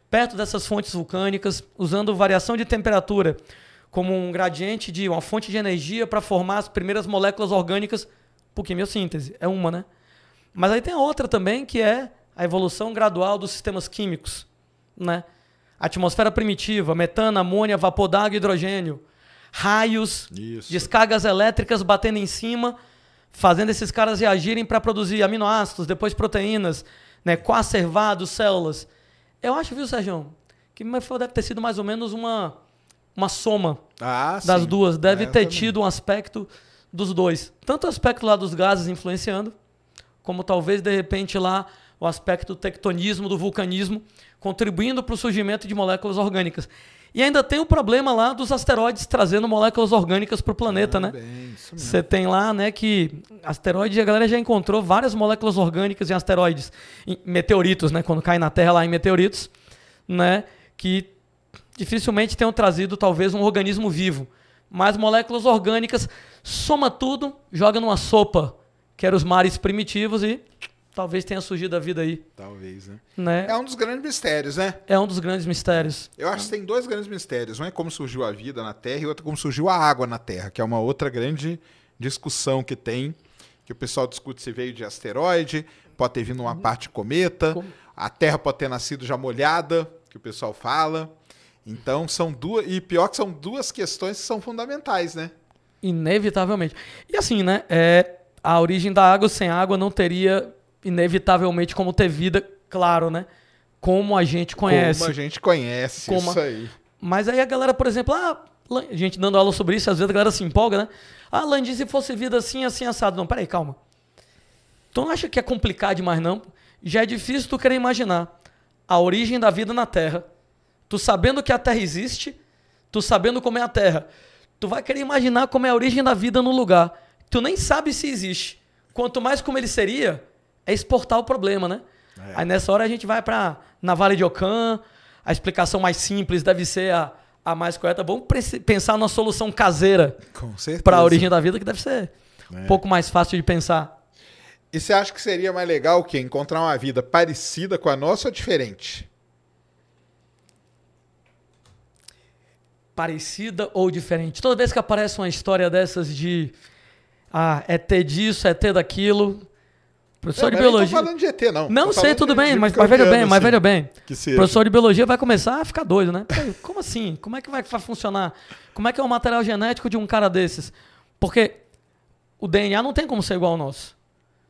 perto dessas fontes vulcânicas, usando variação de temperatura como um gradiente de uma fonte de energia para formar as primeiras moléculas orgânicas por quimiossíntese. É uma, né? Mas aí tem a outra também, que é a evolução gradual dos sistemas químicos, né? Atmosfera primitiva, metano, amônia, vapor d'água, hidrogênio, raios, Isso. descargas elétricas batendo em cima, fazendo esses caras reagirem para produzir aminoácidos, depois proteínas, né, coacervados, células. Eu acho, viu, Sérgio, que deve ter sido mais ou menos uma, uma soma ah, das sim. duas. Deve é, ter tido um aspecto dos dois. Tanto o aspecto lá dos gases influenciando, como talvez, de repente, lá o aspecto do tectonismo, do vulcanismo, contribuindo para o surgimento de moléculas orgânicas. E ainda tem o problema lá dos asteroides trazendo moléculas orgânicas para o planeta, ah, né? Você tem lá, né, que asteroides a galera já encontrou várias moléculas orgânicas em asteroides, em meteoritos, né? Quando cai na Terra lá em meteoritos, né? Que dificilmente tenham trazido talvez um organismo vivo. Mas moléculas orgânicas, soma tudo, joga numa sopa, que era os mares primitivos e talvez tenha surgido a vida aí. Talvez, né? né? É um dos grandes mistérios, né? É um dos grandes mistérios. Eu acho que tem dois grandes mistérios. Um é como surgiu a vida na Terra e outro é como surgiu a água na Terra, que é uma outra grande discussão que tem, que o pessoal discute se veio de asteroide, pode ter vindo uma uhum. parte cometa, a Terra pode ter nascido já molhada, que o pessoal fala. Então são duas, e pior que são duas questões que são fundamentais, né? Inevitavelmente. E assim, né? É, a origem da água sem água não teria inevitavelmente como ter vida, claro, né? Como a gente conhece. Como a gente conhece, como isso a... aí. Mas aí a galera, por exemplo, ah, a gente dando aula sobre isso, às vezes a galera se empolga, né? Ah, Landim, se fosse vida assim, assim, assado. Não, peraí, calma. Tu não acha que é complicado demais, não? Já é difícil tu querer imaginar a origem da vida na Terra. Tu sabendo que a Terra existe, tu sabendo como é a Terra. Tu vai querer imaginar como é a origem da vida no lugar. Tu nem sabe se existe. Quanto mais como ele seria, é exportar o problema, né? É. Aí nessa hora a gente vai para na Vale de Ocan, a explicação mais simples deve ser a, a mais correta. Vamos pensar numa solução caseira para a origem da vida, que deve ser é. um pouco mais fácil de pensar. E você acha que seria mais legal o quê? Encontrar uma vida parecida com a nossa ou diferente? Parecida ou diferente? Toda vez que aparece uma história dessas de ah, é ter disso, é ter daquilo, Professor é, de biologia. Não tô falando de ET, não. Não sei, tudo bem, mas, mas veja bem, assim, mas bem. Que Professor de biologia vai começar a ficar doido, né? como assim? Como é que vai funcionar? Como é que é o material genético de um cara desses? Porque o DNA não tem como ser igual ao nosso.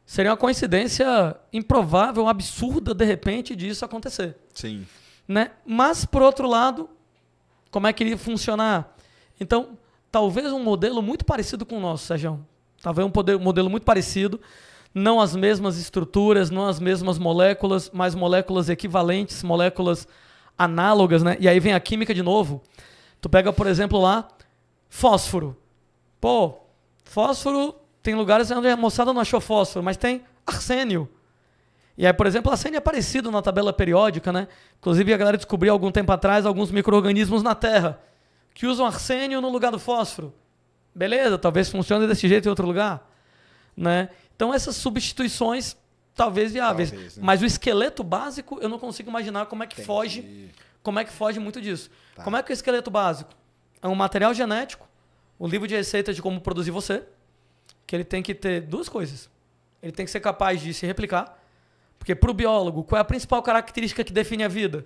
Seria uma coincidência improvável, absurda, de repente, disso acontecer. Sim. Né? Mas, por outro lado, como é que iria funcionar? Então, talvez um modelo muito parecido com o nosso, Sérgio. Talvez um, poder, um modelo muito parecido não as mesmas estruturas, não as mesmas moléculas, mas moléculas equivalentes, moléculas análogas, né? E aí vem a química de novo. Tu pega, por exemplo, lá, fósforo. Pô, fósforo tem lugares onde a moçada não achou fósforo, mas tem arsênio. E aí, por exemplo, arsênio é parecido na tabela periódica, né? Inclusive, a galera descobriu algum tempo atrás alguns micro-organismos na Terra que usam arsênio no lugar do fósforo. Beleza, talvez funcione desse jeito em outro lugar. Né? Então essas substituições talvez viáveis, talvez, né? mas o esqueleto básico eu não consigo imaginar como é que Entendi. foge, como é que foge muito disso. Tá. Como é que o esqueleto básico é um material genético, o livro de receitas de como produzir você, que ele tem que ter duas coisas. Ele tem que ser capaz de se replicar, porque para o biólogo, qual é a principal característica que define a vida?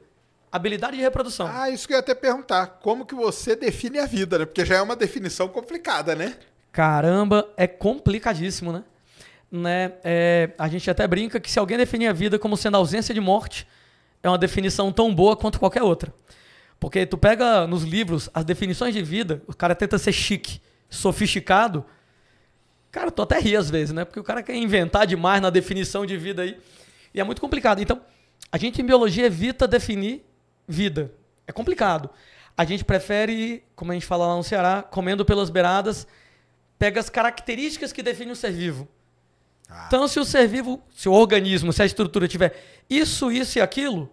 Habilidade de reprodução. Ah, isso que eu ia até perguntar. Como que você define a vida, né? Porque já é uma definição complicada, né? Caramba, é complicadíssimo, né? né, é, a gente até brinca que se alguém definir a vida como sendo ausência de morte, é uma definição tão boa quanto qualquer outra. Porque tu pega nos livros as definições de vida, o cara tenta ser chique, sofisticado. Cara, tu até ri às vezes, né? Porque o cara quer inventar demais na definição de vida aí. E é muito complicado. Então, a gente em biologia evita definir vida. É complicado. A gente prefere, como a gente fala lá no Ceará, comendo pelas beiradas, pega as características que definem o ser vivo. Então, se o ser vivo, se o organismo, se a estrutura tiver isso, isso e aquilo,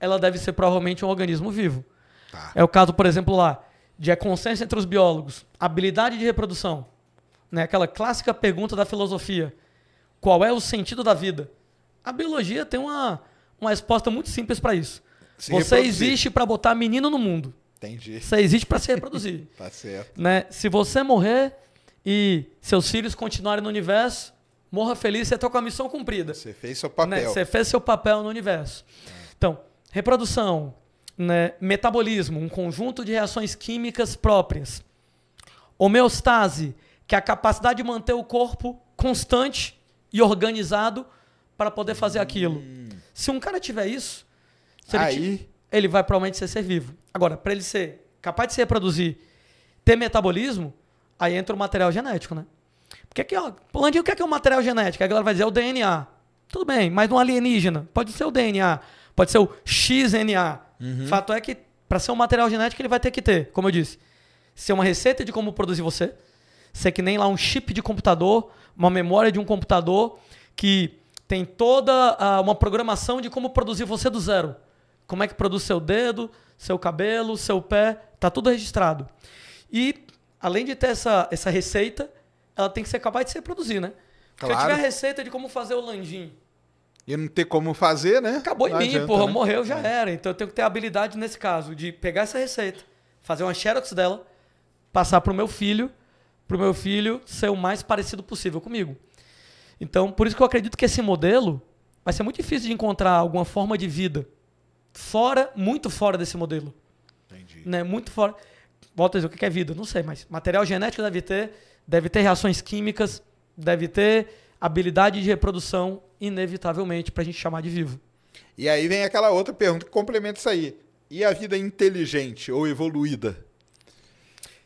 ela deve ser provavelmente um organismo vivo. Tá. É o caso, por exemplo, lá, de consenso entre os biólogos, habilidade de reprodução. Né? Aquela clássica pergunta da filosofia: qual é o sentido da vida? A biologia tem uma, uma resposta muito simples para isso. Se Você reproduzir. existe para botar menino no mundo. Entendi. Você existe para se reproduzir. tá certo. Né? Se você morrer e seus filhos continuarem no universo, morra feliz, você está com a missão cumprida. Você fez seu papel. Né? Você fez seu papel no universo. Então, reprodução, né? metabolismo, um conjunto de reações químicas próprias. Homeostase, que é a capacidade de manter o corpo constante e organizado para poder fazer aquilo. Hum. Se um cara tiver isso, ele, Aí... Tiver, ele vai provavelmente ser ser vivo. Agora, para ele ser capaz de se reproduzir, ter metabolismo, aí entra o material genético, né? O que é que, ó, Landinho, o que é que é material genético? A galera vai dizer, é o DNA. Tudo bem, mas um é alienígena. Pode ser o DNA, pode ser o XNA. Uhum. Fato é que, para ser um material genético, ele vai ter que ter, como eu disse, ser uma receita de como produzir você, ser que nem lá um chip de computador, uma memória de um computador que tem toda ah, uma programação de como produzir você do zero. Como é que produz seu dedo, seu cabelo, seu pé, tá tudo registrado. E além de ter essa, essa receita, ela tem que ser capaz de se reproduzir, né? Claro. Se eu tiver a receita de como fazer o landim. E não ter como fazer, né? Acabou não em mim, adianta, porra. Né? Morreu, já é. era. Então eu tenho que ter a habilidade, nesse caso, de pegar essa receita, fazer uma xerox dela, passar pro meu filho, pro meu filho ser o mais parecido possível comigo. Então, por isso que eu acredito que esse modelo vai ser muito difícil de encontrar alguma forma de vida fora, muito fora desse modelo. Entendi. Né? Muito fora. Volta a dizer, o que é vida? Não sei, mas material genético deve ter deve ter reações químicas, deve ter habilidade de reprodução, inevitavelmente, para a gente chamar de vivo. E aí vem aquela outra pergunta que complementa isso aí. E a vida inteligente ou evoluída?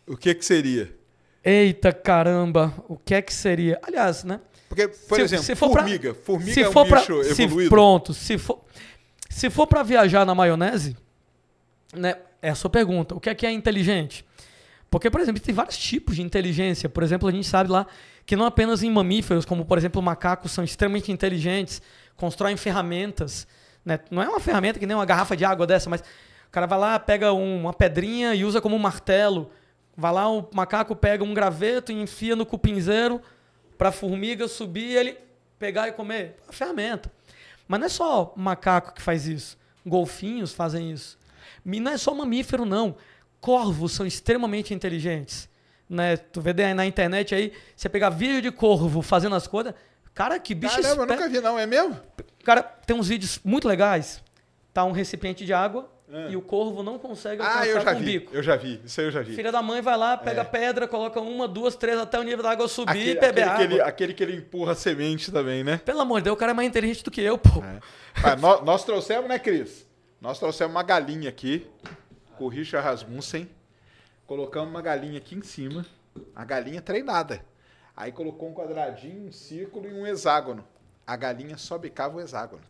O que que seria? Eita caramba, o que é que seria? Aliás, né? Porque, por se, exemplo, se formiga. Pra, formiga se é um bicho pra, evoluído. Se, pronto, se for, se for para viajar na maionese, né? É a sua pergunta. O que é que é inteligente? Porque, por exemplo, tem vários tipos de inteligência. Por exemplo, a gente sabe lá que não apenas em mamíferos, como por exemplo macacos, são extremamente inteligentes, constroem ferramentas. Né? Não é uma ferramenta que nem uma garrafa de água dessa, mas o cara vai lá, pega um, uma pedrinha e usa como um martelo. Vai lá, o macaco pega um graveto e enfia no cupinzeiro para a formiga subir e ele pegar e comer. É uma ferramenta. Mas não é só macaco que faz isso. Golfinhos fazem isso. E não é só mamífero, não corvos são extremamente inteligentes. Né? Tu vê na internet aí, você pegar vídeo de corvo fazendo as coisas. Cara, que bicho Caramba, esper... eu nunca vi não, é mesmo? Cara, tem uns vídeos muito legais. Tá um recipiente de água ah. e o corvo não consegue ah, alcançar ah, eu já com vi, o bico. Eu já vi, isso aí eu já vi. Filha da mãe vai lá, pega é. pedra, coloca uma, duas, três até o nível da água subir aquele, e beber aquele água. Que ele, aquele que ele empurra a semente também, né? Pelo amor de Deus, o cara é mais inteligente do que eu, pô. É. nós, nós trouxemos, né, Cris? Nós trouxemos uma galinha aqui com o Richard Rasmussen. Colocamos uma galinha aqui em cima. A galinha treinada. Aí colocou um quadradinho, um círculo e um hexágono. A galinha só bicava o hexágono.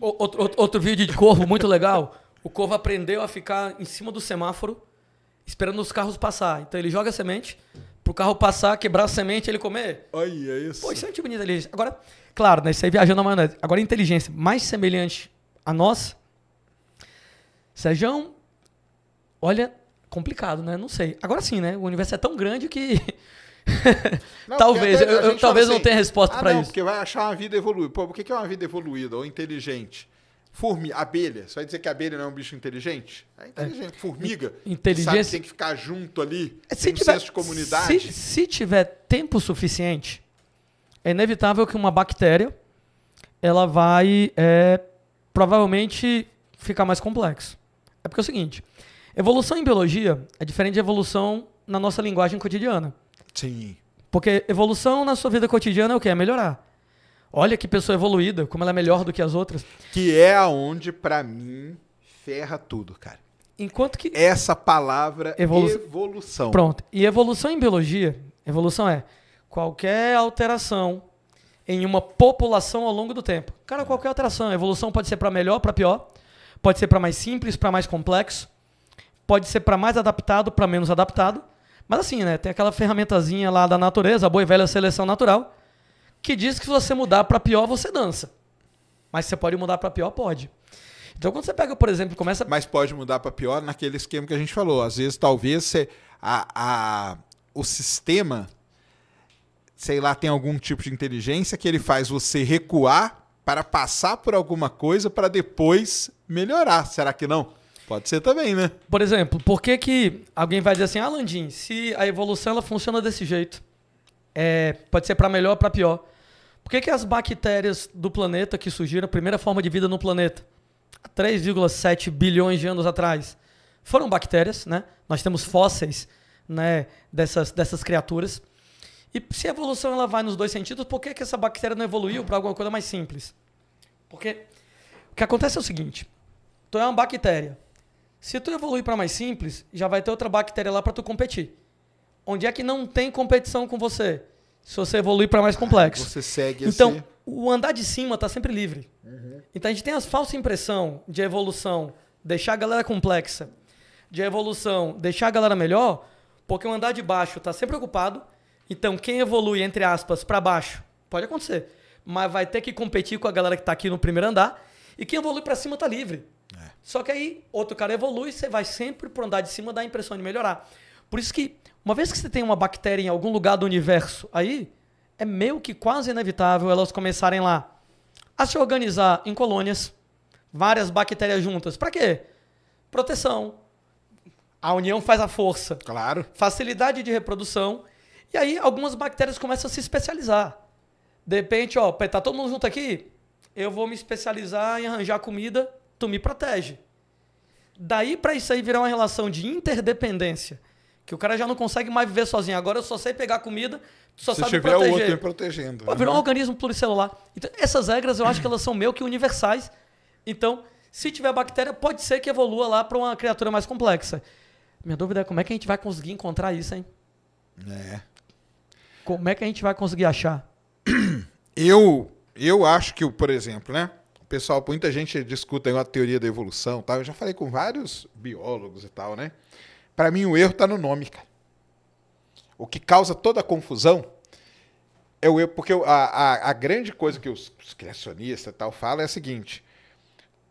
Outro, outro, outro vídeo de corvo muito legal. O corvo aprendeu a ficar em cima do semáforo, esperando os carros passar. Então ele joga a semente, pro carro passar, quebrar a semente ele comer. Olha é isso. Pô, isso é muito bonito de inteligência. Agora, claro, né? Isso aí viajando na maionese. Agora, inteligência mais semelhante a nós Sérgio, olha, complicado, né? Não sei. Agora sim, né? O universo é tão grande que. não, talvez, eu, eu talvez assim, não tenha resposta ah, para isso. Porque vai achar uma vida evoluída. Pô, o que é uma vida evoluída ou inteligente? Formiga, abelha. Você vai dizer que a abelha não é um bicho inteligente? É inteligente. É. Formiga. Inteligência. Que sabe tem que ficar junto ali. É, se tiver, senso de comunidade. Se, se tiver tempo suficiente, é inevitável que uma bactéria ela vai é, provavelmente ficar mais complexo. É porque é o seguinte: evolução em biologia é diferente de evolução na nossa linguagem cotidiana. Sim. Porque evolução na sua vida cotidiana é o quê? É melhorar. Olha que pessoa evoluída, como ela é melhor do que as outras. Que é aonde, para mim, ferra tudo, cara. Enquanto que. Essa palavra evolu... evolução. Pronto. E evolução em biologia, evolução é qualquer alteração em uma população ao longo do tempo. Cara, qualquer alteração. A evolução pode ser para melhor, para pior. Pode ser para mais simples, para mais complexo. Pode ser para mais adaptado, para menos adaptado. Mas assim, né? Tem aquela ferramentazinha lá da natureza, a boa e velha seleção natural, que diz que se você mudar para pior, você dança. Mas você pode mudar para pior? Pode. Então quando você pega, por exemplo, começa. Mas pode mudar para pior naquele esquema que a gente falou. Às vezes, talvez você. A, a, o sistema, sei lá, tem algum tipo de inteligência que ele faz você recuar para passar por alguma coisa para depois melhorar. Será que não? Pode ser também, né? Por exemplo, por que, que alguém vai dizer assim, ah, Landim, se a evolução ela funciona desse jeito, é, pode ser para melhor ou para pior. Por que, que as bactérias do planeta que surgiram, a primeira forma de vida no planeta, há 3,7 bilhões de anos atrás, foram bactérias, né? Nós temos fósseis né, dessas, dessas criaturas. E se a evolução ela vai nos dois sentidos, por que, que essa bactéria não evoluiu para alguma coisa mais simples? Porque o que acontece é o seguinte: tu é uma bactéria. Se tu evoluir para mais simples, já vai ter outra bactéria lá para tu competir. Onde é que não tem competição com você? Se você evoluir para mais complexo. Você segue Então, o andar de cima está sempre livre. Uhum. Então a gente tem a falsa impressão de evolução, deixar a galera complexa, de evolução, deixar a galera melhor, porque o andar de baixo está sempre ocupado então, quem evolui, entre aspas, para baixo, pode acontecer. Mas vai ter que competir com a galera que tá aqui no primeiro andar. E quem evolui para cima tá livre. É. Só que aí, outro cara evolui, você vai sempre pro andar de cima, dar a impressão de melhorar. Por isso que, uma vez que você tem uma bactéria em algum lugar do universo aí, é meio que quase inevitável elas começarem lá a se organizar em colônias, várias bactérias juntas. Para quê? Proteção. A união faz a força. Claro. Facilidade de reprodução e aí algumas bactérias começam a se especializar. De repente, ó, tá todo mundo junto aqui? Eu vou me especializar em arranjar comida, tu me protege. Daí para isso aí virar uma relação de interdependência. Que o cara já não consegue mais viver sozinho. Agora eu só sei pegar comida, tu só Se sabe tiver proteger. outro me protegendo. Pô, né? virou um organismo pluricelular. Então, essas regras eu acho que elas são meio que universais. Então, se tiver bactéria, pode ser que evolua lá para uma criatura mais complexa. Minha dúvida é como é que a gente vai conseguir encontrar isso, hein? É. Como é que a gente vai conseguir achar? Eu, eu acho que, por exemplo, né? pessoal, muita gente discuta a teoria da evolução, tá Eu já falei com vários biólogos e tal, né? Para mim o erro está no nome, cara. O que causa toda a confusão é o erro, porque a, a, a grande coisa que os, os criacionistas e tal falam é a seguinte: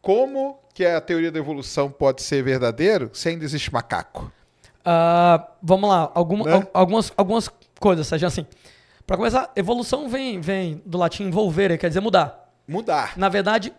como que a teoria da evolução pode ser verdadeiro se ainda existe macaco? Uh, vamos lá, Algum, né? algumas, algumas coisas, seja Assim, para começar, evolução vem, vem do latim envolver, quer dizer mudar. Mudar. Na verdade,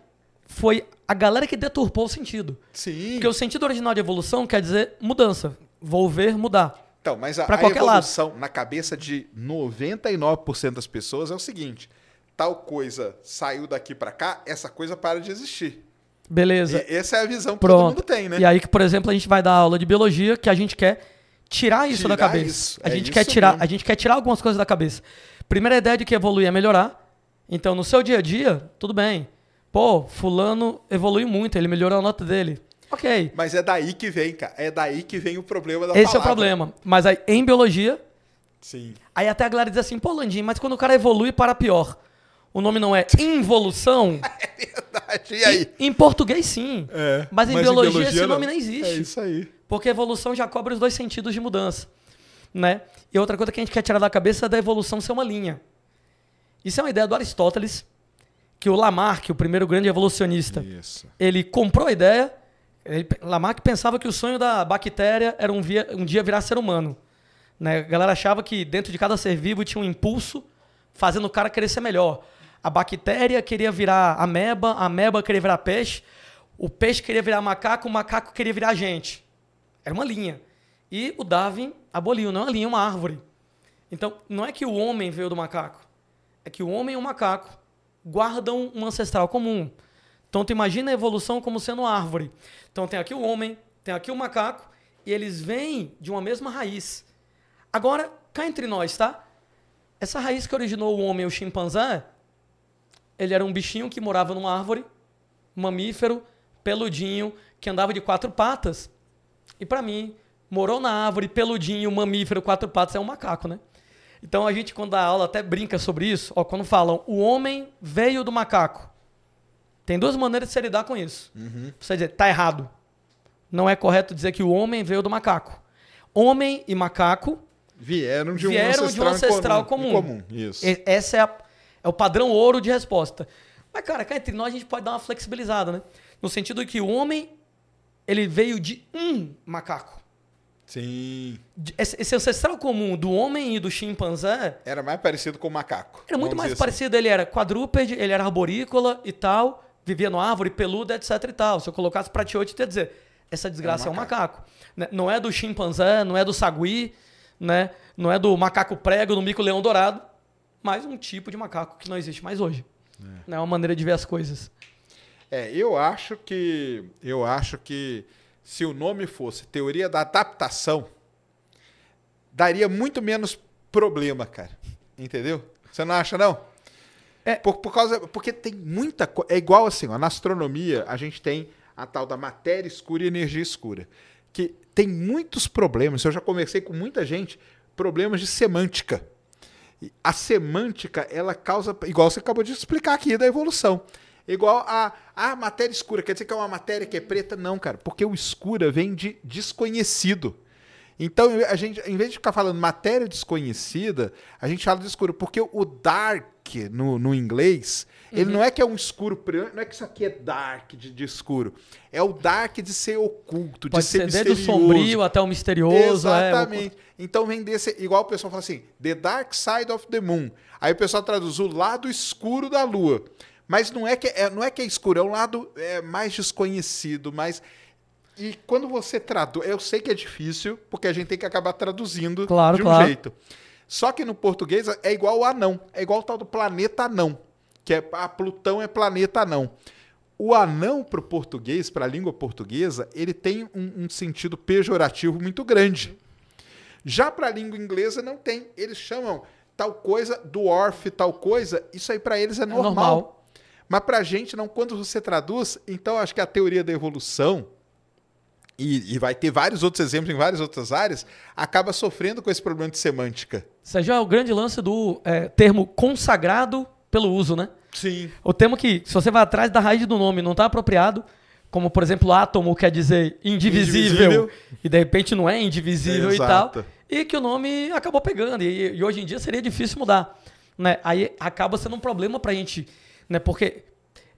foi a galera que deturpou o sentido. Sim. Porque o sentido original de evolução quer dizer mudança. Volver, mudar. Então, mas a, pra a evolução lado. na cabeça de 99% das pessoas é o seguinte: tal coisa saiu daqui para cá, essa coisa para de existir. Beleza. E essa é a visão que Pronto. todo mundo tem, né? E aí que, por exemplo, a gente vai dar aula de biologia que a gente quer tirar isso tirar da cabeça. Isso. A é gente é quer tirar, a gente quer tirar algumas coisas da cabeça. Primeira ideia de que evoluir é melhorar. Então, no seu dia a dia, tudo bem. Pô, fulano evoluiu muito, ele melhorou a nota dele. OK. Mas é daí que vem, cara. É daí que vem o problema da Esse palavra. é o problema. Mas aí em biologia Sim. Aí até a galera diz assim, pô, Landim, mas quando o cara evolui para pior, o nome não é involução? é verdade. E aí? E, em português, sim. É, mas em mas biologia, em biologia esse não. nome não existe. É isso aí. Porque evolução já cobre os dois sentidos de mudança. Né? E outra coisa que a gente quer tirar da cabeça é da evolução ser uma linha. Isso é uma ideia do Aristóteles, que o Lamarck, o primeiro grande evolucionista, Isso. ele comprou a ideia. Ele, Lamarck pensava que o sonho da bactéria era um, via, um dia virar ser humano. Né? A galera achava que dentro de cada ser vivo tinha um impulso fazendo o cara querer ser melhor. A bactéria queria virar ameba, a ameba queria virar peixe, o peixe queria virar macaco, o macaco queria virar gente. Era uma linha. E o Darwin aboliu, não é uma linha, é uma árvore. Então, não é que o homem veio do macaco. É que o homem e o macaco guardam um ancestral comum. Então, tu imagina a evolução como sendo uma árvore. Então, tem aqui o homem, tem aqui o macaco, e eles vêm de uma mesma raiz. Agora, cá entre nós, tá? Essa raiz que originou o homem, o chimpanzé, ele era um bichinho que morava numa árvore, mamífero, peludinho, que andava de quatro patas e para mim, morou na árvore, peludinho, mamífero, quatro patas, é um macaco, né? Então a gente, quando dá aula, até brinca sobre isso. Ó, quando falam, o homem veio do macaco. Tem duas maneiras de se lidar com isso. Uhum. Você dizer, tá errado. Não é correto dizer que o homem veio do macaco. Homem e macaco vieram de um vieram ancestral, de um ancestral comum. comum. Isso. Essa é, a, é o padrão ouro de resposta. Mas, cara, cá entre nós a gente pode dar uma flexibilizada, né? No sentido de que o homem ele veio de um macaco. Sim. Esse ancestral comum do homem e do chimpanzé. Era mais parecido com o macaco. Era muito mais assim. parecido. Assim. Ele era quadrúpede, ele era arborícola e tal. Vivia no árvore, peluda, etc e tal. Se eu colocasse pra tiote, eu ia dizer: essa desgraça é um macaco. É um macaco. Né? Não é do chimpanzé, não é do sagui, né? não é do macaco prego, do mico-leão dourado, mas um tipo de macaco que não existe mais hoje. É. Né? é uma maneira de ver as coisas. É, eu acho que eu acho que se o nome fosse teoria da adaptação, daria muito menos problema, cara. Entendeu? Você não acha não? É. Por, por causa porque tem muita coisa, é igual assim, ó, na astronomia a gente tem a tal da matéria escura e energia escura, que tem muitos problemas. Eu já conversei com muita gente, problemas de semântica. A semântica, ela causa, igual você acabou de explicar aqui da evolução igual a, a matéria escura. Quer dizer que é uma matéria que é preta? Não, cara, porque o escura vem de desconhecido. Então, a gente, em vez de ficar falando matéria desconhecida, a gente fala de escuro, porque o dark no, no inglês, uhum. ele não é que é um escuro, não é que isso aqui é dark de, de escuro. É o dark de ser oculto, Pode de ser, ser misterioso. Desde o sombrio até o misterioso. É, Exatamente. É, Então vem desse, igual o pessoal fala assim, the dark side of the moon. Aí o pessoal traduz o lado escuro da lua. Mas não é que é, não é, que é escuro, é um lado é, mais desconhecido, mais. E quando você traduz. Eu sei que é difícil, porque a gente tem que acabar traduzindo claro, de um claro. jeito. Só que no português é igual o anão. É igual o tal do planeta anão. Que é, a ah, Plutão é planeta anão. O anão para o português, para a língua portuguesa, ele tem um, um sentido pejorativo muito grande. Já para a língua inglesa não tem. Eles chamam tal coisa, dwarf, tal coisa. Isso aí para eles é normal. É normal. Mas para a gente, não, quando você traduz, então acho que a teoria da evolução, e, e, vai ter vários outros exemplos em várias outras áreas, acaba sofrendo com esse problema de semântica. Isso já é o grande lance do é, termo consagrado pelo uso, né? Sim. O termo que, se você vai atrás da raiz do nome, não está apropriado, como por exemplo, átomo quer dizer indivisível, indivisível. e de repente não é indivisível é, e tal, e que o nome acabou pegando, e, e hoje em dia seria difícil mudar. Né? Aí acaba sendo um problema para a gente né? Porque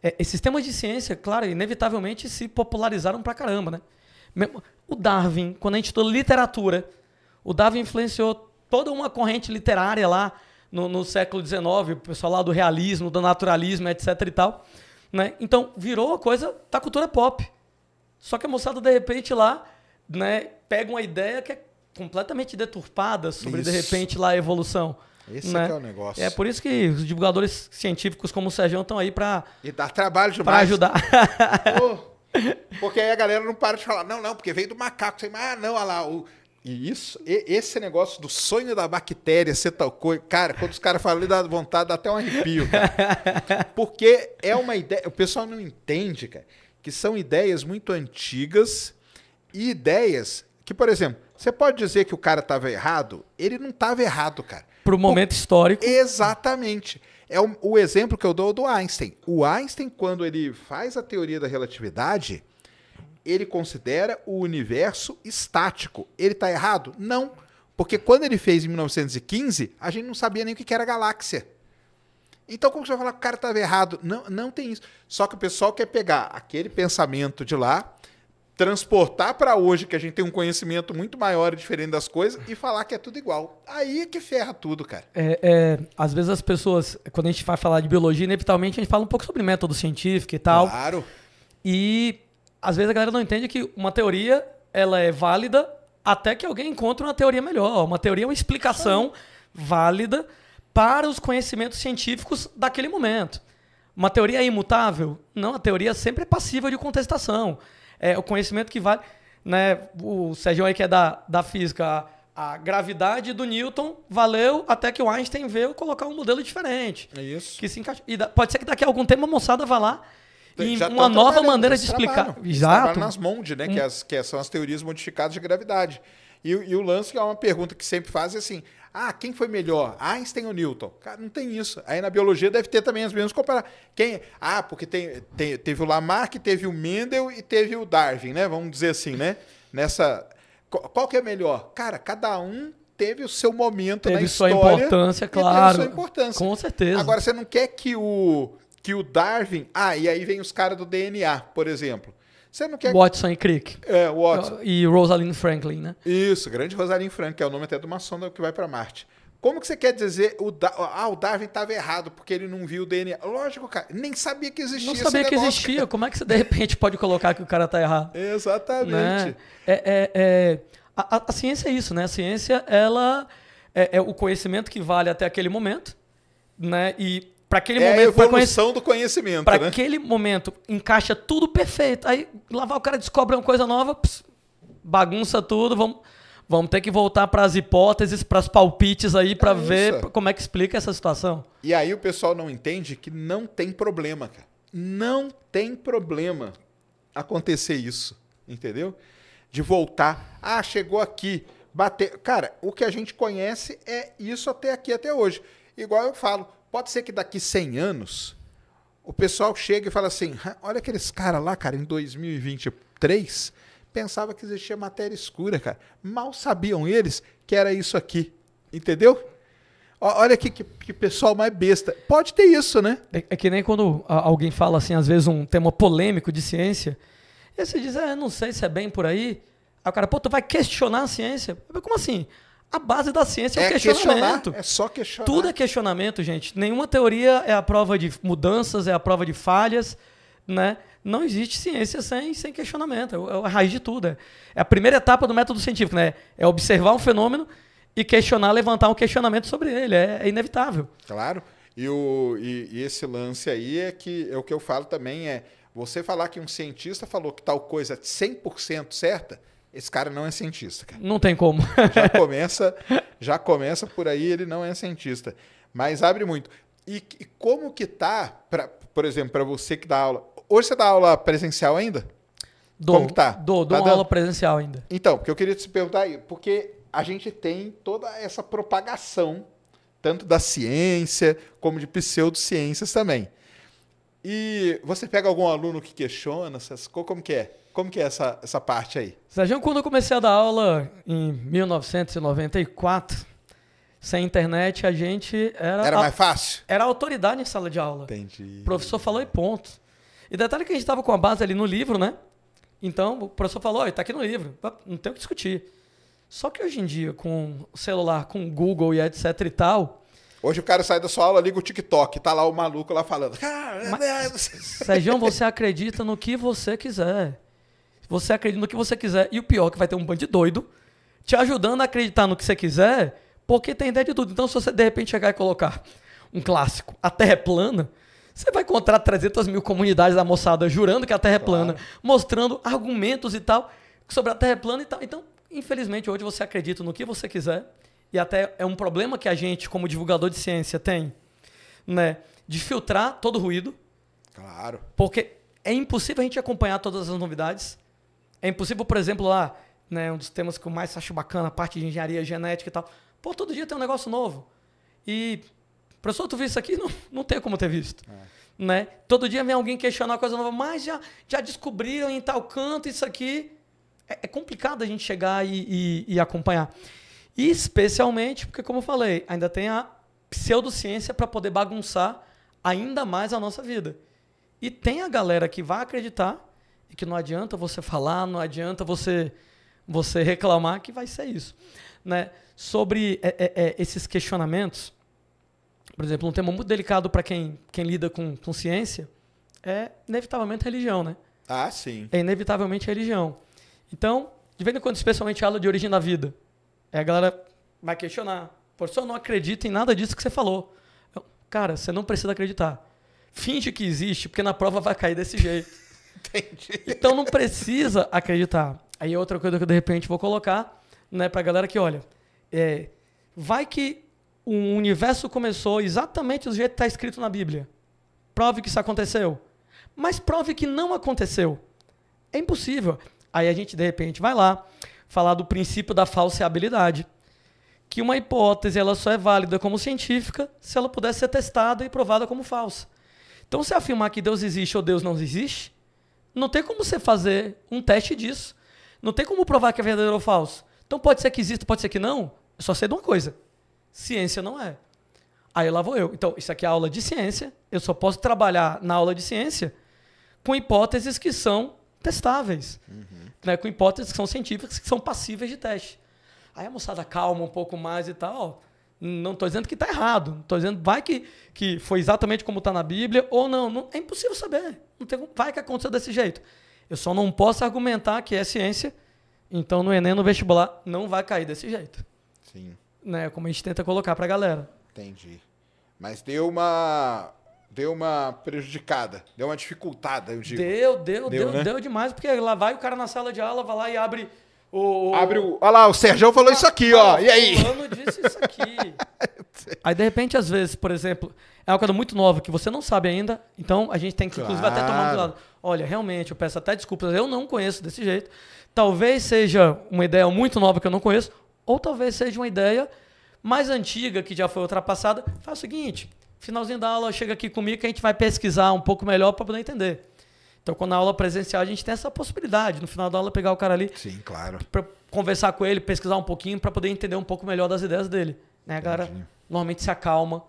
é, esses temas de ciência, claro, inevitavelmente se popularizaram pra caramba, né? O Darwin, quando a gente estudou literatura, o Darwin influenciou toda uma corrente literária lá no, no século XIX, o pessoal lá do realismo, do naturalismo, etc e tal. Né? Então, virou a coisa da cultura pop. Só que a moçada, de repente, lá, né, pega uma ideia que é completamente deturpada sobre, Isso. de repente, lá a evolução. Esse né? é, é o negócio. É por isso que os divulgadores científicos como o Sérgio estão aí para. E dá trabalho demais. Para ajudar. porque aí a galera não para de falar, não, não, porque veio do macaco. ah, não, olha lá. O... E isso, e, esse negócio do sonho da bactéria ser tal coisa, cara, quando os caras falam, dá vontade, dá até um arrepio, cara. Porque é uma ideia, o pessoal não entende, cara, que são ideias muito antigas e ideias que, por exemplo, você pode dizer que o cara estava errado, ele não estava errado, cara para o momento histórico. Exatamente. É o, o exemplo que eu dou do Einstein. O Einstein, quando ele faz a teoria da relatividade, ele considera o universo estático. Ele está errado? Não. Porque quando ele fez em 1915, a gente não sabia nem o que era galáxia. Então, como você vai falar que o cara estava errado? Não, não tem isso. Só que o pessoal quer pegar aquele pensamento de lá transportar para hoje, que a gente tem um conhecimento muito maior e diferente das coisas, e falar que é tudo igual. Aí é que ferra tudo, cara. É, é, às vezes as pessoas, quando a gente vai falar de biologia, inevitavelmente a gente fala um pouco sobre método científico e tal. Claro. E às vezes a galera não entende que uma teoria ela é válida até que alguém encontre uma teoria melhor. Uma teoria é uma explicação válida para os conhecimentos científicos daquele momento. Uma teoria é imutável? Não, a teoria sempre é passível de contestação é o conhecimento que vale. Né? O Sérgio aí que é da, da física, a, a gravidade do Newton valeu até que o Einstein veio colocar um modelo diferente. É isso. Que se encaixa. E da, pode ser que daqui a algum tempo a moçada vá lá e uma nova maneira de explicar. Exato. nas MOND, né? Que, as, que são as teorias modificadas de gravidade. E, e, o lance, que é uma pergunta que sempre faz, é assim: ah, quem foi melhor? Einstein ou Newton? Cara, não tem isso. Aí na biologia deve ter também as mesmas comparar. Quem? Ah, porque tem, tem, teve o Lamarck, teve o Mendel e teve o Darwin, né? Vamos dizer assim, né? Nessa qual que é melhor? Cara, cada um teve o seu momento teve na história. Teve sua importância, claro. Teve sua importância. Com certeza. Agora você não quer que o que o Darwin, ah, e aí vem os caras do DNA, por exemplo. Você não quer. Watson e Crick. É, Watson. E Rosalind Franklin, né? Isso, grande Rosalind Franklin, que é o nome até de uma sonda que vai para Marte. Como que você quer dizer o da... ah, o Darwin estava errado porque ele não viu o DNA? Lógico, cara, nem sabia que existia. Não sabia que existia. Como é que você de repente pode colocar que o cara está errado? Exatamente. Né? É, é, é... A, a, a, ciência é isso, né? A ciência ela é, é o conhecimento que vale até aquele momento, né? E para aquele é momento. A evolução do conhecimento. Para né? aquele momento, encaixa tudo perfeito. Aí lá vai o cara descobre uma coisa nova, pss, bagunça tudo, vamos. Vamos ter que voltar para as hipóteses, para as palpites aí, para é ver isso. como é que explica essa situação. E aí o pessoal não entende que não tem problema, cara. Não tem problema acontecer isso, entendeu? De voltar. Ah, chegou aqui, bater. Cara, o que a gente conhece é isso até aqui, até hoje. Igual eu falo, Pode ser que daqui 100 anos o pessoal chegue e fale assim: olha aqueles caras lá, cara, em 2023, pensava que existia matéria escura, cara. Mal sabiam eles que era isso aqui. Entendeu? Olha que, que, que, pessoal mais besta. Pode ter isso, né? É, é, que nem quando alguém fala assim, às vezes, um tema polêmico de ciência. E você diz, ah, não sei se é bem por aí. Aí o cara, pô, tu vai questionar a ciência? Como assim? A base da ciência é, é o questionamento. É só questionar. Tudo é questionamento, gente. Nenhuma teoria é a prova de mudanças, é a prova de falhas, né? Não existe ciência sem, sem questionamento. É, é a raiz de tudo. É. é a primeira etapa do método científico, né? É observar um fenômeno e questionar, levantar um questionamento sobre ele. É, é inevitável. Claro. E, o, e, e, esse lance aí é que é o que eu falo também é você falar que um cientista falou que tal coisa é 100% certa, esse cara não é cientista. Cara. Não tem como. já começa, já começa por aí, ele não é cientista. Mas abre muito. E, e como que tá, pra, por exemplo, para você que dá aula? Hoje você dá aula presencial ainda? Dou, como que tá? Dou, dou tá aula presencial ainda. Então, porque eu queria te perguntar aí, porque a gente tem toda essa propagação, tanto da ciência como de pseudociências também. E você pega algum aluno que questiona essas coisas? Como que é? Como que é essa, essa parte aí? Sérgio, quando eu comecei a dar aula em 1994, sem internet a gente era. Era mais fácil? Era autoridade em sala de aula. Entendi. O professor falou e ponto. E detalhe que a gente estava com a base ali no livro, né? Então o professor falou: está aqui no livro, não tem o que discutir. Só que hoje em dia, com o celular, com o Google e etc e tal. Hoje o cara sai da sua aula, liga o TikTok, tá lá o maluco lá falando. Mas, é, é, Sérgio, você acredita no que você quiser. Você acredita no que você quiser. E o pior é que vai ter um bando de doido te ajudando a acreditar no que você quiser, porque tem ideia de tudo. Então, se você de repente chegar e colocar um clássico, a Terra é plana, você vai encontrar 300 mil comunidades da moçada jurando que a Terra é plana, claro. mostrando argumentos e tal sobre a Terra é plana e tal. Então, infelizmente, hoje você acredita no que você quiser e até é um problema que a gente, como divulgador de ciência, tem, né? De filtrar todo o ruído. Claro. Porque é impossível a gente acompanhar todas as novidades. É impossível, por exemplo, lá, né, um dos temas que eu mais acho bacana, a parte de engenharia genética e tal. Pô, todo dia tem um negócio novo. E, professor, tu viu isso aqui? Não, não tem como ter visto. É. Né? Todo dia vem alguém questionar uma coisa nova, mas já, já descobriram em tal canto isso aqui. É, é complicado a gente chegar e, e, e acompanhar. E especialmente porque, como eu falei, ainda tem a pseudociência para poder bagunçar ainda mais a nossa vida. E tem a galera que vai acreditar e que não adianta você falar, não adianta você você reclamar que vai ser isso, né? Sobre é, é, é esses questionamentos, por exemplo, um tema muito delicado para quem, quem lida com, com ciência é inevitavelmente religião, né? Ah, sim. É inevitavelmente religião. Então, de vez em quando, especialmente a aula de origem da vida, é a galera vai questionar. Professor, eu não acredito em nada disso que você falou. Eu, cara, você não precisa acreditar. Finge que existe, porque na prova vai cair desse jeito. Entendi. Então não precisa acreditar. Aí é outra coisa que eu de repente vou colocar, né, pra galera que olha, é, vai que o universo começou exatamente do jeito que está escrito na Bíblia. Prove que isso aconteceu. Mas prove que não aconteceu. É impossível. Aí a gente de repente vai lá falar do princípio da falseabilidade, que uma hipótese ela só é válida como científica se ela pudesse ser testada e provada como falsa. Então, se afirmar que Deus existe ou Deus não existe, não tem como você fazer um teste disso. Não tem como provar que é verdadeiro ou falso. Então pode ser que exista, pode ser que não. Eu é só sei de uma coisa: ciência não é. Aí lá vou eu. Então, isso aqui é aula de ciência. Eu só posso trabalhar na aula de ciência com hipóteses que são testáveis. Uhum. Né? Com hipóteses que são científicas, que são passíveis de teste. Aí a moçada calma um pouco mais e tal. Não estou dizendo que está errado. Estou dizendo vai que, que foi exatamente como está na Bíblia ou não. não. É impossível saber. Não tem, vai que aconteceu desse jeito. Eu só não posso argumentar que é ciência. Então no Enem, no vestibular, não vai cair desse jeito. Sim. Né? Como a gente tenta colocar para a galera. Entendi. Mas deu uma deu uma prejudicada, deu uma dificultada, eu digo. Deu, deu, deu, deu, né? deu demais, porque lá vai o cara na sala de aula, vai lá e abre o, Abre o. Olha lá, o Sérgio falou ah, isso aqui, ó. e aí? O disse isso aqui. aí, de repente, às vezes, por exemplo, é uma coisa muito nova que você não sabe ainda, então a gente tem que, claro. inclusive, até tomar cuidado. Olha, realmente, eu peço até desculpas, eu não conheço desse jeito. Talvez seja uma ideia muito nova que eu não conheço, ou talvez seja uma ideia mais antiga que já foi ultrapassada. Faz o seguinte: finalzinho da aula, chega aqui comigo que a gente vai pesquisar um pouco melhor para poder entender. Então, quando a aula presencial, a gente tem essa possibilidade. No final da aula, pegar o cara ali. Sim, claro. Pra conversar com ele, pesquisar um pouquinho, para poder entender um pouco melhor das ideias dele. Né, a galera normalmente se acalma.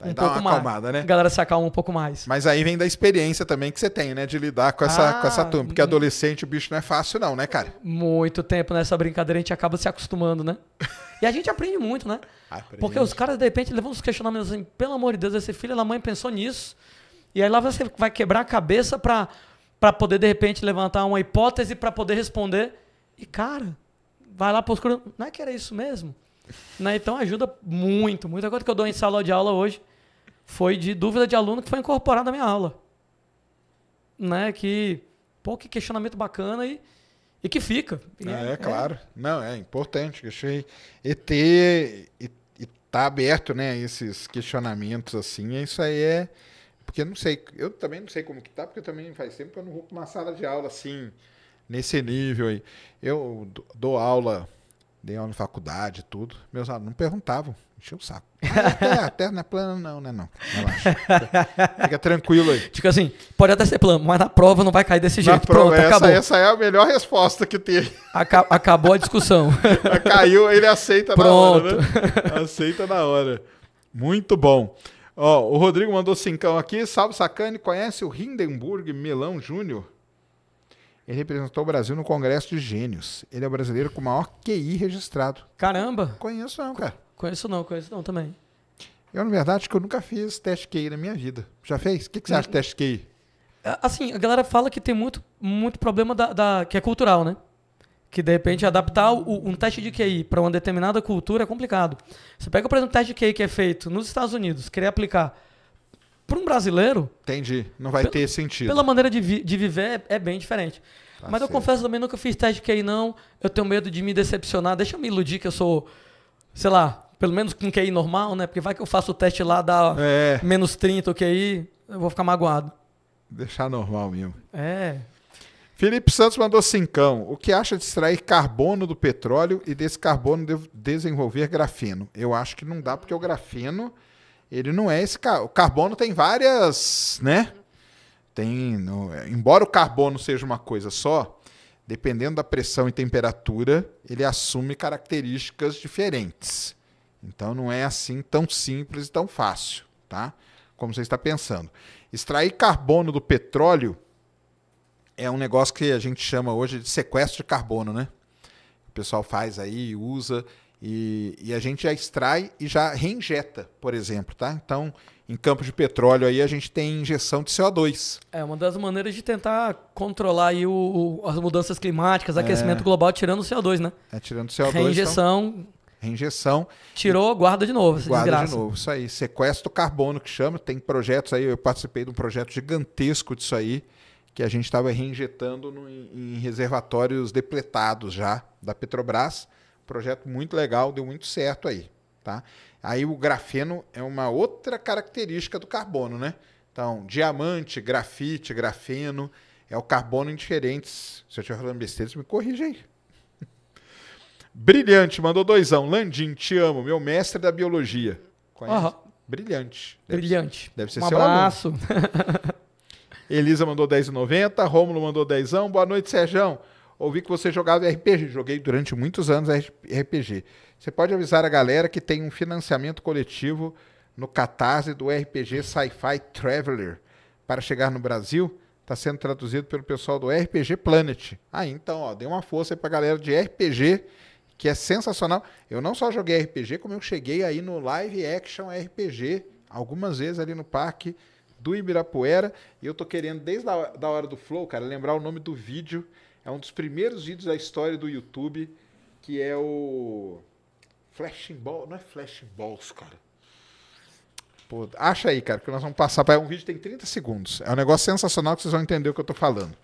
um dá pouco uma acalmada, mais. né? A galera se acalma um pouco mais. Mas aí vem da experiência também que você tem, né? De lidar com essa, ah, com essa ah, turma. Porque adolescente, o bicho não é fácil, não, né, cara? Muito tempo nessa brincadeira, a gente acaba se acostumando, né? E a gente aprende muito, né? Aprende. Porque os caras, de repente, levam uns questionamentos assim, pelo amor de Deus, esse filho da mãe pensou nisso. E aí lá você vai quebrar a cabeça pra para poder de repente levantar uma hipótese para poder responder. E cara, vai lá procura, não é que era isso mesmo? Né? Então ajuda muito, A coisa que eu dou em sala de aula hoje foi de dúvida de aluno que foi incorporada à minha aula. Né, que pô, que questionamento bacana e e que fica. E é, é, claro. É. Não, é importante. Achei ter e, e tá aberto, né, a esses questionamentos assim. Isso aí é porque eu não sei, eu também não sei como que tá, porque eu também faz tempo que eu não vou para uma sala de aula assim, nesse nível aí. Eu dou aula, dei aula na faculdade tudo. Meus alunos não perguntavam, encheu o saco. Ah, a terra não é plana, não, né? Não, relaxa. Fica tranquilo aí. Fica tipo assim, pode até ser plano, mas na prova não vai cair desse jeito. Na prova, Pronto, essa, essa, é a melhor resposta que tem. Acab acabou a discussão. Caiu, ele aceita Pronto. na hora. Né? Aceita na hora. Muito bom. Ó, o Rodrigo mandou cincão aqui. Salve Sacani, conhece o Hindenburg Melão Júnior? Ele representou o Brasil no Congresso de Gênios. Ele é o brasileiro com o maior QI registrado. Caramba! Conheço não, cara. Conheço não, conheço não também. Eu, é na verdade, acho que eu nunca fiz teste QI na minha vida. Já fez? O que, que você hum. acha de teste QI? É, assim, a galera fala que tem muito, muito problema da, da que é cultural, né? que de repente adaptar o, um teste de QI para uma determinada cultura é complicado. Você pega, por exemplo, um teste de QI que é feito nos Estados Unidos, querer aplicar para um brasileiro. Entendi, não vai ter sentido. Pela maneira de, vi, de viver é, é, bem diferente. Tá Mas certo. eu confesso também, nunca fiz teste de QI, não. Eu tenho medo de me decepcionar. Deixa eu me iludir que eu sou, sei lá, pelo menos com QI normal, né? Porque vai que eu faço o teste lá, dá é. menos 30 o QI, eu vou ficar magoado. Deixar normal mesmo. É. Felipe Santos mandou cincão. O que acha de extrair carbono do petróleo e desse carbono de desenvolver grafeno? Eu acho que não dá, porque o grafeno, ele não é esse... Ca... O carbono tem várias, né? Tem... No... Embora o carbono seja uma coisa só, dependendo da pressão e temperatura, ele assume características diferentes. Então não é assim tão simples e tão fácil, tá? Como você está pensando. Extrair carbono do petróleo é um negócio que a gente chama hoje de sequestro de carbono, né? O pessoal faz aí, usa e, e a gente já extrai e já reinjeta, por exemplo, tá? Então, em campos de petróleo aí a gente tem injeção de CO2. É uma das maneiras de tentar controlar aí o, o as mudanças climáticas, é. aquecimento global, tirando o CO2, né? É, tirando o CO2. Então. Reinjeção. Então, reinjeção. Tirou, guarda de novo, essa guarda desgraça. de novo, isso aí. Sequestro carbono que chama, tem projetos aí, eu participei de um projeto gigantesco disso aí, que a gente estava reinjetando no, em reservatórios depletados já da Petrobras. Projeto muito legal, deu muito certo aí. Tá? Aí o grafeno é uma outra característica do carbono, né? Então, diamante, grafite, grafeno, é o carbono em diferentes. Se eu estiver falando besteira, me corrija aí. Brilhante, mandou doisão. Landim, te amo, meu mestre da biologia. Conhece? Uhum. Brilhante. Deve Brilhante. Ser, deve ser um seu abraço. Elisa mandou 10,90. Rômulo mandou 10. Boa noite, Serjão. Ouvi que você jogava RPG. Joguei durante muitos anos RPG. Você pode avisar a galera que tem um financiamento coletivo no catarse do RPG Sci-Fi Traveler para chegar no Brasil? Está sendo traduzido pelo pessoal do RPG Planet. Ah, então, ó, dê uma força aí a galera de RPG, que é sensacional. Eu não só joguei RPG, como eu cheguei aí no live action RPG algumas vezes ali no parque do Ibirapuera. E eu tô querendo, desde a da hora do Flow, cara, lembrar o nome do vídeo. É um dos primeiros vídeos da história do YouTube, que é o. Flashing Ball. Não é Flashing Balls, cara. Pô, acha aí, cara, que nós vamos passar. Pra... Um vídeo tem 30 segundos. É um negócio sensacional que vocês vão entender o que eu tô falando.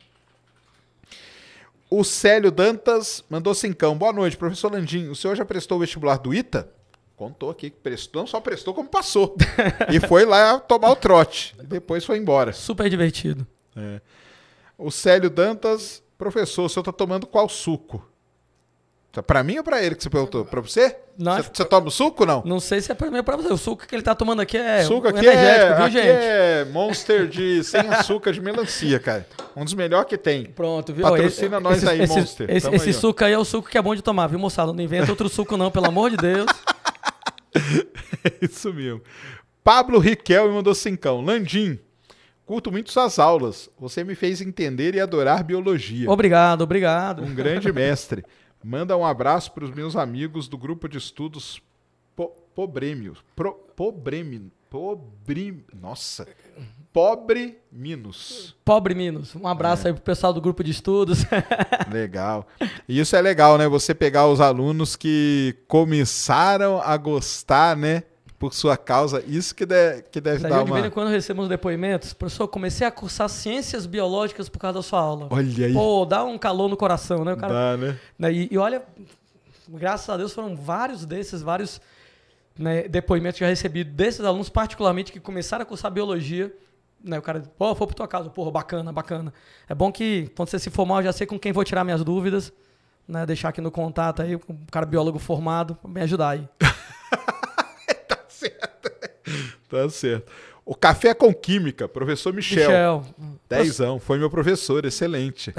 O Célio Dantas mandou cincão. Boa noite, professor Landim. O senhor já prestou o vestibular do ITA? Contou aqui que prestou, não só prestou, como passou. e foi lá tomar o trote. E depois foi embora. Super divertido. É. O Célio Dantas, professor, o senhor está tomando qual suco? Tá pra mim ou pra ele que você perguntou? Pra você? Não, você, você toma o suco não? Não sei se é pra mim ou pra você. O suco que ele tá tomando aqui é. Suco aqui, é, viu, aqui gente? é Monster de sem açúcar de melancia, cara. Um dos melhores que tem. Pronto, viu? Patrocina nós esse, aí, esse, Monster. Esse, esse aí, suco aí é o suco que é bom de tomar, viu, moçada? Não inventa outro suco, não, pelo amor de Deus. É isso mesmo. Pablo Riquel me mandou cincão. Landim, Curto muito suas aulas. Você me fez entender e adorar biologia. Obrigado, obrigado. Um grande mestre. Manda um abraço para os meus amigos do grupo de estudos po Pobrêmio. Pro Pobrêmio. Pobre. Nossa! Pobre Minos. Pobre Minos. Um abraço é. aí pro pessoal do grupo de estudos. legal. E isso é legal, né? Você pegar os alunos que começaram a gostar, né? por sua causa. Isso que, de, que deve Saiu dar uma... É de vez em quando recebemos depoimentos. Professor, comecei a cursar ciências biológicas por causa da sua aula. Olha aí. Pô, dá um calor no coração, né? O cara, dá, né? né? E, e, olha, graças a Deus foram vários desses, vários né, depoimentos que eu recebi desses alunos, particularmente, que começaram a cursar biologia. Né, o cara, pô, foi pra tua casa. Porra, bacana, bacana. É bom que quando você se formar, eu já sei com quem vou tirar minhas dúvidas. Né, deixar aqui no contato aí, um cara biólogo formado, me ajudar aí. certo. tá certo. O Café com Química, professor Michel. Michel. Dezão, foi meu professor, excelente.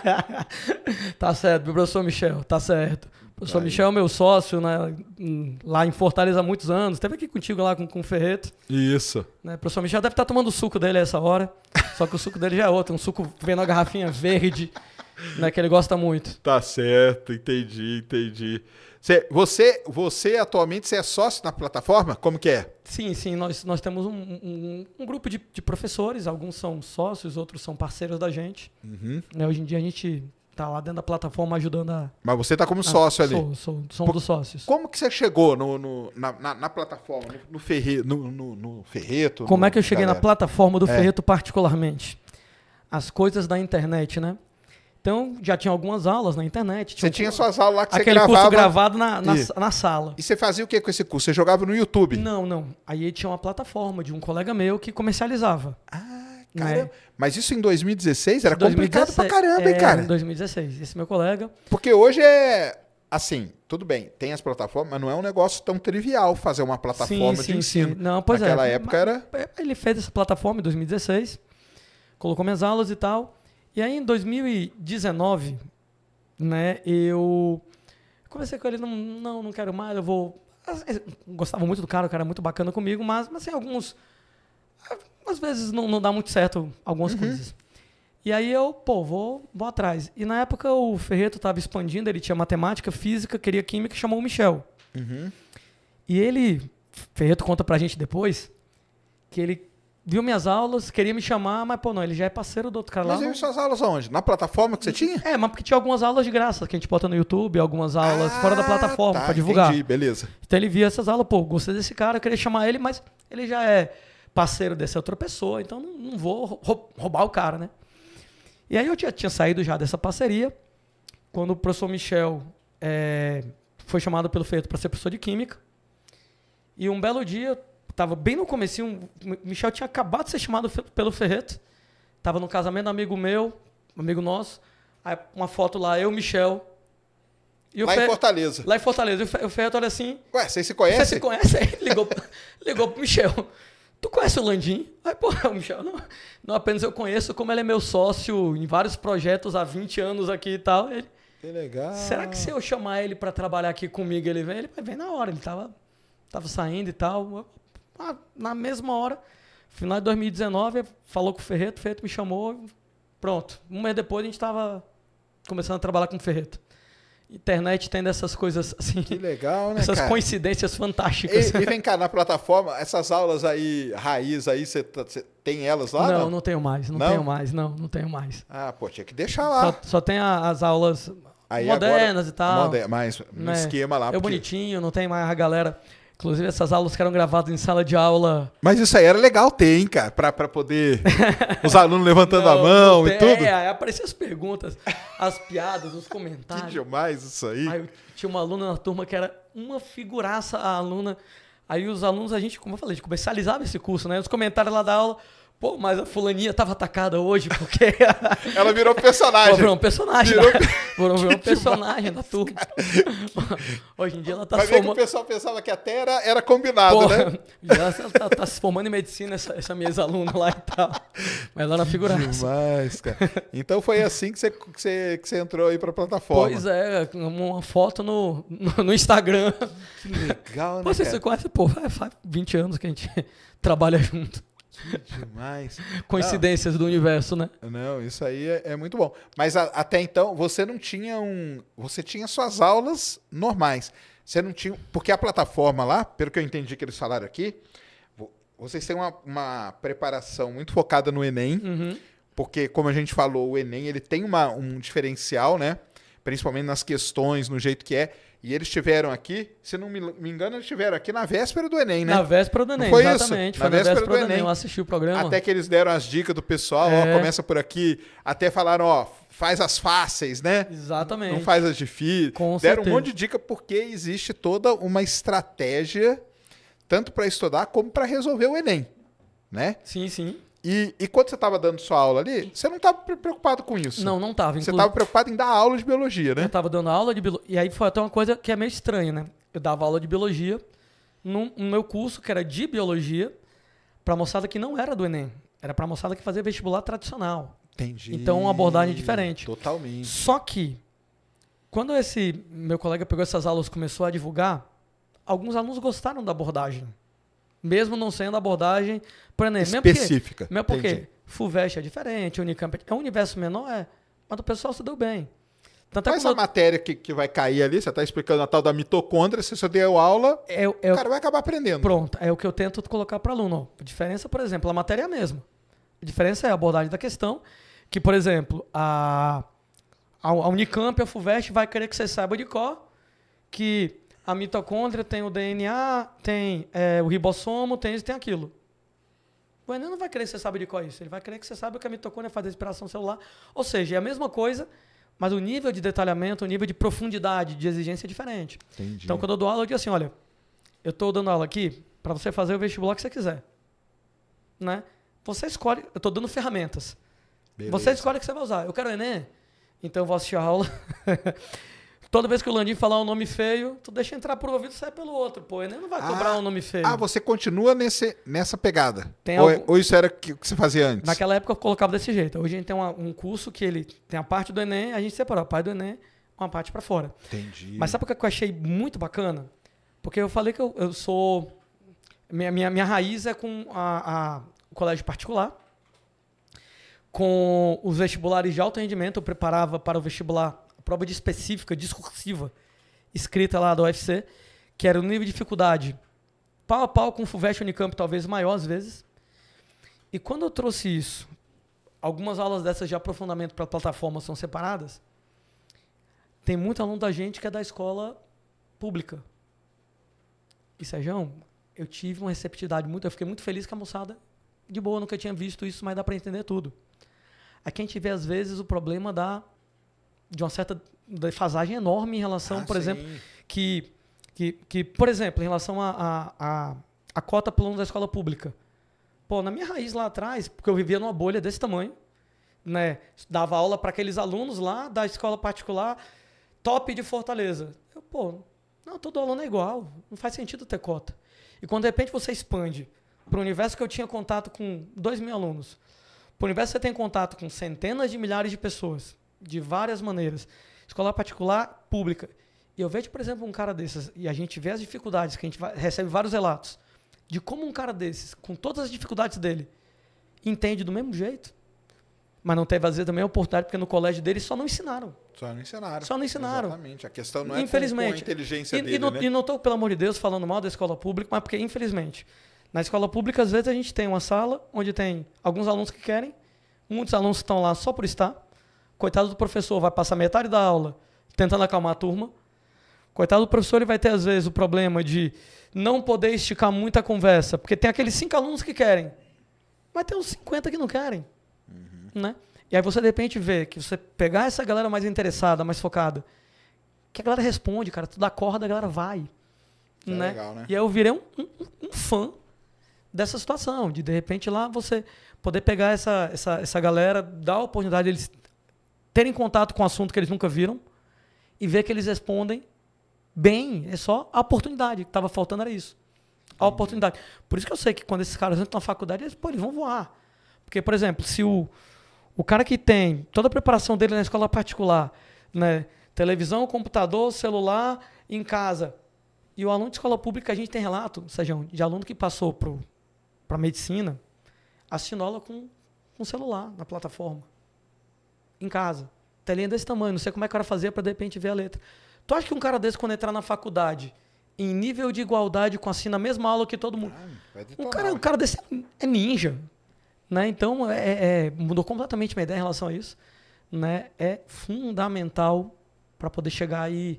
tá certo, meu professor Michel, tá certo. O professor Aí. Michel é meu sócio, né? Lá em Fortaleza há muitos anos. Esteve aqui contigo lá com, com o Ferreto. Isso. Né? O professor Michel deve estar tá tomando o suco dele a essa hora. Só que o suco dele já é outro, um suco vendo a garrafinha verde. né, que ele gosta muito. Tá certo, entendi, entendi. Você, você, você atualmente você é sócio na plataforma? Como que é? Sim, sim. Nós, nós temos um, um, um grupo de, de, professores. Alguns são sócios, outros são parceiros da gente. Uhum. Né, hoje em dia a gente tá lá dentro da plataforma ajudando a... Mas você tá como sócio a, ali. Sou, sou, sou um Por, dos sócios. Como que você chegou no, no na, na, na, plataforma, no, ferre, no, no, no Ferreto? Como é que eu cheguei galera? na plataforma do é. Ferreto particularmente? As coisas da internet, né? Então, já tinha algumas aulas na internet. Tinha você um... tinha suas aulas lá que Aquele você gravava. curso gravado na, na, na, sala. E você fazia o que com esse curso? Você jogava no YouTube? Não, não. Aí tinha uma plataforma de um colega meu que comercializava. Ah, né? caramba. Né? Mas isso em 2016 era 2016, complicado pra caramba, é, hein, cara? em 2016. Esse meu colega... Porque hoje é... Assim, tudo bem, tem as plataformas, mas não é um negócio tão trivial fazer uma plataforma sim, de sim, ensino. Sim. Não, pois é, Naquela é, época era... Ele fez essa plataforma em 2016, colocou minhas aulas e tal... E aí em 2019, né, eu comecei com ele, não, não, não quero mais, eu vou. Gostava muito do cara, o cara era muito bacana comigo, mas, mas assim, alguns. Às vezes não, não dá muito certo algumas uhum. coisas. E aí eu, pô, vou, vou atrás. E na época o Ferreto estava expandindo, ele tinha matemática, física, queria química, chamou o Michel. Uhum. E ele, Ferreto conta pra gente depois, que ele viu minhas aulas, queria me chamar, mas pô, não, ele já é parceiro do outro cara mas lá. Mas viu suas aulas aonde? Na plataforma que você tinha? É, mas porque tinha algumas aulas de graça que a gente bota no YouTube, algumas aulas ah, fora da ah, plataforma tá, para divulgar. Entendi, beleza. Então ele via essas aulas, pô, gostei desse cara, queria chamar ele, mas ele já é parceiro dessa outra pessoa, então não, não vou roubar o cara, né? E aí eu tinha, tinha saído já dessa parceria, quando o professor Michel é, foi chamado pelo Feito para ser professor de Química. E um belo dia, tava bem no começo o Michel tinha acabado de ser chamado pelo Ferreto. Tava no casamento do amigo meu, amigo nosso. Aí uma foto lá, eu, Michel. E lá Fer... em Fortaleza. Lá em Fortaleza. E o Ferreto olha assim. Ué, vocês se conhecem? Você se conhece? Aí ligou, ligou pro Michel. Tu conhece o Landim? Aí, pô, Michel, não, não apenas eu conheço, como ele é meu sócio em vários projetos há 20 anos aqui e tal. Ele, que legal. Será que se eu chamar ele para trabalhar aqui comigo, ele vem? Ele vai ver na hora, ele tava, tava saindo e tal. Ah, na mesma hora, final de 2019, falou com o Ferreto, o Ferreto me chamou, pronto. Um mês depois a gente estava começando a trabalhar com o Ferreto. Internet tem dessas coisas assim. Que legal, né? Essas cara? coincidências fantásticas. E, e, vem cá, na plataforma, essas aulas aí, raiz aí, você tá, tem elas lá? Não, não, não tenho mais, não, não, tenho mais, não, não tenho mais. Ah, pô, tinha que deixar lá. Só, só tem a, as aulas aí modernas agora, e tal. Moderna, mas no né? esquema lá. É porque... bonitinho, não tem mais a galera. Inclusive, essas aulas que eram gravadas em sala de aula. Mas isso aí era legal ter, hein, cara? Pra, pra poder. Os alunos levantando não, a mão e tudo. É, aí apareciam as perguntas, as piadas, os comentários. Que demais isso aí. Aí tinha uma aluna na turma que era uma figuraça a aluna. Aí os alunos, a gente, como eu falei, a gente comercializava esse curso, né? Os comentários lá da aula. Pô, mas a fulaninha tava atacada hoje porque. Ela virou personagem. Pô, virou um personagem. Virou, da... Né? virou, virou um personagem da turma. hoje em dia ela tá se formando. o pessoal pensava que até era, era combinado, Pô, né? Ela tá, tá, tá, se formando em medicina, essa, essa minha ex-aluna lá e tal. Mas ela na figura. Demais, cara. Então foi assim que você, que você, que você entrou aí pra plataforma. Pois é, uma foto no, no, no Instagram. Que legal, né? Pô, você, se conhece, pô, faz 20 anos que a gente trabalha junto demais. Coincidências não, do universo, né? Não, isso aí é, é muito bom. Mas a, até então, você não tinha um. Você tinha suas aulas normais. Você não tinha. Porque a plataforma lá, pelo que eu entendi que eles falaram aqui, vocês têm uma, uma preparação muito focada no Enem. Uhum. Porque, como a gente falou, o Enem ele tem uma, um diferencial, né? Principalmente nas questões, no jeito que é e eles estiveram aqui, se não me, engano, eles estiveram aqui na véspera do Enem, né? Na véspera do Enem, foi exatamente. Isso? Na foi véspera na véspera, do, Enem. Enem. Eu assisti o programa. Até que eles deram as dicas do pessoal, é. ó, começa por aqui. Até falaram, ó, faz as fáceis, né? Exatamente. Não faz as difíceis. Com deram certeza. um monte de dica porque existe toda uma estratégia, tanto para estudar como para resolver o Enem, né? Sim, sim. E, e, quando você estava dando sua aula ali, você não estava preocupado com isso. Não, não estava. Você estava preocupado em dar aula de biologia, né? Eu estava dando aula de biologia. E aí foi até uma coisa que é meio estranha, né? Eu dava aula de biologia no, no meu curso, que era de biologia, para moçada que não era do Enem. Era para moçada que fazia vestibular tradicional. Entendi. Então, uma abordagem diferente. Totalmente. Só que, quando esse meu colega pegou essas aulas e começou a divulgar, alguns alunos gostaram da abordagem. Mesmo não sendo abordagem para Específica. Mesmo porque, porque FUVEST é diferente, Unicamp é um universo menor, é. Mas o pessoal se deu bem. Tanto Mas é a eu... matéria que, que vai cair ali, você está explicando a tal da mitocôndria, se você deu aula, é, é o cara vai acabar aprendendo. Pronto, é o que eu tento colocar para aluno. A diferença, por exemplo, a matéria é a mesma. A diferença é a abordagem da questão, que, por exemplo, a, a, Unicamp e a FUVEST vai querer que você saiba de cor que a mitocôndria tem o DNA, tem é, o ribossomo, tem isso, tem aquilo. O Enem não vai querer que você sabe de qual é isso. Ele vai querer que você saiba o que a mitocôndria faz a respiração celular. Ou seja, é a mesma coisa, mas o nível de detalhamento, o nível de profundidade, de exigência é diferente. Entendi. Então, quando eu dou aula, eu digo assim, olha, eu estou dando aula aqui para você fazer o vestibular que você quiser. Né? Você escolhe, eu estou dando ferramentas. Beleza. Você escolhe o que você vai usar. Eu quero o Enem, então eu vou assistir a aula. Toda vez que o Landim falar um nome feio, tu deixa entrar por um ouvido e sai pelo outro, pô. Ele não vai cobrar ah, um nome feio. Ah, você continua nesse, nessa pegada. Ou, é- algum... ou, isso era o que, que, você fazia antes? Naquela época eu colocava desse jeito. Hoje a gente tem uma, um curso que ele tem a parte do Enem, a gente separa a parte do Enem uma parte para fora. Entendi. Mas sabe o que eu achei muito bacana? Porque eu falei que eu, eu sou. Minha, minha, minha raiz é com a, a, o colégio particular, com os vestibulares de alto rendimento. Eu preparava para o vestibular prova de específica, discursiva, escrita lá da UFC, que era um nível de dificuldade pau a pau com o Fulvestre Unicamp, talvez maior às vezes. E quando eu trouxe isso, algumas aulas dessas de aprofundamento para a plataforma são separadas, tem muito aluno da gente que é da escola pública. E, Sérgio, eu tive uma receptividade muito, eu fiquei muito feliz com a moçada. De boa, nunca tinha visto isso, mas dá para entender tudo. Aqui a gente vê, às vezes, o problema da de uma certa defasagem enorme em relação, ah, por sim. exemplo, que, que, que, por exemplo, em relação à a, a, a, a, cota plano da escola pública. Pô, na minha raiz lá atrás, porque eu vivia numa bolha desse tamanho, né? Dava aula para aqueles alunos lá da escola particular, top de Fortaleza. Eu, pô, não, todo aluno é igual, não faz sentido ter cota. E quando de repente você expande para o universo que eu tinha contato com 2 mil alunos, para o universo que você tem contato com centenas de milhares de pessoas, de várias maneiras. Escola particular, pública. E eu vejo, por exemplo, um cara desses, e a gente vê as dificuldades, que a gente recebe vários relatos, de como um cara desses, com todas as dificuldades dele, entende do mesmo jeito, mas não teve, às vezes, também a oportunidade, porque no colégio dele só não ensinaram. Só não ensinaram. Só não ensinaram. Exatamente. A questão não é infelizmente. Com a inteligência e, dele, né? e não, né? estou, pelo amor de Deus, falando mal da escola pública, mas porque, infelizmente, na escola pública, às vezes, a gente tem uma sala onde tem alguns alunos que querem, muitos alunos estão lá só por estar, Coitado do professor, vai passar metade da aula tentando acalmar a turma. Coitado do professor, ele vai ter às vezes o problema de não poder esticar muita conversa, porque tem aqueles cinco alunos que querem, mas tem uns 50 que não querem, uhum. né? E aí você de repente vê que você pegar essa galera mais interessada, mais focada, que a galera responde, cara, tu dá corda, a galera vai, é né? Legal, né? E aí eu virei um, um, um, fã dessa situação, de de repente lá você poder pegar essa, essa, essa galera, dar a oportunidade deles terem contato com um assunto que eles nunca viram e ver que eles respondem bem. É só a oportunidade. O que estava faltando era isso. A oportunidade. Por isso que eu sei que quando esses caras entram na faculdade, eles, pô, eles vão voar. Porque, por exemplo, se o, o cara que tem toda a preparação dele na escola particular, né? Televisão, computador, celular, em casa. E o aluno de escola pública, a gente tem relato, Sérgio, de aluno que passou para medicina, assinou aula com, com celular na plataforma em casa. Telinha desse tamanho, não sei como é que o cara fazia para de repente ver a letra. Tu acha que um cara desse, quando entrar na faculdade, em nível de igualdade com assim, na mesma aula que todo mundo. Ah, um, cara, um cara desse é, é ninja. Né? Então, é, é, mudou completamente minha ideia em relação a isso. Né? É fundamental para poder chegar aí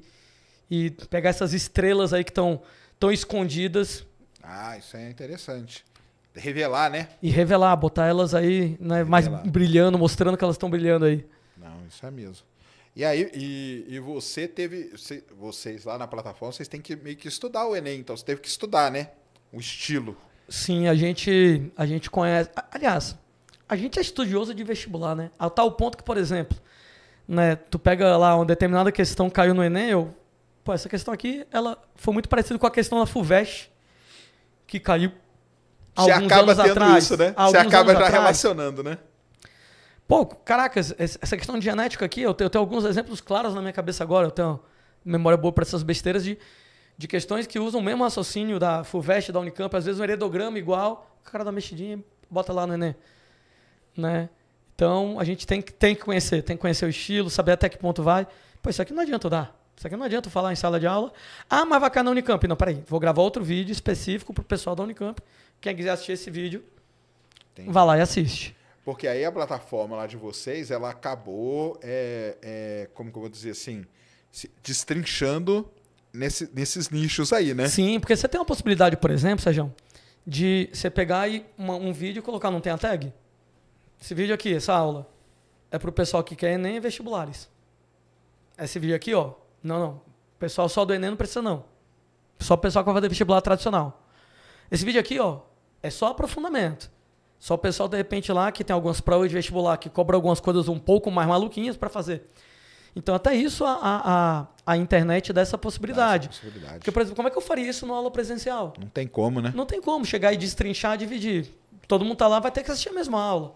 e pegar essas estrelas aí que estão tão escondidas. Ah, isso é interessante. Revelar, né? E revelar, botar elas aí né, mais brilhando, mostrando que elas estão brilhando aí. Não, isso é mesmo. E aí, e, e você teve. Você, vocês lá na plataforma, vocês têm que meio que estudar o Enem, então você teve que estudar, né? O estilo. Sim, a gente, a gente conhece. Aliás, a gente é estudioso de vestibular, né? A tal ponto que, por exemplo, né, tu pega lá uma determinada questão caiu no Enem, eu, pô, essa questão aqui, ela foi muito parecida com a questão da FUVEST, que caiu você acaba tendo atrás, isso, né? Você acaba já atrás. relacionando, né? Pô, caracas, essa questão de genética aqui, eu tenho, eu tenho, alguns exemplos claros na minha cabeça agora, eu tenho memória boa para essas besteiras de, de questões que usam o mesmo raciocínio da FUVEST, da Unicamp, às vezes um heredograma igual, o cara dá mexidinha bota lá no Enem. Né? Então, a gente tem, tem que conhecer, tem que conhecer o estilo, saber até que ponto vai. Pô, isso aqui não adianta dar. Isso aqui não adianta falar em sala de aula. Ah, mas vai cair na Unicamp. Não, peraí, vou gravar outro vídeo específico para o pessoal da Unicamp quem quiser assistir esse vídeo, Entendi. vai lá e assiste. Porque aí a plataforma lá de vocês, ela acabou, é, é, como que eu vou dizer assim, destrinchando nesse, nesses nichos aí, né? Sim, porque você tem uma possibilidade, por exemplo, Sérgio, de você pegar aí uma, um vídeo e colocar, não tem a tag? Esse vídeo aqui, essa aula, é para o pessoal que quer Enem e vestibulares. Esse vídeo aqui, ó, não, não, pessoal só do Enem não precisa não. Só o pessoal que vai fazer vestibular tradicional. Esse vídeo aqui, ó, é só aprofundamento. Só o pessoal, de repente, lá que tem algumas provas de vestibular que cobra algumas coisas um pouco mais maluquinhas para fazer. Então, até isso a, a, a internet dá essa possibilidade. Dá essa possibilidade. Porque, por exemplo, como é que eu faria isso numa aula presencial? Não tem como, né? Não tem como chegar e destrinchar, dividir. Todo mundo tá lá, vai ter que assistir a mesma aula.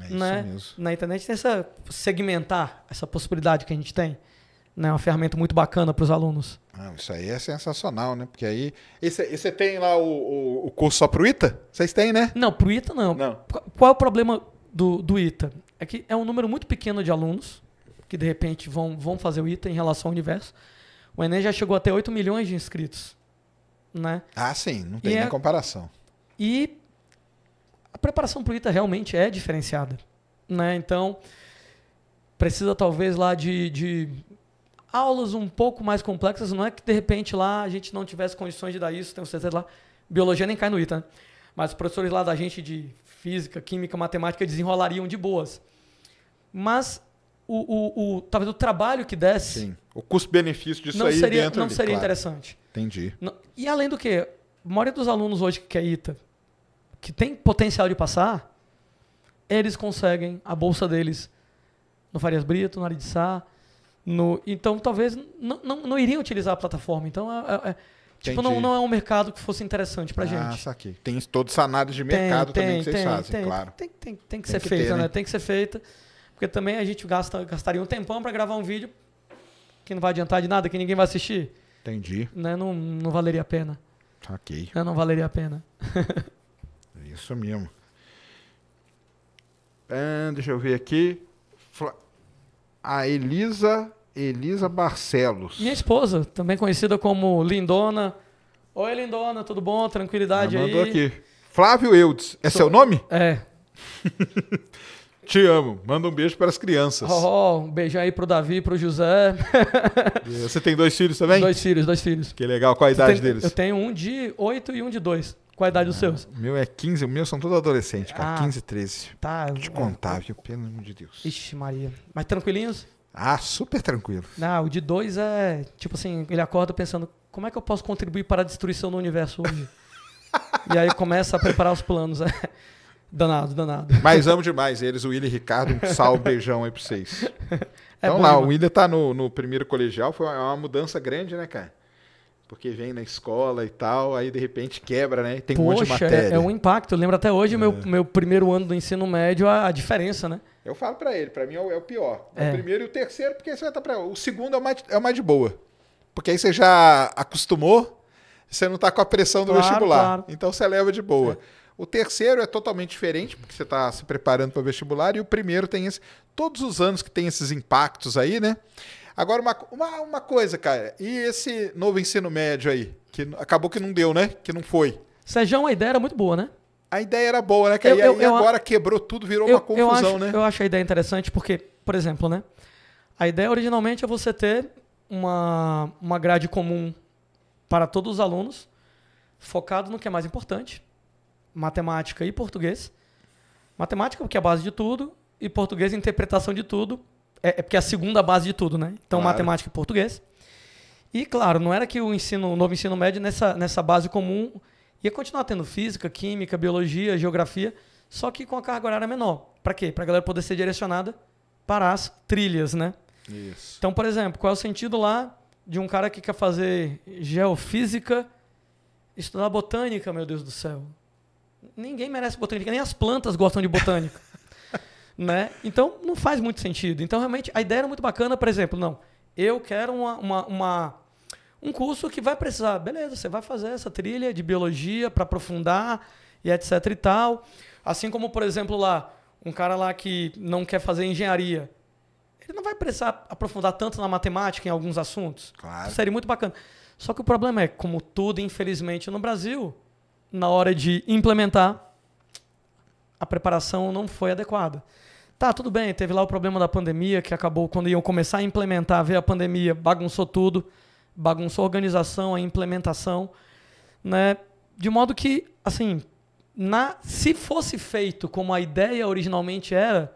É isso né? mesmo. Na internet tem essa segmentar, essa possibilidade que a gente tem. É né? uma ferramenta muito bacana para os alunos. Ah, isso aí é sensacional, né? Porque aí. E você tem lá o, o, o curso só pro ITA? Vocês têm, né? Não, pro ITA não. não. Qual, é o problema do, do ITA? É que é um número muito pequeno de alunos que de repente vão, vão fazer o ITA em relação ao universo. O Enem já chegou até 8 milhões de inscritos. Né? Ah, sim, não tem e nem é... comparação. E a preparação para o ITA realmente é diferenciada. Né? Então, precisa talvez lá de, de aulas um pouco mais complexas. Não é que de repente lá a gente não tivesse condições de dar isso, tenho certeza lá. Biologia nem cai no ITA, né? Mas os professores lá da gente de física, química, matemática desenrolariam de boas. Mas o, o, o talvez o trabalho que desse. Sim. O custo-benefício disso não aí seria, dentro Não ali, seria claro. interessante. Entendi. Não, e além do que, a maioria dos alunos hoje que quer é ITA, que tem potencial de passar, eles conseguem a bolsa deles no Farias Brito, no Ari de Sá, no, então, talvez não, não, não iriam utilizar a plataforma. Então, é, é, é tipo, não, não é um mercado que fosse interessante pra ah, gente. Ah, saquei. Tem todos os análises de mercado tem, também tem, que vocês tem, fazem, claro. Tem, tem, tem que ser que feita, ter, né? né? Tem que ser feita. Porque também a gente gasta, gastaria um tempão para gravar um vídeo que não vai adiantar de nada, que ninguém vai assistir. Entendi. Né? Não, não valeria a pena. Saquei. Né? Não valeria a pena. é isso mesmo. É, deixa eu ver aqui. A Elisa Elisa Barcelos. Minha esposa, também conhecida como Lindona. Oi, Lindona, tudo bom? Tranquilidade aí. mandou aí? aqui. Flávio Eudes, é Sou... seu nome? É. Te amo. Manda um beijo para as crianças. Oh, um beijo aí para o Davi, para o José. Você tem dois filhos também? Dois filhos, dois filhos. Que legal. Qual a idade tem... deles? Eu tenho um de oito e um de dois. Qual a idade ah, dos seus? O meu é 15, o meu são todos adolescentes, cara. Ah, 15, 13. Tá. Vou te contar, viu? Pelo amor de Deus. Ixi, Maria. Mas tranquilinhos? Ah, super tranquilo. Não, o de dois é, tipo assim, ele acorda pensando, como é que eu posso contribuir para a destruição do universo hoje? e aí começa a preparar os planos. danado, danado. Mas amo demais eles, o William e Ricardo. Um sal, beijão aí para vocês. É então bom, lá, irmão. o William tá no, no primeiro colegial, foi uma mudança grande, né, cara? porque vem na escola e tal, aí de repente quebra, né? Tem Poxa, um monte de é, matéria. É, é um impacto. Eu lembro até hoje, é. meu, meu primeiro ano do ensino médio, a, a diferença, né? Eu falo para ele, para mim é o, é o pior. É. O é. primeiro e o terceiro, porque você vai estar tá pra... O segundo é o, mais, é o mais de boa. Porque aí você já acostumou, você não está com a pressão do claro, vestibular. Claro. Então você leva de boa. O terceiro é totalmente diferente, porque você está se preparando para o vestibular, e o primeiro tem esse. Todos os anos que tem esses impactos aí, né? Agora, uma, uma, uma coisa, cara, e esse novo ensino médio aí, que acabou que não deu, né? Que não foi. Sejão, a ideia era muito boa, né? a ideia era boa, né? Que eu, aí, eu, eu, agora quebrou tudo, virou uma confusão, acho, né? Eu acho a ideia interessante porque, por exemplo, né? A ideia originalmente é você ter uma, uma grade comum para todos os alunos, focado no que é mais importante, matemática e português. Matemática, porque é a base de tudo, e português, interpretação de tudo. É, é porque é a segunda base de tudo, né? Então, claro. matemática e português. E, claro, não era que o ensino, o novo ensino médio, nessa, nessa base comum, Ia continuar tendo física, química, biologia, geografia, só que com a carga horária menor. Para quê? Para a galera poder ser direcionada para as trilhas, né? Isso. Então, por exemplo, qual é o sentido lá de um cara que quer fazer geofísica, estudar botânica, meu Deus do céu? Ninguém merece botânica, nem as plantas gostam de botânica. né? Então, não faz muito sentido. Então, realmente, a ideia era muito bacana, por exemplo, não, eu quero uma, uma, uma um curso que vai precisar, beleza, você vai fazer essa trilha de biologia para aprofundar e etc e tal. Assim como, por exemplo, lá, um cara lá que não quer fazer engenharia, ele não vai precisar aprofundar tanto na matemática em alguns assuntos. Claro. Seria muito bacana. Só que o problema é, como tudo, infelizmente, no Brasil, na hora de implementar, a preparação não foi adequada. Tá, tudo bem, teve lá o problema da pandemia, que acabou quando iam começar a implementar, veio a pandemia, bagunçou tudo bagunçou a organização, a implementação, né? De modo que, assim, na, se fosse feito como a ideia originalmente era,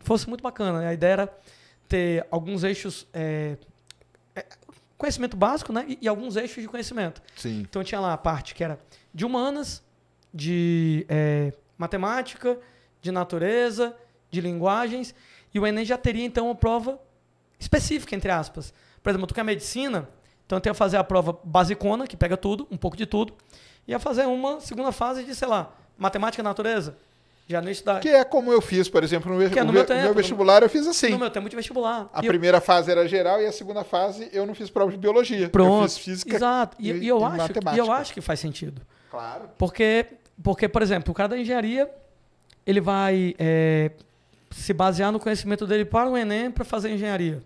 fosse muito bacana. Né? A ideia era ter alguns eixos é, é, conhecimento básico, né? E, e, alguns eixos de conhecimento. Sim. Então tinha lá a parte que era de humanas, de é, matemática, de natureza, de linguagens. E o Enem já teria então uma prova específica, entre aspas, por exemplo, tu quer medicina, então tenho que fazer a prova basicona, que pega tudo, um pouco de tudo, e a fazer uma segunda fase de, sei lá, matemática e natureza. Já não estudar. Que é como eu fiz, por exemplo, no, que é no meu, tempo, meu vestibular, eu fiz assim. No meu tempo de vestibular. A e primeira eu... fase era geral e a segunda fase eu não fiz prova de biologia. Pronto. Eu fiz física. Exato. E, e eu, e acho, matemática. e eu acho que faz sentido. Claro. Porque, porque, por exemplo, o cara da engenharia, ele vai é, se basear no conhecimento dele para o Enem para fazer engenharia.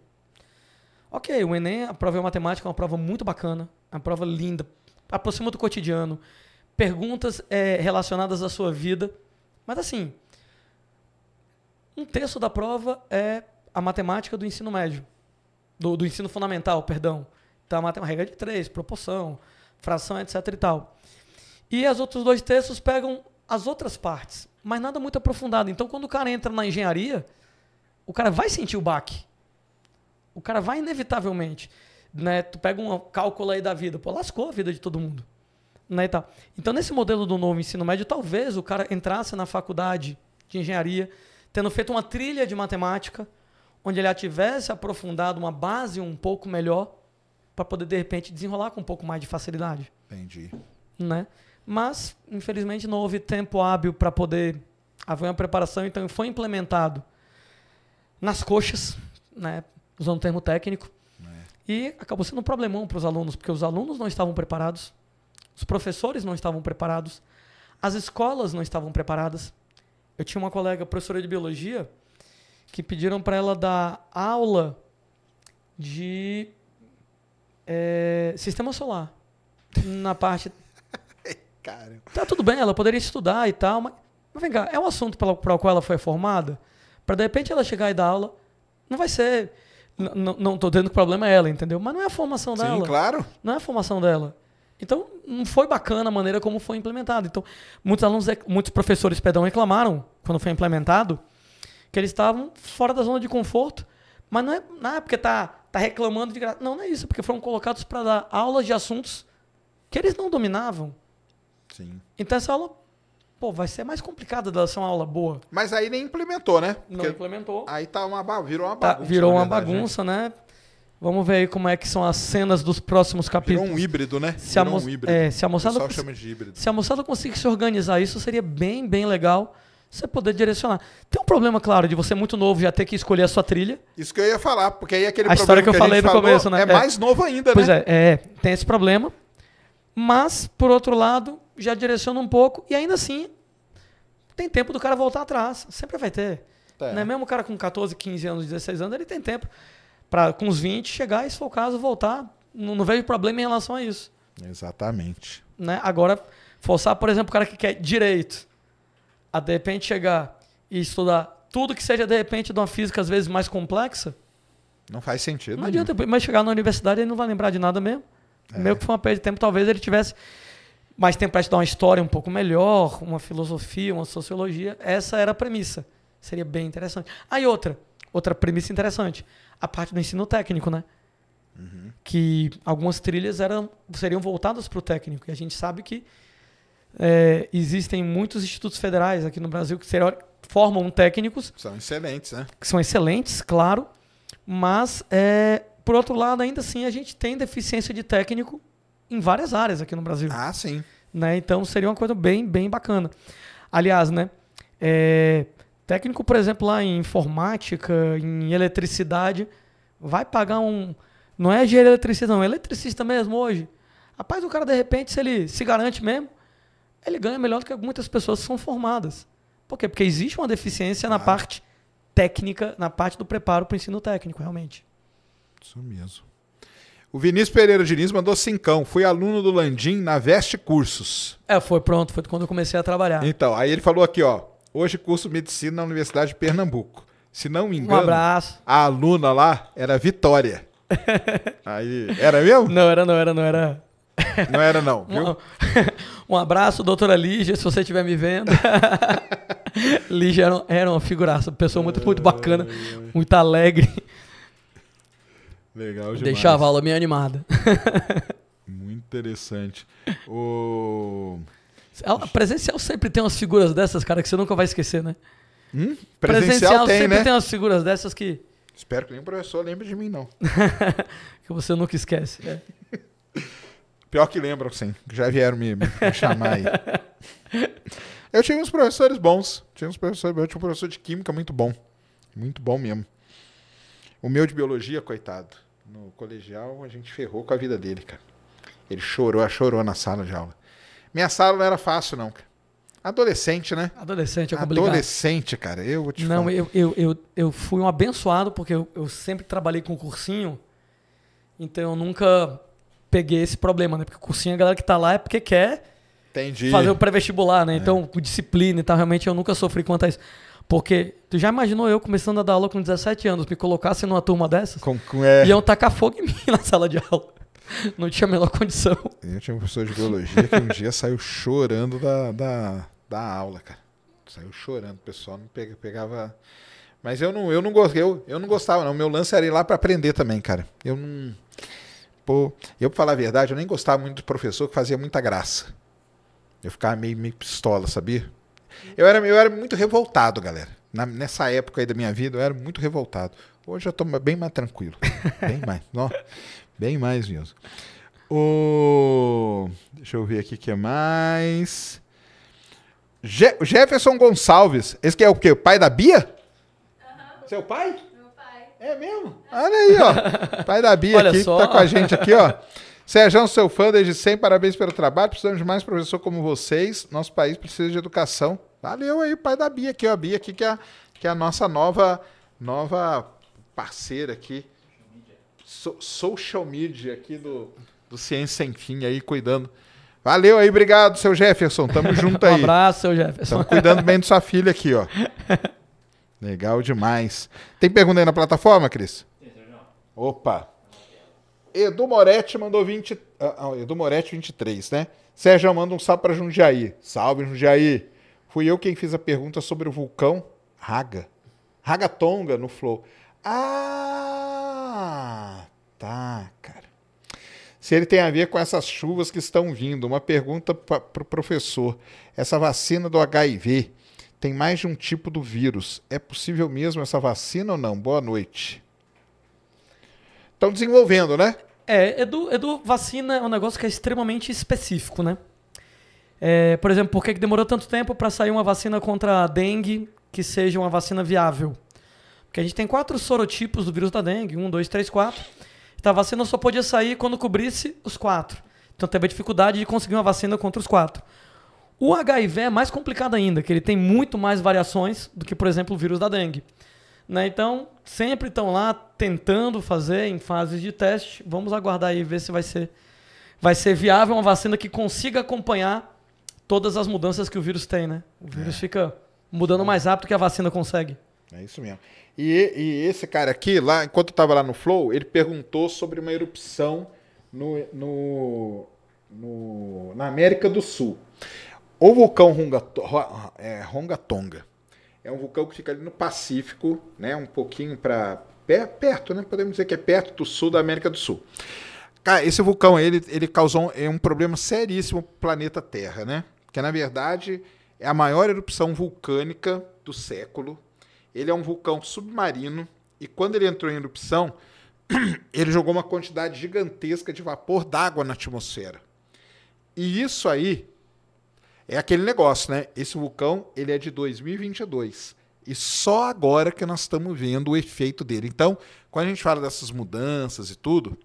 Ok, o Enem, a prova é matemática, é uma prova muito bacana, é uma prova linda, aproxima do cotidiano, perguntas é, relacionadas à sua vida. Mas assim, um terço da prova é a matemática do ensino médio, do, do ensino fundamental, perdão. Então, a matemática regra é de três, proporção, fração, etc e tal. E os outros dois terços pegam as outras partes, mas nada muito aprofundado. Então, quando o cara entra na engenharia, o cara vai sentir o baque. O cara vai inevitavelmente. Né? Tu pega um cálculo aí da vida, pô, lascou a vida de todo mundo. Né, e tal. Então, nesse modelo do novo ensino médio, talvez o cara entrasse na faculdade de engenharia tendo feito uma trilha de matemática, onde ele já tivesse aprofundado uma base um pouco melhor para poder, de repente, desenrolar com um pouco mais de facilidade. Entendi. Né? Mas, infelizmente, não houve tempo hábil para poder haver ah, uma preparação, então foi implementado nas coxas, né? usando um termo técnico. É. E acabou sendo um problemão para os alunos, porque os alunos não estavam preparados, os professores não estavam preparados, as escolas não estavam preparadas. Eu tinha uma colega, professora de biologia, que pediram para ela dar aula de é, sistema solar na parte. Cara. Tá tudo bem, ela poderia estudar e tal, mas, mas vem cá, é um assunto para o qual ela foi formada? Para de repente ela chegar e dar aula, não vai ser não, estou dizendo que o problema é ela, entendeu? Mas não é a formação Sim, dela. Sim, claro. Não é a formação dela. Então, não foi bacana a maneira como foi implementado. Então, muitos alunos, muitos professores, perdão, reclamaram quando foi implementado que eles estavam fora da zona de conforto, mas não é, não é porque tá, tá reclamando de graça. Não, não é isso, porque foram colocados para dar aulas de assuntos que eles não dominavam. Sim. Então, essa aula pô, vai ser mais complicado dar essa uma aula boa. Mas aí nem implementou, né? Porque não implementou. Aí tá uma, virou uma tá, bagunça. Tá, virou uma verdade, né? bagunça, né? né? Vamos ver aí como é que são as cenas dos próximos capítulos. Virou um híbrido, né? Se virou a, um híbrido. É, se a moçada, o chama de híbrido. Se a moçada conseguisse organizar isso, seria bem, bem legal você poder direcionar. Tem um problema, claro, de você muito novo já ter que escolher a sua trilha. Isso que eu ia falar, porque aí aquele a problema história que eu falei no começo, né? É, é, mais novo ainda, pois né? Pois é, é, tem esse problema. Mas, por outro lado, já direciona um pouco e ainda assim tem tempo do cara voltar atrás. Sempre vai ter. É. Né? Mesmo o cara com 14, 15 anos, 16 anos, ele tem tempo para com os 20 chegar e, se for o caso, voltar. Não, não vejo problema em relação a isso. Exatamente. Né? Agora, forçar, por exemplo, o cara que quer direito a de repente chegar e estudar tudo que seja de repente de uma física às vezes mais complexa. Não faz sentido. Não adianta, mas chegar na universidade ele não vai lembrar de nada mesmo. É. Meio que foi uma perda de tempo, talvez ele tivesse mas para estudar uma história um pouco melhor, uma filosofia, uma sociologia. Essa era a premissa. Seria bem interessante. Aí outra, outra premissa interessante, a parte do ensino técnico, né? Uhum. Que algumas trilhas eram, seriam voltadas para o técnico. E a gente sabe que é, existem muitos institutos federais aqui no Brasil que formam técnicos. São excelentes, né? Que são excelentes, claro. Mas, é, por outro lado, ainda assim, a gente tem deficiência de técnico em várias áreas aqui no Brasil. Ah, sim. Né? Então seria uma coisa bem, bem bacana. Aliás, né? É, técnico, por exemplo, lá em informática, em eletricidade, vai pagar um. Não é engenheiro eletricista, não, é eletricista mesmo hoje. Rapaz, o cara, de repente, se ele se garante mesmo, ele ganha melhor do que muitas pessoas que são formadas. Por quê? Porque existe uma deficiência na parte técnica, na parte do preparo para o ensino técnico, realmente. Isso mesmo. O Vinícius Pereira Diniz mandou cincão. Fui aluno do Landim na Veste Cursos. É, foi pronto, foi quando eu comecei a trabalhar. Então, aí ele falou aqui, ó. Hoje curso medicina na Universidade de Pernambuco. Se não me engano, um a aluna lá era Vitória. aí, era mesmo? Não, era não, era não, era. Não era não, viu? Um, abraço, doutora Lígia, se você estiver me vendo. Lígia era, uma figuraça, pessoa muito, muito bacana, muito alegre. Legal demais. Deixava a aula meio animada. Muito interessante. O... A presencial sempre tem umas figuras dessas, cara, que você nunca vai esquecer, né? Hum? Presencial, presencial tem, sempre né? tem umas figuras dessas que... Espero que nenhum professor lembre de mim, não. que você nunca esquece. É. Pior que lembram, sim. Já vieram me, me chamar aí. Eu tive uns professores bons. Tive uns professores, eu tinha um professor de química muito bom. Muito bom mesmo. O meu de biologia, coitado no colegial, a gente ferrou com a vida dele, cara. Ele chorou, chorou na sala de aula. Minha sala não era fácil, não, Adolescente, né? Adolescente é complicado. Adolescente, cara. Eu vou te Não, falar. Eu, eu, eu, eu fui um abençoado porque eu, eu sempre trabalhei com cursinho. Então eu nunca peguei esse problema, né? Porque o cursinho, a galera que tá lá é porque quer Entendi. fazer o pré-vestibular, né? É. Então, com disciplina e tal, realmente eu nunca sofri quanto a isso. Porque tu já imaginou eu começando a dar aula com 17 anos, me colocasse numa turma dessas? Com, com, é... Iam tacar fogo em mim na sala de aula. Não tinha a menor condição. Eu tinha um professor de biologia que um dia saiu chorando da, da, da aula, cara. Saiu chorando, o pessoal não pegava. Mas eu não, eu não gostei, eu, eu não gostava, não. Meu lance era ir lá para aprender também, cara. Eu não. Pô, eu, pra falar a verdade, eu nem gostava muito do professor que fazia muita graça. Eu ficava meio, meio pistola, sabia? Eu era, eu era muito revoltado, galera. Na, nessa época aí da minha vida, eu era muito revoltado. Hoje eu tô bem mais tranquilo. bem mais. bem mais mesmo. O... Deixa eu ver aqui o que é mais. Je Jefferson Gonçalves. Esse que é o quê? O pai da Bia? Uhum. Seu pai? Meu pai. É mesmo? Olha aí, ó. pai da Bia Olha aqui, só. que tá com a gente aqui, ó. Sérgio, seu fã desde sempre, parabéns pelo trabalho. Precisamos de mais professor como vocês. Nosso país precisa de educação Valeu aí, pai da Bia aqui, ó. A Bia aqui que é, que é a nossa nova, nova parceira aqui. So, social media aqui do, do Ciência Sem Fim aí, cuidando. Valeu aí, obrigado, seu Jefferson. Tamo junto aí. um abraço, seu Jefferson. Tamo cuidando bem de sua filha aqui, ó. Legal demais. Tem pergunta aí na plataforma, Cris? Opa. Edu Moretti mandou 20. Ah, ah, Edu Moretti 23, né? Sérgio manda um salve pra Jundiaí. Salve, Jundiaí. Fui eu quem fiz a pergunta sobre o vulcão Raga. Ragatonga no Flow. Ah, tá, cara. Se ele tem a ver com essas chuvas que estão vindo. Uma pergunta para o pro professor. Essa vacina do HIV tem mais de um tipo do vírus. É possível mesmo essa vacina ou não? Boa noite. Estão desenvolvendo, né? É, Edu, Edu, vacina é um negócio que é extremamente específico, né? É, por exemplo, por que, que demorou tanto tempo para sair uma vacina contra a dengue que seja uma vacina viável? Porque a gente tem quatro sorotipos do vírus da dengue, um, dois, três, quatro. Então a vacina só podia sair quando cobrisse os quatro. Então teve a dificuldade de conseguir uma vacina contra os quatro. O HIV é mais complicado ainda, que ele tem muito mais variações do que, por exemplo, o vírus da dengue. Né? Então, sempre estão lá tentando fazer em fases de teste. Vamos aguardar aí ver se vai ser, vai ser viável uma vacina que consiga acompanhar todas as mudanças que o vírus tem, né? O vírus é. fica mudando é. mais rápido que a vacina consegue. É isso mesmo. E, e esse cara aqui, lá, enquanto eu tava lá no Flow, ele perguntou sobre uma erupção no, no, no na América do Sul. O vulcão é, Rongatonga é, é um vulcão que fica ali no Pacífico, né? Um pouquinho para perto, né? Podemos dizer que é perto do sul da América do Sul. Cara, esse vulcão ele, ele causou um, é um problema seríssimo pro planeta Terra, né? que na verdade, é a maior erupção vulcânica do século. Ele é um vulcão submarino e quando ele entrou em erupção, ele jogou uma quantidade gigantesca de vapor d'água na atmosfera. E isso aí é aquele negócio, né? Esse vulcão, ele é de 2022. E só agora que nós estamos vendo o efeito dele. Então, quando a gente fala dessas mudanças e tudo,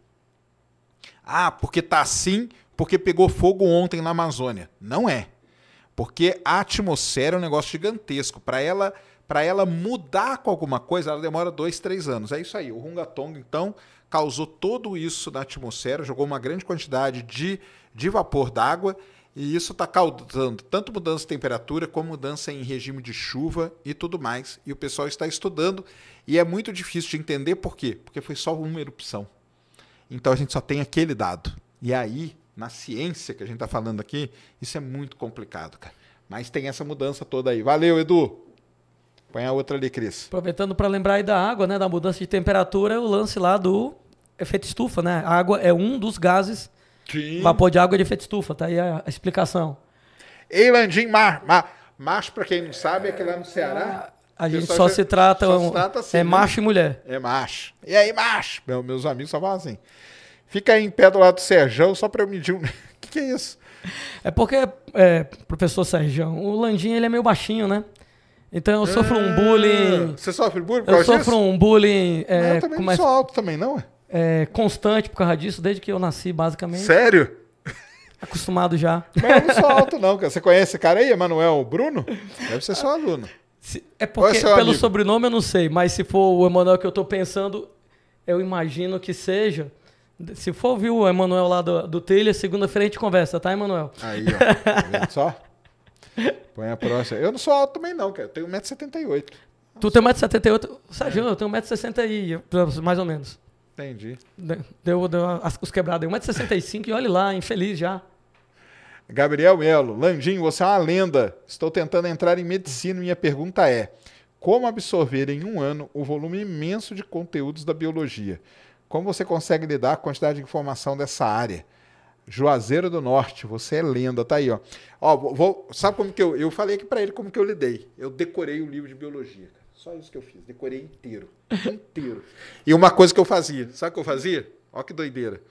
ah, porque tá assim, porque pegou fogo ontem na Amazônia. Não é. Porque a atmosfera é um negócio gigantesco. Para ela para ela mudar com alguma coisa, ela demora dois, três anos. É isso aí. O Hunga Tonga, então, causou tudo isso na atmosfera, jogou uma grande quantidade de, de vapor d'água, e isso está causando tanto mudança de temperatura, como mudança em regime de chuva e tudo mais. E o pessoal está estudando, e é muito difícil de entender por quê? Porque foi só uma erupção. Então a gente só tem aquele dado. E aí na ciência que a gente está falando aqui, isso é muito complicado, cara. Mas tem essa mudança toda aí. Valeu, Edu! Põe a outra ali, Cris. Aproveitando para lembrar aí da água, né? Da mudança de temperatura, o lance lá do efeito estufa, né? A água é um dos gases. Sim. Vapor de água de efeito estufa, tá aí a, explicação. Ei, Landim, mar, mar, macho, para quem não sabe, é que lá no Ceará. A gente só, já, se trata. Só se trata assim, é né? macho e mulher. É macho. E aí, macho? meus amigos só falam assim. Fica aí em pé do lado do Serjão só para eu medir um. O que, que, é isso? É porque, é, professor Serjão, o Landinho ele é meio baixinho, né? Então eu sofro um ah, bullying. Você sofre bullying? Por eu sofro disso? um bullying. É, eu também não sou alto também, não? É, constante por causa disso, desde que eu nasci, basicamente. Sério? Acostumado já. Mas eu não sou alto, não. Você conhece esse cara aí, Emanuel Bruno? Deve ser seu ah, aluno. Se, é porque, é pelo amigo? sobrenome, eu não sei, mas se for o Emanuel que eu estou pensando, eu imagino que seja. Se for ouvir o Emanuel lá do, do Trilha, segunda-feira a gente conversa, tá, Emanuel? Aí, ó. Tá vendo só? Põe a próxima. Eu não sou alto também, não, cara. Eu tenho 1,78m. Tu tem 1,78m? Sérgio, eu tenho 1,60m, mais ou menos. Entendi. Deu, deu as, os quebrados. 1,65m e olha lá, infeliz já. Gabriel Melo, Landinho, você é uma lenda. Estou tentando entrar em medicina minha pergunta é: como absorver em um ano o volume imenso de conteúdos da biologia? Como você consegue lidar com a quantidade de informação dessa área? Juazeiro do Norte, você é lenda, tá aí, ó. ó vou, sabe como que eu, eu falei aqui para ele como que eu lidei? Eu decorei o livro de biologia, Só isso que eu fiz, decorei inteiro, inteiro. e uma coisa que eu fazia, sabe o que eu fazia? Ó que doideira.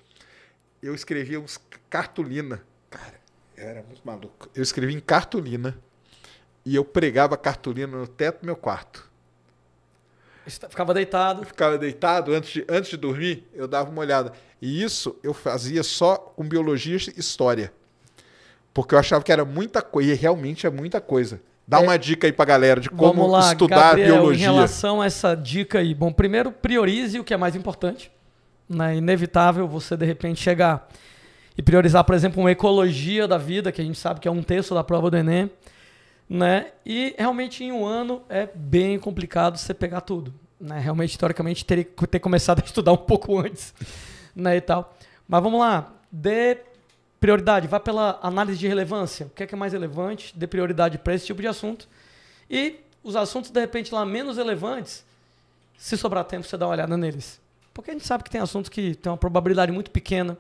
Eu escrevia uns cartolina. Cara, eu era muito maluco. Eu escrevia em cartolina e eu pregava cartolina no teto do meu quarto. Ficava deitado. ficava deitado antes de, antes de dormir, eu dava uma olhada. E isso eu fazia só com biologia e história. Porque eu achava que era muita coisa, e realmente é muita coisa. Dá é, uma dica aí pra galera de como lá, estudar Gabriel, biologia. Em relação a essa dica aí, bom, primeiro priorize o que é mais importante. Né? É inevitável você de repente chegar e priorizar, por exemplo, uma ecologia da vida, que a gente sabe que é um terço da prova do Enem né? E realmente em um ano é bem complicado você pegar tudo, né? Realmente historicamente teria que ter começado a estudar um pouco antes, né e tal. Mas vamos lá, dê prioridade, vá pela análise de relevância, o que é que é mais relevante, dê prioridade para esse tipo de assunto. E os assuntos de repente lá menos relevantes, se sobrar tempo você dá uma olhada neles. Porque a gente sabe que tem assuntos que tem uma probabilidade muito pequena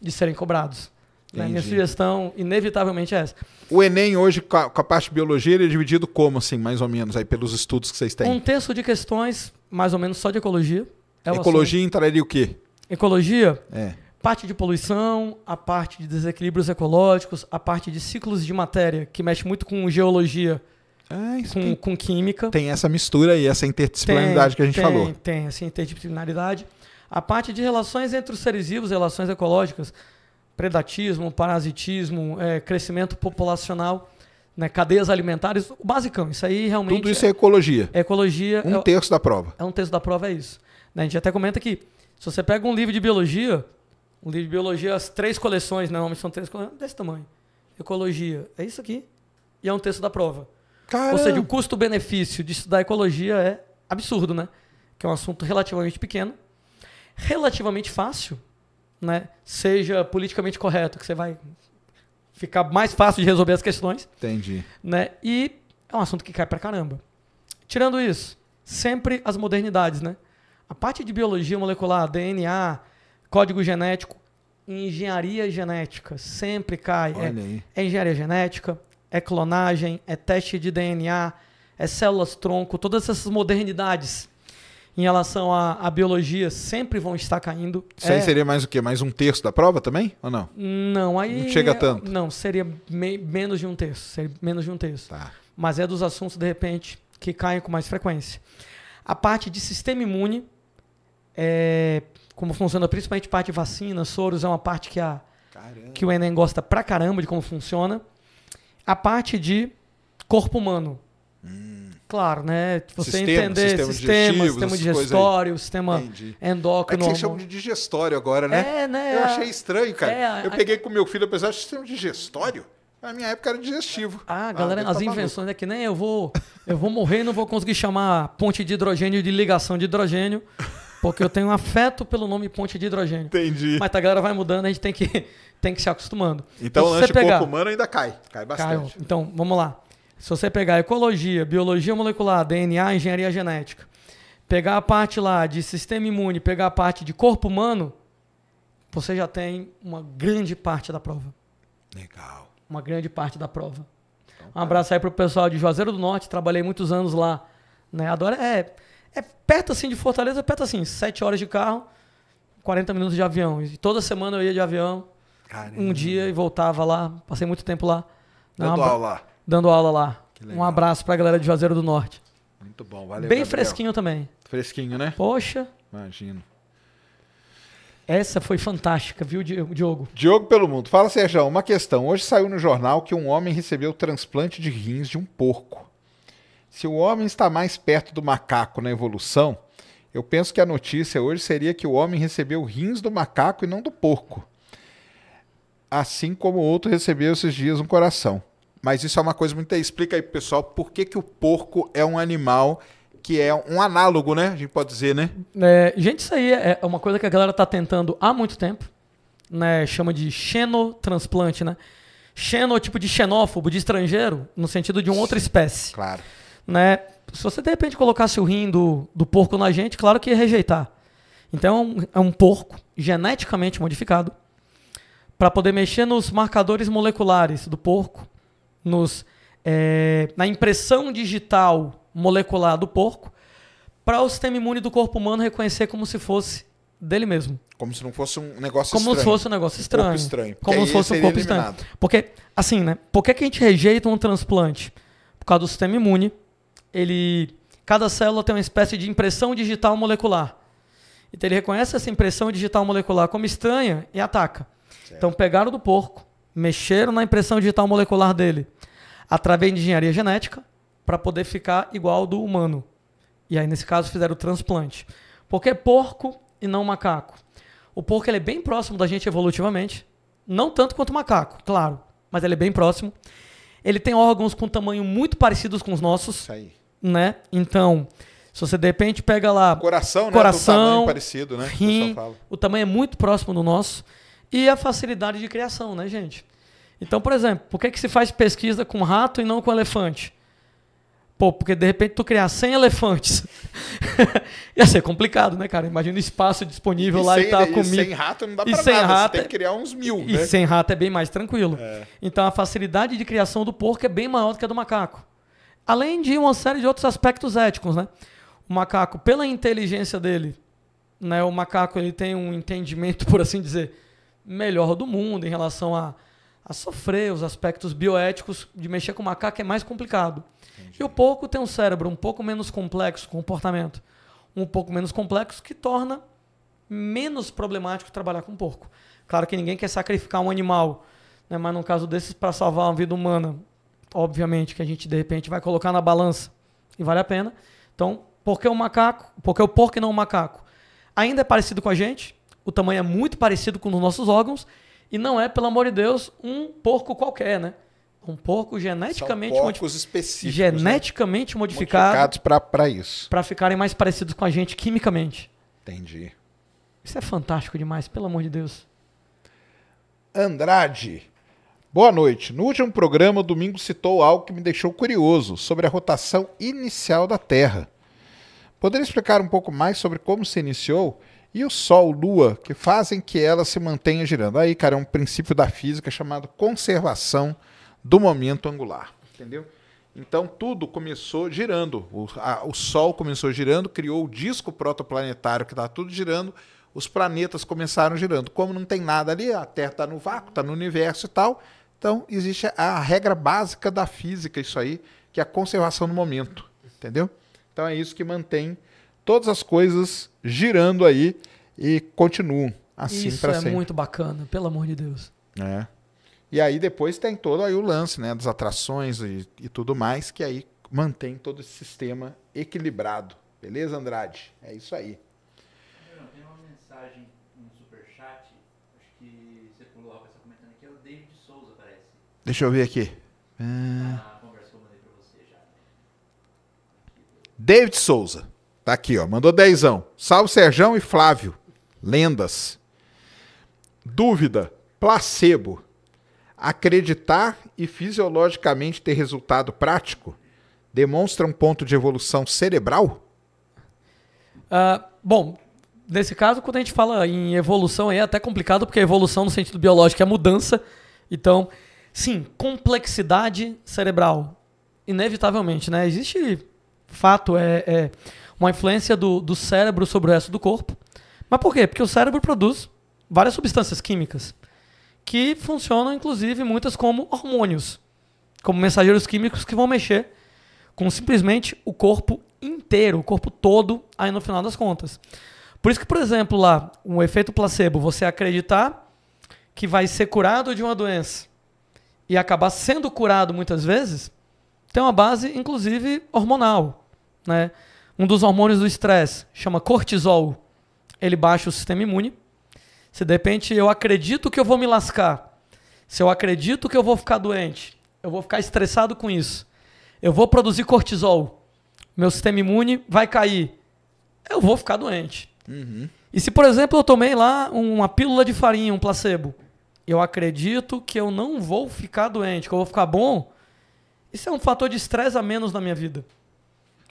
de serem cobrados. Né? Minha sugestão, inevitavelmente, é essa. O Enem hoje, com a, com a, parte de biologia, ele é dividido como, assim, mais ou menos, aí pelos estudos que vocês têm? Um texto de questões, mais ou menos, só de ecologia. É ecologia assunto. entraria o quê? Ecologia? É. Parte de poluição, a parte de desequilíbrios ecológicos, a parte de ciclos de matéria, que mexe muito com geologia, ah, com, tem, com, química. Tem essa mistura aí, essa interdisciplinaridade tem, que a gente tem, falou. Tem, essa assim, interdisciplinaridade. A parte de relações entre os seres vivos, relações ecológicas, predatismo, parasitismo, é, crescimento populacional, né, cadeias alimentares, o basicão. Isso aí realmente. Tudo isso é, é ecologia. É ecologia. Um é terço da prova. É um terço da prova, é isso. Né, a gente até comenta que se você pega um livro de biologia, um livro de biologia, as três coleções, né, são três coleções, é desse tamanho. Ecologia, é isso aqui. E é um terço da prova. Caramba. Ou seja, o custo-benefício de estudar ecologia é absurdo, né? Que é um assunto relativamente pequeno, relativamente fácil, né, seja politicamente correto, que você vai ficar mais fácil de resolver as questões. Entendi. Né? E é um assunto que cai pra caramba. Tirando isso, sempre as modernidades, né? A parte de biologia molecular, DNA, código genético, engenharia genética, sempre cai. É, olha É, é, engenharia genética, é clonagem, é teste de DNA, é células tronco, todas essas modernidades em relação à, biologia sempre vão estar caindo. Isso é... aí seria mais o quê? Mais um terço da prova também? Ou não? Não, aí. Não chega tanto. Não, seria me menos de um terço. Seria menos de um terço. Tá. Mas é dos assuntos, de repente, que caem com mais frequência. A parte de sistema imune, é... como funciona principalmente parte de vacina, soros, é uma parte que, a, que o Enem gosta pra caramba de como funciona. A parte de corpo humano. Hum claro, né? Tipo, você sistema, entender sistema, sistema, sistema digestório, sistema Entendi. endócrino. É que vocês chamam de digestório agora, né? É, né? Eu achei estranho, cara. É, eu peguei com meu filho, apesar de sistema digestório. Na minha época era digestivo. Ah, galera, ah, as tá invenções é que nem eu vou, eu vou morrer e não vou conseguir chamar ponte de hidrogênio de ligação de hidrogênio, porque eu tenho um afeto pelo nome ponte de hidrogênio. Entendi. Mas tá, a galera vai mudando, a gente tem que, tem que se acostumando. Então, então o lanche pegar, corpo humano ainda cai, cai bastante. Então, vamos lá. Se você pegar ecologia, biologia molecular, DNA, engenharia genética, pegar a parte lá de sistema imune, pegar a parte de corpo humano, você já tem uma grande parte da prova. Legal. Uma grande parte da prova. Então, um tá. abraço aí pro pessoal de Juazeiro do Norte, trabalhei muitos anos lá. Né? Adoro. É, é perto assim de Fortaleza, é perto assim, sete horas de carro, 40 minutos de avião. E toda semana eu ia de avião. Um dia e voltava lá, passei muito tempo lá. Eu dou aula lá dando aula lá. Um abraço pra galera de Juazeiro do Norte. Muito bom, valeu. Bem Gabriel. fresquinho também. Fresquinho, né? Poxa. Imagino. Essa foi fantástica, viu, Diogo? Diogo pelo mundo. Fala, Sérgio, uma questão. Hoje saiu no jornal que um homem recebeu transplante de rins de um porco. Se o homem está mais perto do macaco na evolução, eu penso que a notícia hoje seria que o homem recebeu rins do macaco e não do porco. Assim como o outro recebeu esses dias um coração. Mas isso é uma coisa muito. Explica aí, pessoal, por que, que o porco é um animal que é um análogo, né? A gente pode dizer, né? É, gente, isso aí é, é uma coisa que a galera tá tentando há muito tempo, né? Chama de xenotransplante, né? Xeno, é tipo de xenófobo, de estrangeiro, no sentido de uma outra espécie. Claro. Né? Se você de repente colocasse o rim do, do porco na gente, claro que ia rejeitar. Então é um é porco geneticamente modificado para poder mexer nos marcadores moleculares do porco nos, é, na impressão digital molecular do porco para o sistema imune do corpo humano reconhecer como se fosse dele mesmo. Como se não fosse um negócio como estranho. Como se fosse um negócio estranho. Corpo estranho. Como se fosse um corpo eliminado. estranho. Porque, assim, né? Por que, que a gente rejeita um transplante? Por causa do sistema imune. Ele. Cada célula tem uma espécie de impressão digital molecular. Então ele reconhece essa impressão digital molecular como estranha e ataca. Certo. Então pegaram do porco, mexeram na impressão digital molecular dele, através de engenharia genética para poder ficar igual do humano. E aí, nesse caso, fizeram o transplante. Porque é porco e não macaco. O porco ele é bem próximo da gente evolutivamente. Não tanto quanto o macaco, claro. Mas ele é bem próximo. Ele tem órgãos com tamanho muito parecidos com os nossos. Isso aí. Né? Então, se você de repente pega lá. Coração, né? Coração. parecido, né? Rim, o tamanho é muito próximo do nosso. E a facilidade de criação, né, gente? Então, por exemplo, por que, que se faz pesquisa com rato e não com elefante? Pô, porque de repente tu criar 100 elefantes. Ia ser complicado, né, cara? Imagina o espaço disponível e lá sem, e tá comida. E sem rato não dá pra e pra nada, rato, tem é que criar uns mil, e, né? sem rato é bem mais tranquilo. É. Então a facilidade de criação do porco é bem maior do que a do macaco. Além de uma série de outros aspectos éticos, né? O macaco, pela inteligência dele, né, o macaco ele tem um entendimento, por assim dizer, melhor do mundo em relação a a sofrer os aspectos bioéticos de mexer com macaco é mais complicado. Entendi. E o porco tem um cérebro um pouco menos complexo, comportamento um pouco menos complexo, que torna menos problemático trabalhar com porco. Claro que ninguém quer sacrificar um animal, né? mas no caso desses, para salvar uma vida humana, obviamente que a gente de repente vai colocar na balança e vale a pena. Então, porque o macaco, porque o porco e não o macaco, ainda é parecido com a gente, o tamanho é muito parecido com os nossos órgãos e não é, pelo amor de Deus, um porco qualquer, né? É um porco geneticamente modificado, porcos específicos, né? geneticamente né? modificado modificados para isso. Para ficarem mais parecidos com a gente quimicamente. Entendi. Isso é fantástico demais, pelo amor de Deus. Andrade. Boa noite. No último programa, o Domingo citou algo que me deixou curioso sobre a rotação inicial da Terra. Poderia explicar um pouco mais sobre como se iniciou? e o Sol, Lua, que fazem que ela se mantenha girando. Aí, cara, é um princípio da física chamado conservação do momento angular, entendeu? Então tudo começou girando. O, a, o Sol começou girando, criou o disco protoplanetário que está tudo girando. Os planetas começaram girando. Como não tem nada ali, a Terra está no vácuo, está no universo e tal. Então existe a, a regra básica da física, isso aí, que é a conservação do momento, entendeu? Então é isso que mantém todas as coisas girando aí e continuam assim para é sempre. Isso é muito bacana, pelo amor de Deus. É. E aí depois tem todo aí o lance, né, das atrações e, e tudo mais, que aí mantém todo esse sistema equilibrado. Beleza, Andrade? É isso aí. Tem uma mensagem, no superchat, acho que você pulou algo, está comentando aqui, é o David Souza, parece. Deixa eu ver aqui. É... Ah, a conversa que eu mandei pra você já. David Souza. Tá aqui, ó. Mandou dezão. Salve Serjão e Flávio. Lendas. Dúvida. Placebo. Acreditar e fisiologicamente ter resultado prático demonstra um ponto de evolução cerebral? Uh, bom, nesse caso, quando a gente fala em evolução, é até complicado, porque a evolução no sentido biológico é mudança. Então, sim, complexidade cerebral. Inevitavelmente, né? Existe fato, é, é uma influência do, do cérebro sobre o resto do corpo. Mas por quê? Porque o cérebro produz várias substâncias químicas que funcionam, inclusive, muitas como hormônios, como mensageiros químicos que vão mexer com simplesmente o corpo inteiro, o corpo todo, aí no final das contas. Por isso que, por exemplo, lá, um efeito placebo, você acreditar que vai ser curado de uma doença e acabar sendo curado muitas vezes, tem uma base, inclusive, hormonal, né? Um dos hormônios do estresse chama cortisol. Ele baixa o sistema imune. Se de repente eu acredito que eu vou me lascar, se eu acredito que eu vou ficar doente, eu vou ficar estressado com isso, eu vou produzir cortisol, meu sistema imune vai cair, eu vou ficar doente. Uhum. E se, por exemplo, eu tomei lá uma pílula de farinha, um placebo, eu acredito que eu não vou ficar doente, que eu vou ficar bom, isso é um fator de estresse a menos na minha vida.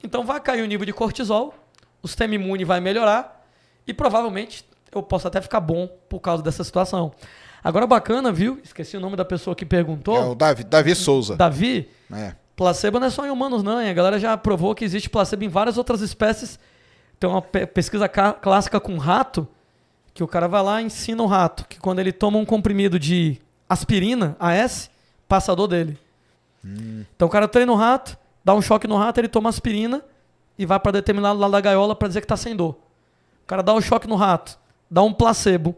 Então vai cair o nível de cortisol, o sistema imune vai melhorar e provavelmente eu posso até ficar bom por causa dessa situação. Agora bacana, viu? Esqueci o nome da pessoa que perguntou. É o Davi, Davi Souza. Davi? É. Placebo não é só em humanos, não, hein? A galera já provou que existe placebo em várias outras espécies. Tem uma pesquisa clássica com rato, que o cara vai lá e ensina o rato que quando ele toma um comprimido de aspirina, AS, passador dele. Hum. Então o cara treina o rato, dá um choque no rato, ele toma aspirina e vai para determinado lado da gaiola para dizer que está sem dor. O cara dá um choque no rato, dá um placebo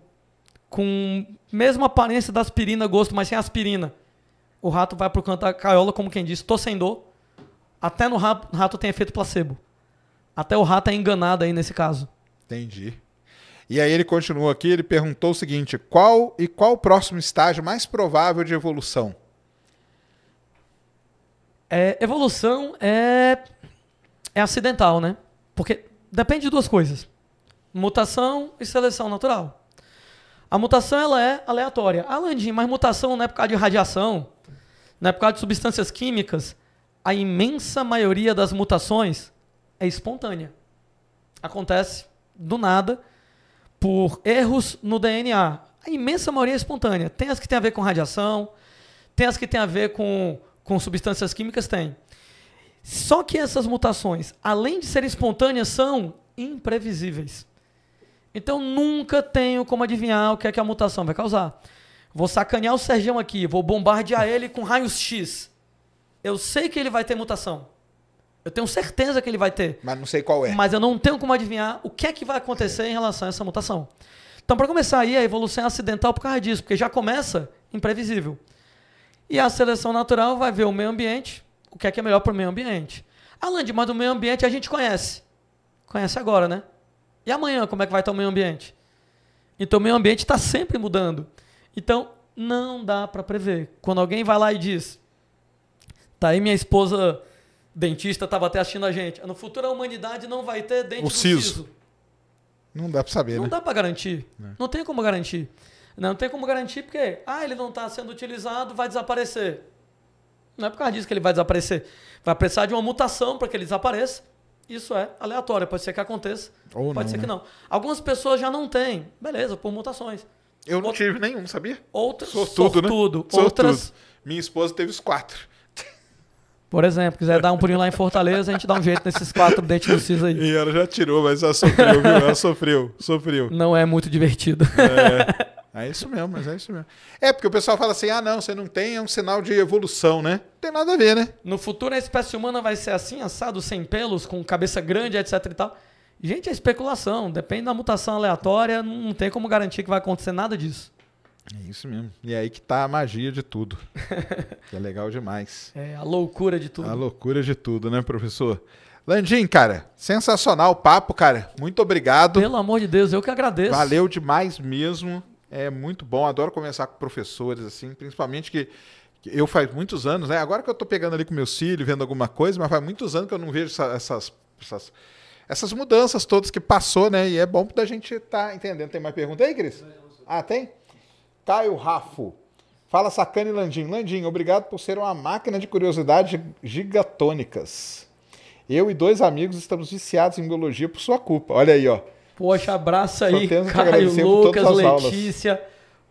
com mesma aparência da aspirina, gosto, mas sem aspirina. O rato vai para o canto da gaiola como quem diz, estou sem dor. Até no rato, rato tem efeito placebo. Até o rato é enganado aí nesse caso. Entendi. E aí ele continua aqui, ele perguntou o seguinte: qual e qual o próximo estágio mais provável de evolução? É, evolução é, é acidental, né? Porque depende de duas coisas: mutação e seleção natural. A mutação ela é aleatória. Ah, Landim, mas mutação não é por causa de radiação, não é por causa de substâncias químicas. A imensa maioria das mutações é espontânea. Acontece do nada por erros no DNA. A imensa maioria é espontânea. Tem as que tem a ver com radiação, tem as que tem a ver com com substâncias químicas tem. Só que essas mutações, além de serem espontâneas, são imprevisíveis. Então nunca tenho como adivinhar o que é que a mutação vai causar. Vou sacanear o Sergião aqui, vou bombardear ele com raios X. Eu sei que ele vai ter mutação. Eu tenho certeza que ele vai ter. Mas não sei qual é. Mas eu não tenho como adivinhar o que é que vai acontecer em relação a essa mutação. Então, para começar aí, a evolução é acidental por causa disso, porque já começa imprevisível. E a seleção natural vai ver o meio ambiente, o que é que é melhor para o meio ambiente. de mais o meio ambiente a gente conhece. Conhece agora, né? E amanhã, como é que vai estar o meio ambiente? Então, o meio ambiente está sempre mudando. Então, não dá para prever. Quando alguém vai lá e diz, tá aí minha esposa dentista estava até assistindo a gente, no futuro a humanidade não vai ter dente o do siso. siso. Não dá para saber, Não né? dá para garantir. É. Não tem como garantir. Não tem como garantir porque, ah, ele não está sendo utilizado, vai desaparecer. Não é por causa disso que ele vai desaparecer. Vai precisar de uma mutação para que ele desapareça. Isso é aleatório, pode ser que aconteça, Ou pode não, ser que né? não. Algumas pessoas já não têm, beleza, por mutações. Eu não Out... tive nenhum, sabia? Outras, né? sortudo, sortudo, né? Outras... Sortudo. Minha esposa teve os quatro. Por exemplo, quiser dar um pulinho lá em Fortaleza, a gente dá um jeito nesses quatro dentes do Cis aí. E ela já tirou, mas ela sofreu, viu? Ela sofreu, sofreu. Não é muito divertido. É. É isso mesmo, mas é isso mesmo. É, porque o pessoal fala assim: ah, não, você não tem, é um sinal de evolução, né? Não tem nada a ver, né? No futuro a espécie humana vai ser assim, assado, sem pelos, com cabeça grande, etc e tal. Gente, é especulação, depende da mutação aleatória, não tem como garantir que vai acontecer nada disso. É isso mesmo. E é aí que tá a magia de tudo. que é legal demais. É, a loucura de tudo. A loucura de tudo, né, professor? Landim, cara, sensacional o papo, cara. Muito obrigado. Pelo amor de Deus, eu que agradeço. Valeu demais mesmo. É muito bom, adoro conversar com professores, assim, principalmente que eu faz muitos anos, né? Agora que eu estou pegando ali com meu filho, vendo alguma coisa, mas faz muitos anos que eu não vejo essa, essas, essas, essas mudanças todas que passou, né? E é bom da gente estar tá entendendo. Tem mais pergunta aí, Cris? Ah, tem? Caio Rafo. Fala Sacane Landim. Landim, obrigado por ser uma máquina de curiosidades gigatônicas. Eu e dois amigos estamos viciados em biologia por sua culpa. Olha aí, ó. Poxa, abraço aí, Caio, Lucas, Letícia.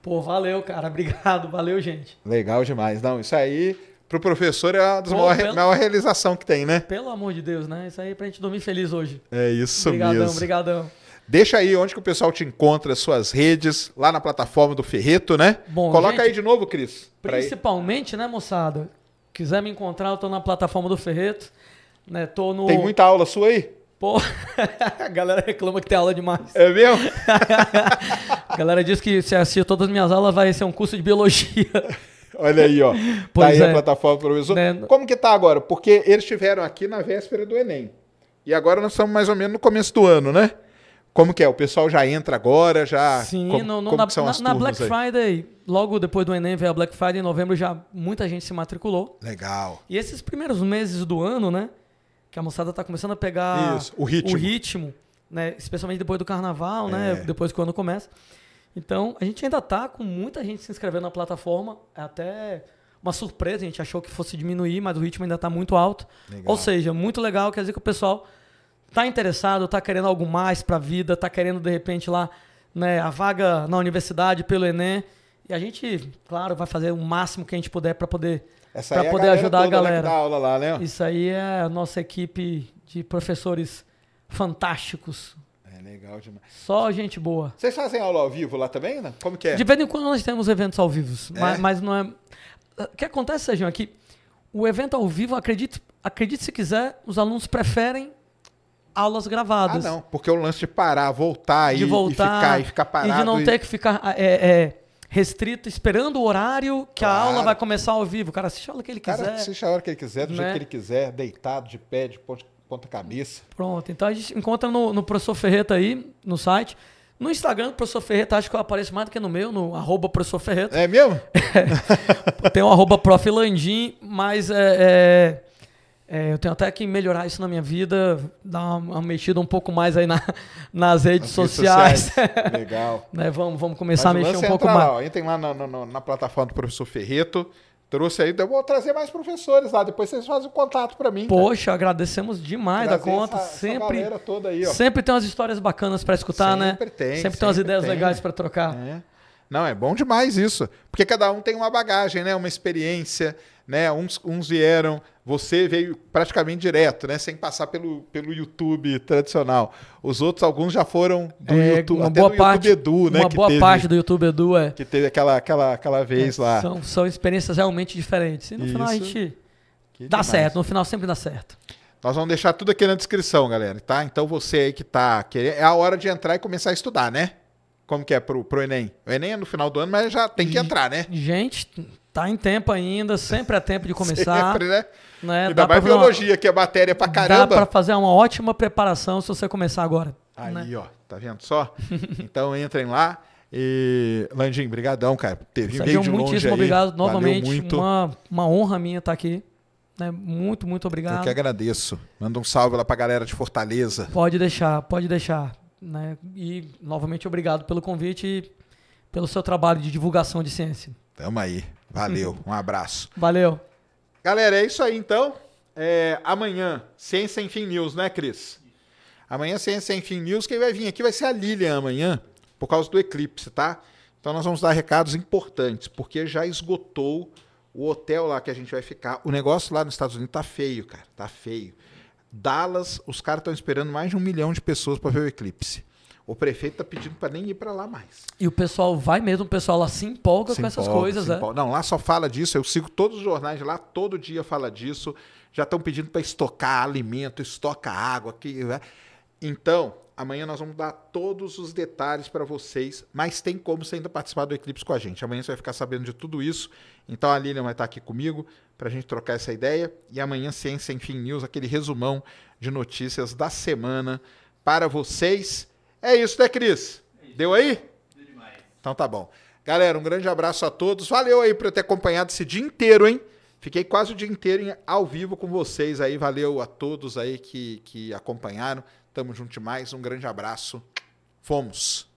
Pô, valeu, cara. Obrigado, valeu, gente. Legal demais. Não, isso aí pro professor é a das Pô, maior, pelo... maior realização que tem, né? Pelo amor de Deus, né? Isso aí é pra gente dormir feliz hoje. É isso brigadão, mesmo. Obrigadão, obrigadão. Deixa aí onde que o pessoal te encontra, suas redes, lá na plataforma do Ferreto, né? Bom, Coloca gente, aí de novo, Cris. Principalmente, né, moçada? Quiser me encontrar, eu tô na plataforma do Ferreto. Né, tô no... Tem muita aula sua aí? Pô, a galera reclama que tem aula demais. É mesmo? a galera diz que se assistir todas as minhas aulas vai ser um curso de biologia. Olha aí, ó. Tá pois tá aí é. a plataforma do professor. Né? Como que tá agora? Porque eles estiveram aqui na véspera do Enem. E agora nós estamos mais ou menos no começo do ano, né? Como que é? O pessoal já entra agora, já. Sim, como, como na, são na, na Black aí? Friday, logo depois do Enem veio a Black Friday, em novembro já muita gente se matriculou. Legal. E esses primeiros meses do ano, né? que a moçada tá começando a pegar Isso, o ritmo, o ritmo né? especialmente depois do carnaval, né? É. Depois que o ano começa. Então, a gente ainda tá com muita gente se inscrevendo na plataforma, É até uma surpresa, a gente achou que fosse diminuir, mas o ritmo ainda está muito alto. Legal. Ou seja, muito legal, quer dizer que o pessoal está interessado, está querendo algo mais para a vida, está querendo de repente lá né, a vaga na universidade pelo Enem. E a gente, claro, vai fazer o máximo que a gente puder para poder essa pra é poder a ajudar a né, galera. Tá lá, né? Isso aí é a nossa equipe de professores fantásticos. É legal demais. Só gente boa. Vocês fazem aula ao vivo lá também, né? Como que é? De vez em quando nós temos eventos ao vivo, é? mas, mas, não é. O que acontece, Sérgio, é que o evento ao vivo, acredite, acredite se quiser, os alunos preferem aulas gravadas. Ah, não, porque o lance de parar, voltar, de e, voltar e ficar, e ficar parado. E de não e... ter que ficar. É, é, restrito, esperando o horário que claro. a aula vai começar ao vivo. O cara assiste a hora que ele quiser. Cara, assiste a hora que ele quiser, do né? jeito que ele quiser, deitado, de pé, de ponta cabeça. Pronto, então a gente encontra no, no professor Ferreta aí, no site. No Instagram do professor Ferreta, acho que eu apareço mais do que no meu, no arroba professor Ferreta. É mesmo? É. Tem o um arroba Landim, mas é, é, é, eu tenho até que melhorar isso na minha vida, dar uma, uma mexida um pouco mais aí na, nas redes, nas sociais. redes sociais. Legal. né, vamos, vamos começar Mas a mexer um é pouco mais. entrem lá na, na, na plataforma do professor Ferreto trouxe aí. Eu vou trazer mais professores lá. Depois vocês fazem o contato para mim. Poxa, cara. agradecemos demais trazer da conta. Essa, sempre, essa toda aí, ó. sempre tem umas histórias bacanas para escutar, sempre né? Tem, sempre tem. Sempre tem umas ideias tem. legais para trocar. É. Não, é bom demais isso. Porque cada um tem uma bagagem, né? Uma experiência né? Uns, uns vieram, você veio praticamente direto, né? Sem passar pelo, pelo YouTube tradicional. Os outros, alguns já foram do é, YouTube, uma até boa do parte, YouTube Edu, né? Uma boa teve, parte do YouTube Edu, é. Que teve aquela, aquela, aquela é, vez é, lá. São, são experiências realmente diferentes. E no Isso. final a gente que dá demais. certo, no final sempre dá certo. Nós vamos deixar tudo aqui na descrição, galera, tá? Então você aí que tá querendo... É a hora de entrar e começar a estudar, né? Como que é pro, pro Enem? O Enem é no final do ano, mas já tem que entrar, né? Gente, Tá em tempo ainda, sempre é tempo de começar. sempre, né? né? Ainda dá mais biologia, uma... que é matéria pra caramba. Dá pra fazer uma ótima preparação se você começar agora. Né? Aí, né? ó, tá vendo só? então entrem lá. E, Landim, brigadão, cara. Teve Sérgio, de longe muitíssimo aí. obrigado novamente. Valeu muito. Uma, uma honra minha estar tá aqui. Né? Muito, muito obrigado. Eu que agradeço. Manda um salve lá pra galera de Fortaleza. Pode deixar, pode deixar. Né? E, novamente, obrigado pelo convite e pelo seu trabalho de divulgação de ciência. Tamo aí. Valeu, um abraço. Valeu. Galera, é isso aí então. É, amanhã, Ciência Sem Fim News, né, Cris? Amanhã, Ciência Sem Fim News, quem vai vir aqui vai ser a Lilian amanhã, por causa do eclipse, tá? Então nós vamos dar recados importantes, porque já esgotou o hotel lá que a gente vai ficar. O negócio lá nos Estados Unidos tá feio, cara, tá feio. Dallas, os caras estão esperando mais de um milhão de pessoas para ver o eclipse. O prefeito tá pedindo para nem ir para lá mais. E o pessoal vai mesmo, o pessoal lá se empolga se com empolga, essas coisas, né? Não, lá só fala disso. Eu sigo todos os jornais lá, todo dia fala disso. Já estão pedindo para estocar alimento, estoca água. Que, né? Então, amanhã nós vamos dar todos os detalhes para vocês, mas tem como você ainda participar do Eclipse com a gente. Amanhã você vai ficar sabendo de tudo isso. Então a Lilian vai estar tá aqui comigo para a gente trocar essa ideia. E amanhã, Ciência Enfim News, aquele resumão de notícias da semana para vocês. É isso, né, Cris? É isso. Deu aí? Deu demais. Então tá bom. Galera, um grande abraço a todos. Valeu aí por ter acompanhado esse dia inteiro, hein? Fiquei quase o dia inteiro ao vivo com vocês aí. Valeu a todos aí que, que acompanharam. Tamo junto demais. Um grande abraço. Fomos.